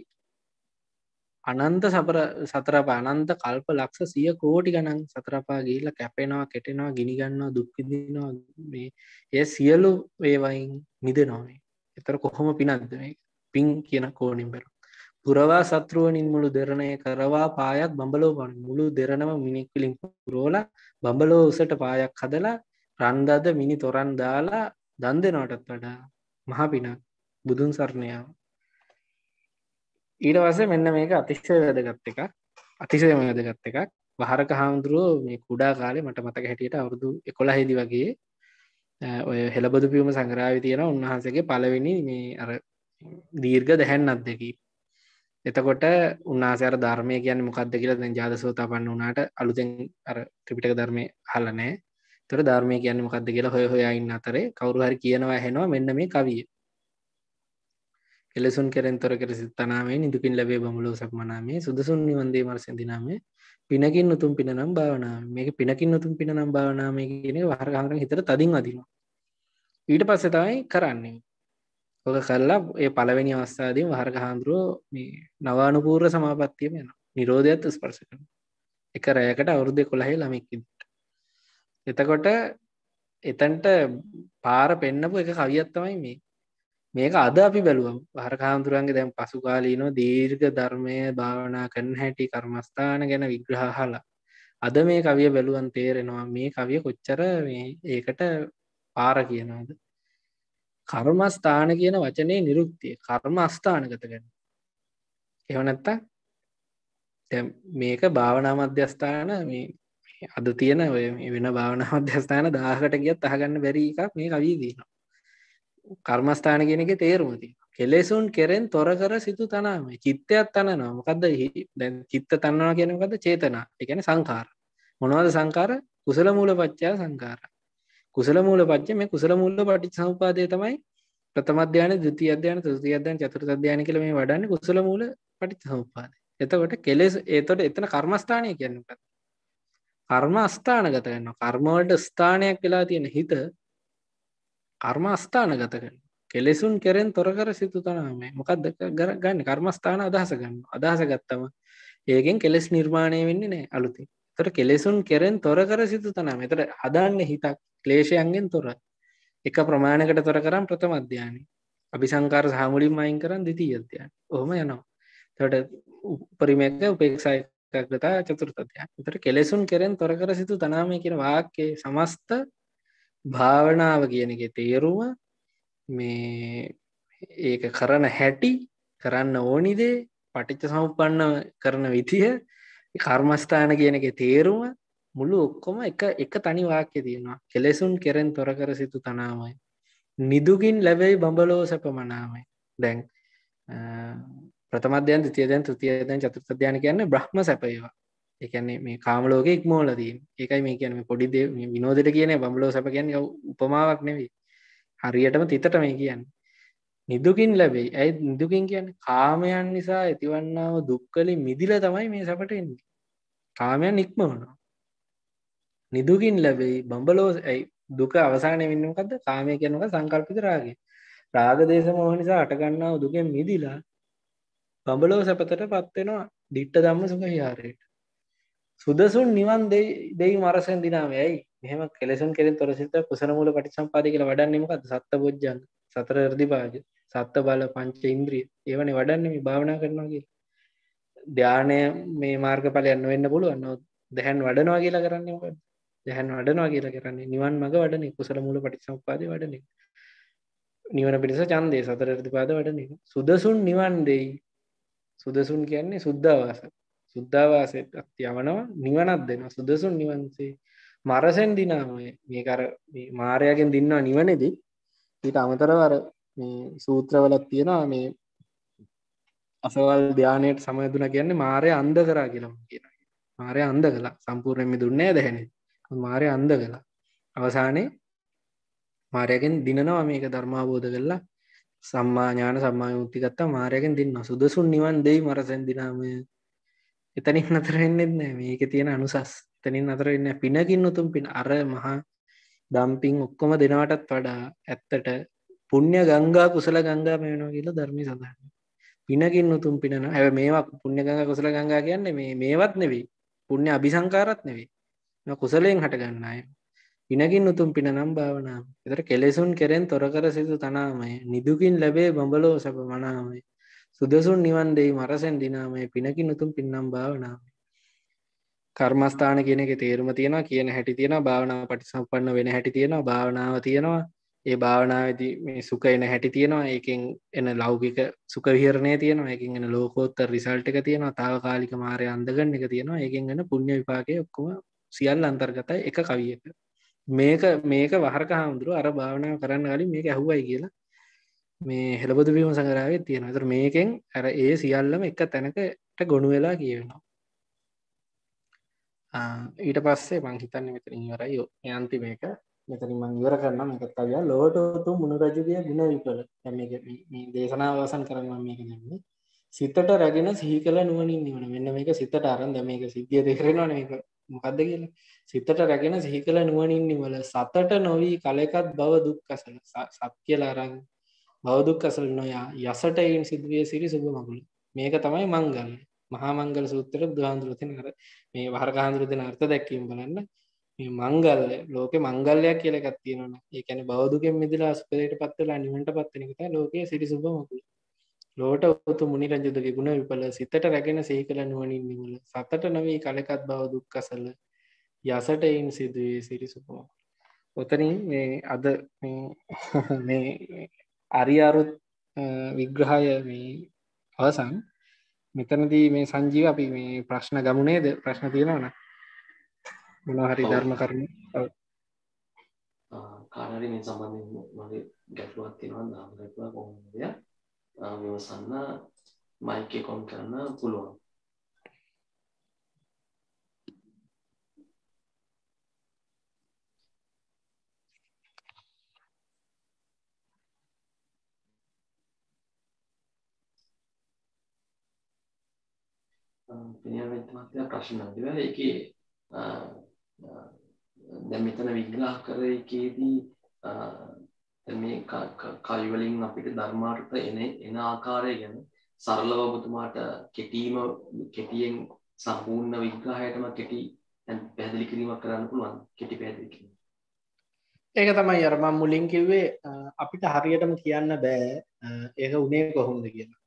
අනන්ත සපර සතරපා අනන්ත කල්ප ලක්ෂ සිය කෝටි ගණන් සතරපා ගේල කැපෙනවා කෙටෙනවා ගිනිගන්නවා දුක්කිදිනවා මේ එය සියලු වේවයින් මිද නොවේ එතර කොහොම පිනක්ද මේ පින් කියන කෝනිම්බර පුරවා සත්‍රුවනින් මුළු දෙරණය කරවා පායක් බඹලෝ බන මුළු දෙරනම මිනික්විලින් පුරෝල බඹලෝ උසට පායක් හදලා රන්දාද මිනි තොරන් දාලා දන් දෙනවටත් වඩා මහපිනක් බුදුන් සරණයාව ඊට වසේ මෙන්න මේක අතිශය වැදගත් එකක් අතිශයම වැදගත් එකක් වහරක හාමුදුරුව මේ කුඩා කාලෙ මට මතක හැටියට අවුරුදු එකොළ හෙදි වගේ ඔය හෙළබදු පියුම සංග්‍රාව තියෙන උන්වහන්සගේ පලවෙනි මේ අර දීර්ග දැහැන් අත්දකි එතකොට උන්නාසර ධර්මය කියන්න මොකක්ද කියලා දැන් ජාදසෝතා පන්න වනාට අලුතෙන් අර ත්‍රිපිටක ධර්මය හලනෑ තොර ධර්මය කියන්න මොකක්ද කියලා හොය හොයා ඉන්න අතරේ කවරු හරි කියනවා හෙනවා මෙන්න මේ කවිය එලෙසුන් කෙරෙන් තොර කර තනාවේ නිදුකින් ලැබේ බමුලෝ සක්මනාමේ සුදුසුන් නිවන්දේ මර සැඳනාමේ පිනකින් උතුම් පින නම් භාවනාව මේක පිනකින් උතුම් පින නම් භාවනාමය කියන වහරකාරන හිතර තදින් අදිනවා ඊට පස්සතයි කරන්නේ ඔක කරලා ඒ පළවෙනි අවස්ථාදීම හරක හාන්දුරුව මේ නවානුපූර්ව සමාපත්තිය යන නිරෝධයත් ස්පර්ශ කරන එක රෑකට අවුරුද්ධ කොළහහි ළමෙක්කිට එතකොට එතන්ට පාර පෙන්න්නපු එක කවියත්තමයි මේ මේක අද අපි බැලුවම් හරකාහාමුදුරන්ගේ දැම් පසුකාලීනො දීර්ග ධර්මය භාවනා කරන හැටි කර්මස්ථාන ගැන විග්‍රහහලා අද මේ කවිය බැලුවන් තේරෙනවා මේ කවිය කොච්චර ඒකට පාර කියනවාද කර්මස්ථාන කියන වචනය නිරුක්තිය කර්ම අස්ථානගත ගැන එවනැත්තා මේක භාවනා මධ්‍යස්ථාන මේ අද තියෙන ඔය වෙන භාවනා මධ්‍යස්ථාන දාහකට ගියත් අහගන්න බැරි එකක් මේ කවී දීනවා කර්මස්ථාන කියන එක තේරුමති කෙලෙසුන් කෙරෙන් තොර කර සිතු තනාම චිත්තයක් තනනවා මොකක්ද දැන් චිත්ත තන්නවා කියනකද චේතනා එකන සංකාර මොනවද සංකාර කුසල මූල පච්චා සංකාර කුසල මූල පච්ච මේ කුසල මුල්ල පටි සම්පාදය තමයි ප්‍රථමධ්‍යාන දති අධ්‍යාන තුති අධ්‍යාන චතුර අධ්‍යාන කළ මේ වඩන්න කුසල මූල පටි සම්පාද එතකොට කෙලෙස් ඒතොට එතන කර්මස්ථානය කියන්නට කර්ම අස්ථානගත ගන්න කර්මවලට ස්ථානයක් වෙලා තියෙන හිත කර්මස්ථානගත කරන කෙලෙසුන් කෙරෙන් තොරකර සිතු තනම මොකක්ද ගර ගන්න කර්මස්ථාන අදහස ගන්න අදහස ගත්තම ඒගෙන් කෙලෙස් නිර්මාණය වෙන්නේ නෑ අලුති තොට කෙලෙසුන් කෙරෙන් තොරකර සිතු තනම එතට හදන්න හිතක් ක්ලේෂයන්ගෙන් තොර එක ප්‍රමාණකට තොර කරම් ප්‍රථම අධ්‍යානය අභි සංකාර සහමුලින් මයින් කරන්න දිති අධ්‍යාන ඔහොම යනවා තොට උපරිමක උපේක්ෂයි එකක්ගතා චතුරතධ්‍යයක් තට කෙලෙසුන් කෙරෙන් තොරකර සිතු තනාම කියෙන වාක්කේ සමස්ත භාවනාව කියන එක තේරුම මේ ඒක කරන හැටි කරන්න ඕනිදේ පටිච්ච සමුපන්න කරන විතිය කර්මස්ථාන කියන එක තේරුම මුළු ඔක්කොම එක එක තනි වාක්‍ය තියෙනවා කෙලෙසුන් කෙරෙන් තොර කර සිතු තනාමයි නිදුගින් ලැබෙයි බඹලෝ සැප මනාමයි දැන් ප්‍රථමධ්‍යයන් තිතියදැන් තුතියදැන් චතුර්ථධ්‍යාන කියන්න බ්‍රහ්ම සැපයවා එකන්නේ මේ කාමලෝක ඉක්මෝල දී එකයි මේ කියන පොඩි දේ විනෝදට කියන බඹලෝ සැප කියන්නේ උපමාවක් නෙවෙයි හරියටම තිතට මේ කියන්නේ නිදුකින් ලැබෙයි ඇයි නිදුකින් කියන්න කාමයන් නිසා ඇතිවන්නාව දුක්කලි මිදිල තමයි මේ සැපට එන්නේ කාමයන් ඉක්ම වනවා නිදුකින් ලැබෙයි බඹලෝ ඇයි දුක අවසානය වෙන්නකද කාමය කියනක සංකල්පිත රාගේ රාග දේශමෝහ නිසා අටගන්නාව දුකෙන් මිදිලා බඹලෝ සැපතට පත්වෙනවා දිට්ට දම්ම සුඟ විහාරයට සුදසුන් නිවන් දෙයි මරසෙන් දිනාවයයි මෙහම කෙලෙසුන් කෙරින් තොරසිත කුසනමූල පටිසම්පාති කියල වඩන්නේමකද සත්ත බොජ්ජන් සතර රදිභාජ සත්ත බල පංච ඉන්ද්‍රිය ඒවනි වඩන්නම භාවනා කරනවාගේ ධ්‍යානය මේ මාර්ග පලයන්න වෙන්න පුළුවන්න දැහැන් වඩනවා කියලා කරන්නක දැහැන් වඩනවා කියලා කරන්නේ නිවන් මඟ වඩන කුසල මූල පටිසම්පාද වඩන නිවන පිරිස චන්දේ සතර රදිපාද වඩන සුදසුන් නිවන් දෙයි සුදසුන් කියන්නේ සුද්ධවාසක් සුද්ධවාසයක් යවනවා නිවනත් දෙනවා සුදසුන් නිවන්සේ මරසෙන් දිනාම මේ කර මාරයගෙන් දින්නවා නිවනෙදී ඊට අමතරවර මේ සූත්‍රවලත් තියෙනවා මේ අසවල් ධ්‍යානයට සමයදුන කියන්නේ මාරය අන්ද කරා කියලම කියන මාරය අන්ද කලා සම්පූර්ණයම දුන්නේ දැහැන මාරය අන්ද කලා අවසානයේ මාරයගෙන් දිනනවා මේක ධර්මාබෝධ කරලා සම්මාඥාන සම්මායමුත්තිකත්තා මාරයගෙන් දින්න සුදසුන් නිවන් දෙයි මරසෙන් දිනාමය එතනින් අතරෙන්න්නෙත් නෑ මේක තියෙන අනුසස් තනින් අතරන්න පිනකින් උතුම් පින් අර මහා දම්පින් ඔක්කොම දෙනවටත් වඩා ඇත්තට පුුණ්්‍ය ගංගා කුසල ගංගා මේනවා කියලා ධර්මි සඳහන්න පිනකින් උතුම් පිනන ඇ මේවා පුුණ්්‍ය ගංගා කුසල ගංගා කියන්න මේ මේවත් නෙවෙයි පුුණ්්‍ය අභිසංකාරත් නෙවෙයි කුසලයෙන් හටගන්නය පිනකින් උතුම් පින නම් භාවනාව එතර කෙලෙසුන් කෙරෙන් තොරකර සිදු තනාමය නිදුකින් ලැබේ බඹලෝ සැප මනාමයි සුදසුන් නිවන් දෙයි මරසැන් දිනාමය පිනකි නුතුම් පින්නම් භාවනාව. කර්මස්ථාන කියන එක තේරුම තියෙන කියන හැටි තියෙන භාවනාව පටි සම්පන්න වෙන හැටි තියෙනවා භාවනාව තියෙනවා ඒ භාවනාවදී මේ සුක එන හැටි තියෙනවා ඒකෙන් එන ලෞගික සුක විහරණය තියෙනවා එකින් එන ලෝකෝත්තර රිසල්ට් එක තියෙනවා තාවකාලික මාරය අන්දගන්න එක තියෙනවා ඒකෙන් එන පුුණ්්‍ය විපාගේ ඔක්කොම සියල් අන්තර්ගතයි එක කවියක මේක මේක වහරක හාමුදුරුව අර භාවනාව කරන්න කලින් මේක ඇහුවයි කියලා මේ හෙළබොදු බිම සඟරාවේ තියෙන තර මේකෙන් ඇර ඒ සියල්ලම එක තැනකට ගොුණු වෙලා කියවෙනවා ඊට පස්සේ මං හිතන්න මෙතරින් වරයි යන්ති මේක මෙතරින් මං ඉවර කරන්න එකත් අවිය ලෝට ඔතු මුණ රජුගේ ගුණ විපල දේශනාවසන් කරන්න මේක නැන්නේ සිතට රැගෙන සිහි කල නුවනින් නිවන මෙන්න මේක සිතට අරන්ද මේක සිද්ධිය දෙකරෙනවා මේක මොකක්ද කියල සිතට රැගෙන සිහි කල නුවනින් නිවල සතට නොවී කලෙකත් බව දුක්කසන සත් කියලා අරන් බෞදුක් අසල නොයා යසට එයින් සිදුවිය සිරි සුභ මගුල මේක තමයි මංගන්න මහාමංගල සූත්තර බුදුහාන්දුරතින කර මේ වහරකාන්දුර දෙන අර්ථ දැක්කීම් බලන්න මේ මංගල්ල ලෝක මංගල්ලයක් කියල එකක් තියෙනන ඒකැන බෞදුකෙන් මිදිලා ස්පරයට පත්වලා නිවට පත්වනකත ලෝකය සිරි සුභමකුල ලෝට ඔතු මුනි රජුදගේ ගුණ විපල සිතට රැගෙන සේකල නුවනින් නිමුල සතට නොවී කලකත් බව දුක්කසල්ල යසට එයින් සිදුවේ සිරි සුපමකුල ඔතනින් මේ අද මේ අරියාරුත් විග්‍රහය මේ අවසන් මෙතනදී මේ සංජීව අපි මේ ප්‍රශ්න ගමුණේද ප්‍රශ්න තියෙනවන මොනහරි ධර්ම කරන කාරරි මේ සම්බන්ධ මගේ ගැටුවත් තියෙනවා දාම ගැටුව කොහොමද විමසන්න මයික් එක කොන් කරන්න පුළුවන් පිනියවෙත් මහත්තයා ප්‍රශ්න අහනවා. ඒකේ දැන් මෙතන විග්‍රහ කර එකේදී දැන් මේ කවි වලින් අපිට ධර්මාර්ථ එන එන ආකාරය ගැන සරලව ඔබතුමාට කෙටීම කෙටියෙන් සම්පූර්ණ විග්‍රහයටම කෙටි දැන් පැහැදිලි කිරීමක් කරන්න පුළුවන් කෙටි පැහැදිලි කිරීම. ඒක තමයි අර මම මුලින් කිව්වේ අපිට හරියටම කියන්න බෑ ඒක උනේ කොහොමද කියලා.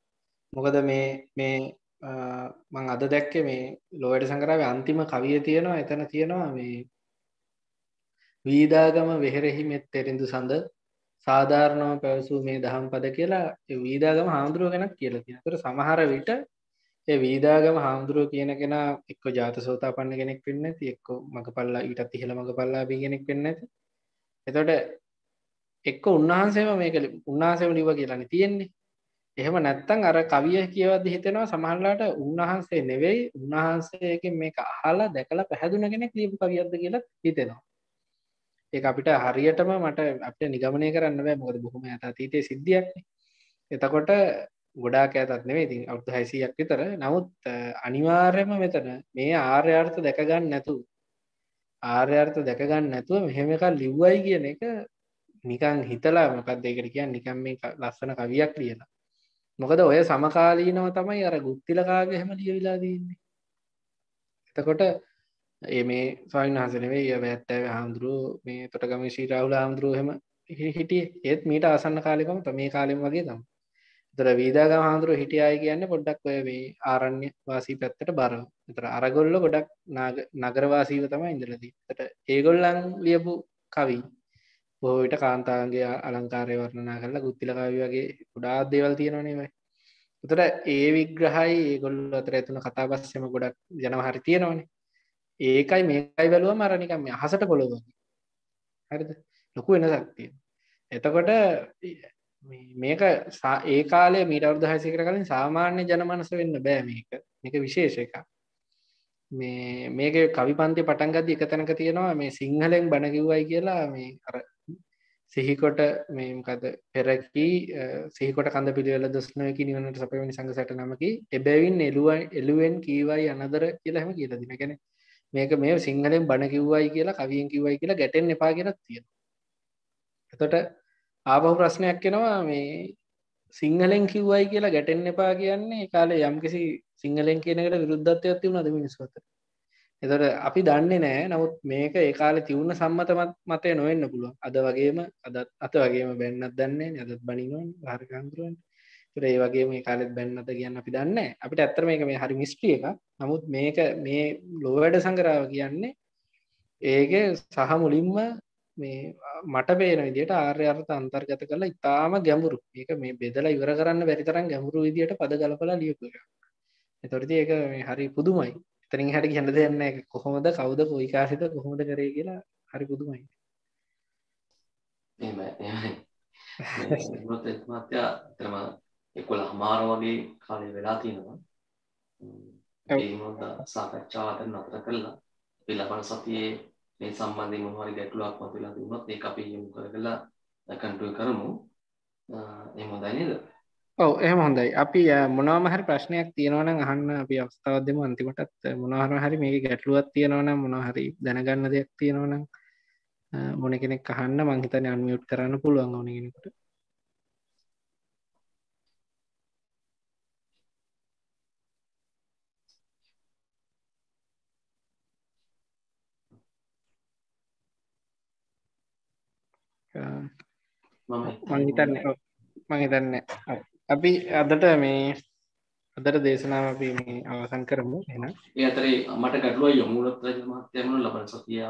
මොකද මේ මේ මං අද දැක්ක මේ ලෝයට සංකරාව අන්තිම කවිය තියෙනවා එතන තියෙනවා මේ වීදාගම වෙහෙරෙහි මෙත් තෙරිඳු සඳ සාධාරණව පැවසූ මේ දහම් පද කියලා වීදාගම හාමුදුරුව කෙනක් කියලා තිනතර සමහර විට ඒ වීදාගම හාමුදුරුව කියන කෙන එක්ක ජාත සෝතා පන්න කෙනෙක් වෙන්න ඇති එක්ක මඟ පල්ලා ඊටත් ඉහළ මඟ පල්ලාබී කෙනෙක් වෙන්න ඇති එතොට එක්ක උන්වහන්සේම මේක උන්වහන්සේම නිව කියලන තියෙන්නේ එහෙම නැත්තං අර කවිය කියවද හිතෙනවා සමහල්ලාට උන්වහන්සේ නෙවෙයි උන්වහන්සේගෙන් මේක අහලා දැකලා පැහැදුන කෙනෙක් ලියපු කවියක්ද කියලා හිතෙනවා. ඒක අපිට හරියටම මට අපිට නිගමනය කරන්න බෑ මොකද බොහොම ඈත අතීතයේ සිද්ධියක්නේ. එතකොට ගොඩාක් ඈතක් නෙවෙයි ඉතින් අවුරුදු 600ක් විතර. නමුත් අනිවාර්යයෙන්ම මෙතන මේ ආර්යාර්ථ දැක ගන්න නැතු ආර්යාර්ථ දැක ගන්න නැතුව මෙහෙම එකක් ලිව්වයි කියන එක නිකන් හිතලා මොකක්ද ඒකට කියන්නේ නිකන් මේ ලස්සන කවියක් ලියලා මොකද ඔය සමකාලීනව තමයි අර ගුත්තිලකාගේ හැම ලියවිලා දන්නේ එතකොට ඒ මේ ස්වාන් වහසනේ ය වැත්තෑ හාමුදුරුව මේ තොටගම ශීරාවුල හාමුදුරුව හෙම හිටිය ඒත් මීට ආසන්න කාලෙකම මේ කාලෙම වගේ තම තර වීදාග හාමුදුරුව හිටියයි කියන්න පොඩ්ඩක් ඔය මේ ආරණ්‍ය වාසී පැත්තට බරව තර අරගොල්ල ගොඩක් නගරවාසීව තමයි ඉඳලදී ට ඒගොල්ලන් ලියපු කවී බොහෝවිට කාන්තාන්ගේ අලංකාරය වර්ණනා කරලා ගුත්තිලකාවි වගේ ගොඩා දේවල් තියෙනවනේවයි උතට ඒ විග්‍රහයි ඒගොල්ල අතර ඇතුන කතාබස්සම ගොඩක් ජනවහරි තියෙනවනේ ඒකයි මේකයි බැලුව මරණකම අහසට පොළොව හරිද ලොකු වෙනසක් තියෙන එතකොට මේක ඒ කාලේ මීට අවුදු හසිකර කලින් සාමාන්‍ය ජනමනස වෙන්න බෑ මේක මේක විශේෂ එකක් මේ මේක කවි පන්ති පටන්ගද එක තැනක තියෙනවා මේ සිංහලෙන් බණකිව්වයි කියලා මේ අර සිහිකොට මේකද පෙරකි සිහිකොට කඳ පිළිවෙල දස්නයකි නිවනට සපවනි සඟ සට නමකි එබැවින් එලුවයි එලුවෙන් කීවයි අනදර කියලහම කියලදින ගැන මේක මේ සිංහලෙන් බණ කිව්වයි කියලා කවියෙන් කිව්වයි කියලා ගැටෙන් එපා කියෙනත් තියෙන එතට ආබහු ප්‍රශ්නයක් කෙනවා මේ සිංහලෙන් කිව්වයි කියලා ගැටෙන් එපා කියන්නේ කාලේ යම්කිසි සිංහලෙන් කියනකට විරුද්ධත්වයක් තිවුණ අද මිනිස්වතර එතට අපි දන්නේ නෑ නමුත් මේක ඒකාල තිවුණ සම්මත මතය නොවෙන්න පුළුව අද වගේම අදත් අත වගේම බැන්නත් දන්නේ අදත් බනිනුවන් හරකාන්තුරුවන් ඒ වගේ මේ කාලෙත් බැන්නත කියන්න අපි දන්න අපිට ඇත්තර මේක මේ හරි මිස්ට්‍රිය එක නමුත් මේක මේ ලොවවැඩ සංකරාව කියන්නේ ඒක සහ මුලින්ම මේ මට බේන විදිට ආර්ය අර්ථ අන්තර්ගත කළ ඉතාම ගැඹුරු ඒක මේ බෙදලා ඉවර කරන්න බැරිතරම් ගැඹුරු විදියට පද ගලපලා ලියපු එක එතොරති ඒක මේ හරි පුදුමයි තරින් හට හැඩ දෙන්න කොහොමද කවුද කොයිකාසිත කොහොමද කරේ කියලා හරි පුදුමයි මත්යා තරම එකොල හමාර වගේ කාලය වෙලා තියෙනවා සාකච්ඡාවට නතර කරලා පිළබන සතියේ මේ සම්බන්ධය මොහරි ගැටලුවක් මතුලා තිබුණොත් ඒ අපි යොමු කරගලා කන්ටුව කරමු එහෙම හොඳයි නේද ඔව එහම හොඳයි අපි මොනවම හරි ප්‍රශ්නයක් තියෙනවන අහන්න අපි අවස්ථාවදම අන්තිමටත් මොනහර හරි මේ ගැටලුවත් තියෙනවන මොනහරි දැනගන්න දෙයක් තියෙනවන මොන කෙනෙක් අහන්න මංහිතන අන්මියුට් කරන්න පුළුවන් ඕනගෙනකට මංහිතන්න මංහිතන්න අපි අදට මේ අදට දේශනාව අපි මේ අවසන් කරමු එන ඒ අතරේ මට ගැටලුව යොමුලත් රජ මහත්තයමන ලබන සතිය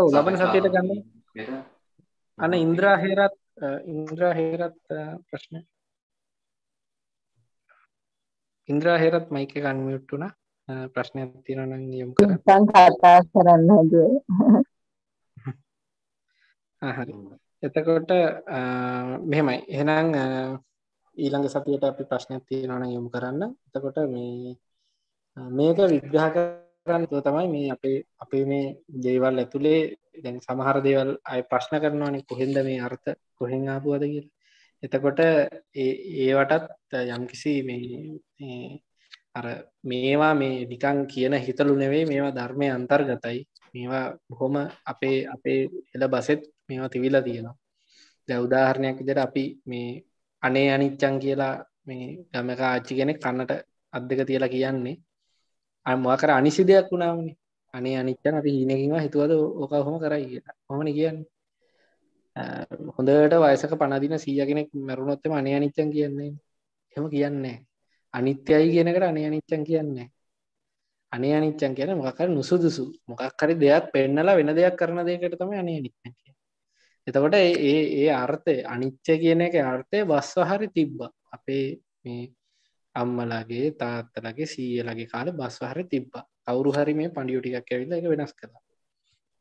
ඔව් ලබන සතියට ගන්න අන ඉන්ද්‍රා හේරත් ඉන්ද්‍රා හේරත් ප්‍රශ්න ඉන්ද්‍රා හේරත් මයික එක අන්මියුට් වුණා ප්‍රශ්නයක් තියෙනවා නම් යොමු කරන්න මං කතා කරන්න හදුවේ හරි එතකොට මෙහෙමයි එහෙනම් ඊළඟ සතියට අපි ප්‍රශ්නයක් තියෙනවන යොමු කරන්න එතකොට මේ මේක විග්‍රහ කරන්න තමයි මේ අපේ අපේ මේ දේවල් ඇතුළේ දැන් සමහර දේවල් අය ප්‍රශ්න කරනවානි කොහෙන්ද මේ අර්ථ කොහෙන් ආපුුවද කියල එතකොට ඒවටත් යම්කිසි මේ අර මේවා මේ නිකං කියන හිතලු නෙවේ මේවා ධර්මය අන්තර්ගතයි මේවා බොහොම අපේ අපේ එළ බසෙත් මේවා තිවිලා තියෙනවා දැ උදාහරණයක් විදර අපි මේ අනේ අනිච්චන් කියලා මේ ගමක ආච්චි කෙනෙක් කන්නට අත් දෙක තියලා කියන්නේ අමවාකර අනිසි දෙයක් වුණාවනේ අනේ අනිච්චන් අපි හීනකින්ව හිතුවද ඕක හොම කරයි කියලා හොමන කියන්නේ හොඳට වයසක පනදින සීය කෙනෙක් මැරුණොත්තම අනේ අනිච්චන් කියන්නේ හෙම කියන්නේ අනිත්‍යයි කියනකට අනේ අනිච්චන් කියන්නේ අනේ අනිච්චන් කියන මොකර නුසුදුසු මොකක් හරි දෙයක් පෙන්නලා වෙන දෙයක් කරන දෙයකට තමයි අනේ අනිච්චන් කියන්නේ එතකොට ඒ ඒ අර්ථය අනිච්ච කියන එක අර්ථය බස්ව හරි තිබ්බ අපේ මේ අම්මලගේ තාත්තලගේ සීයලගේ කාල බස්ව හරි තිබ්බ කවුරු හරි මේ පඩියුටිකක් ඇවිල්ල එක වෙනස් කළා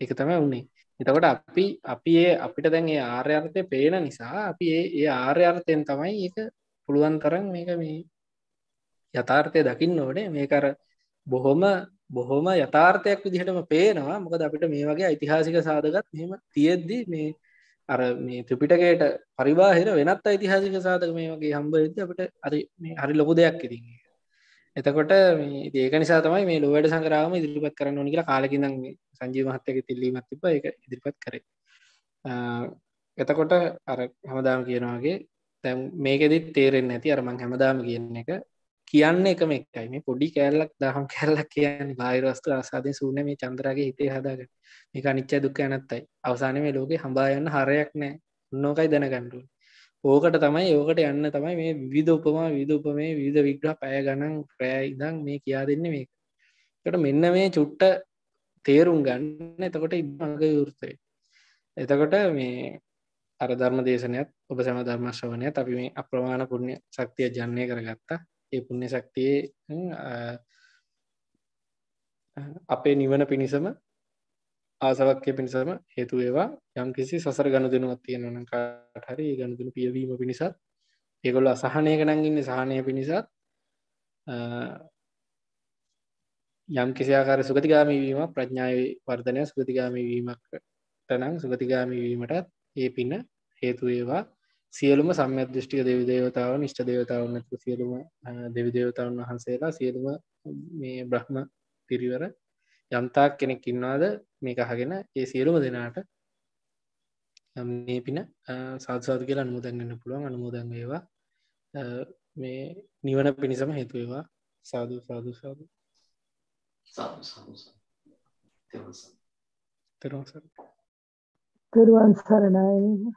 එක තමයි උන්නේ එතකොට අපි අපි ඒ අපිට දැන් ඒ ආර්ය අර්ථය පේන නිසා අපි ඒ ඒ ආර්ය අර්ථයෙන් තමයි ඒක පුළුවන් තරම් මේක මේ යථාර්ථය දකින්න ඕනේ මේකර බොහොම බොහොම යථාර්ථයක් විදිහටම පේනවා මොකද අපිට මේ වගේ ඓතිහාසික සාධගත් මෙම තියෙද්දි මේ අර මේ ත්‍රපිටකයට පරිවාහිර වෙනත් ඓතිහාසික සාධක මේ වගේ හම්බ වෙද්ද අපට අරි හරි ලොකු දෙයක් ඉතින් එතකොට ඒක නිසා තමයි මේ ලොවට සංකරාම ඉදිරිපත් කරන්න ඕනි කියලා කාලකින් මේ සංජීව මහත්තයාගේ තිල්ලීමක් තිබ්බා ඒක ඉදිරිපත් කරේ. එතකොට අර හැමදාම කියනවා වගේ දැන් මේකෙදි තේරෙන්නේ නැති අර මං හැමදාම කියන එක කියන්න එකම එකයි මේ පොඩි කෑල්ලක් දහම් කැල්ලක් කියන්න බාහිරවස්තු ආසාධය සූන මේ චන්දරගේ හිතේ හදාග මේ අනිච්ච දුක්ක ඇනත්තයි අවසාන මේ ලෝකෙ හඹායන්න හරයක් නෑ උන්නෝකයි දැනගණ්ඩුව ඕකට තමයි ඕකට යන්න තමයි මේ විධ උපමා විධ උප මේ විධ විග්‍රහ පය ගණන් ප්‍රෑ ඉදං මේ කියා දෙන්න මේකට මෙන්න මේ චුට්ට තේරුම් ගන්න එතකොට ඉබ්බග යෘතය එතකොට මේ අර ධර්ම දේශනයත් ඔබ සැම ධර්මශ්‍රවනය අපි මේ අප්‍රමාණ පුුණ්‍ය ශක්තිය ජන්නය කරගත්තා ඒ පුුණ්‍ය ශක්තියේ අපේ නිවන පිණිසම ආසවක්්‍ය පිණිසම හේතු ඒවා යම් කිසි සසර ගණ දෙනුවත් තියෙනන කාටහරි ගණදන පියවීම පිණිසත් ඒකොල අසාහනයක නංගින්න සාහනය පිණිසත් යම් කිසියාකාර සුගතිගාමීවීම ප්‍රඥාව වර්ධනය සුගතිගාමීවීමක් තනං සුගතිගාමීවීමටත් ඒ පින්න හේතු ඒවා සියලුම සම්මදෘෂ්ටික දෙවිදේවතාව නිෂ්ට දේවතාවන්න සියලුම දෙවිදේවතාවන් වහන්සේලා සියලුම මේ බ්‍රහ්ම පිරිවර යම්තාක් කෙනෙක් ඉන්නවාද මේ අහගෙන ඒ සියලුම දෙනාට මේ පින සාධසාධ කියලා අනුමුදන්ගන්න පුළුවන් අනුමුදන් ඒවා මේ නිවන පිණිසම හේතුවේවා සාධ සාධ සාධ තෙරුවන් සරණයි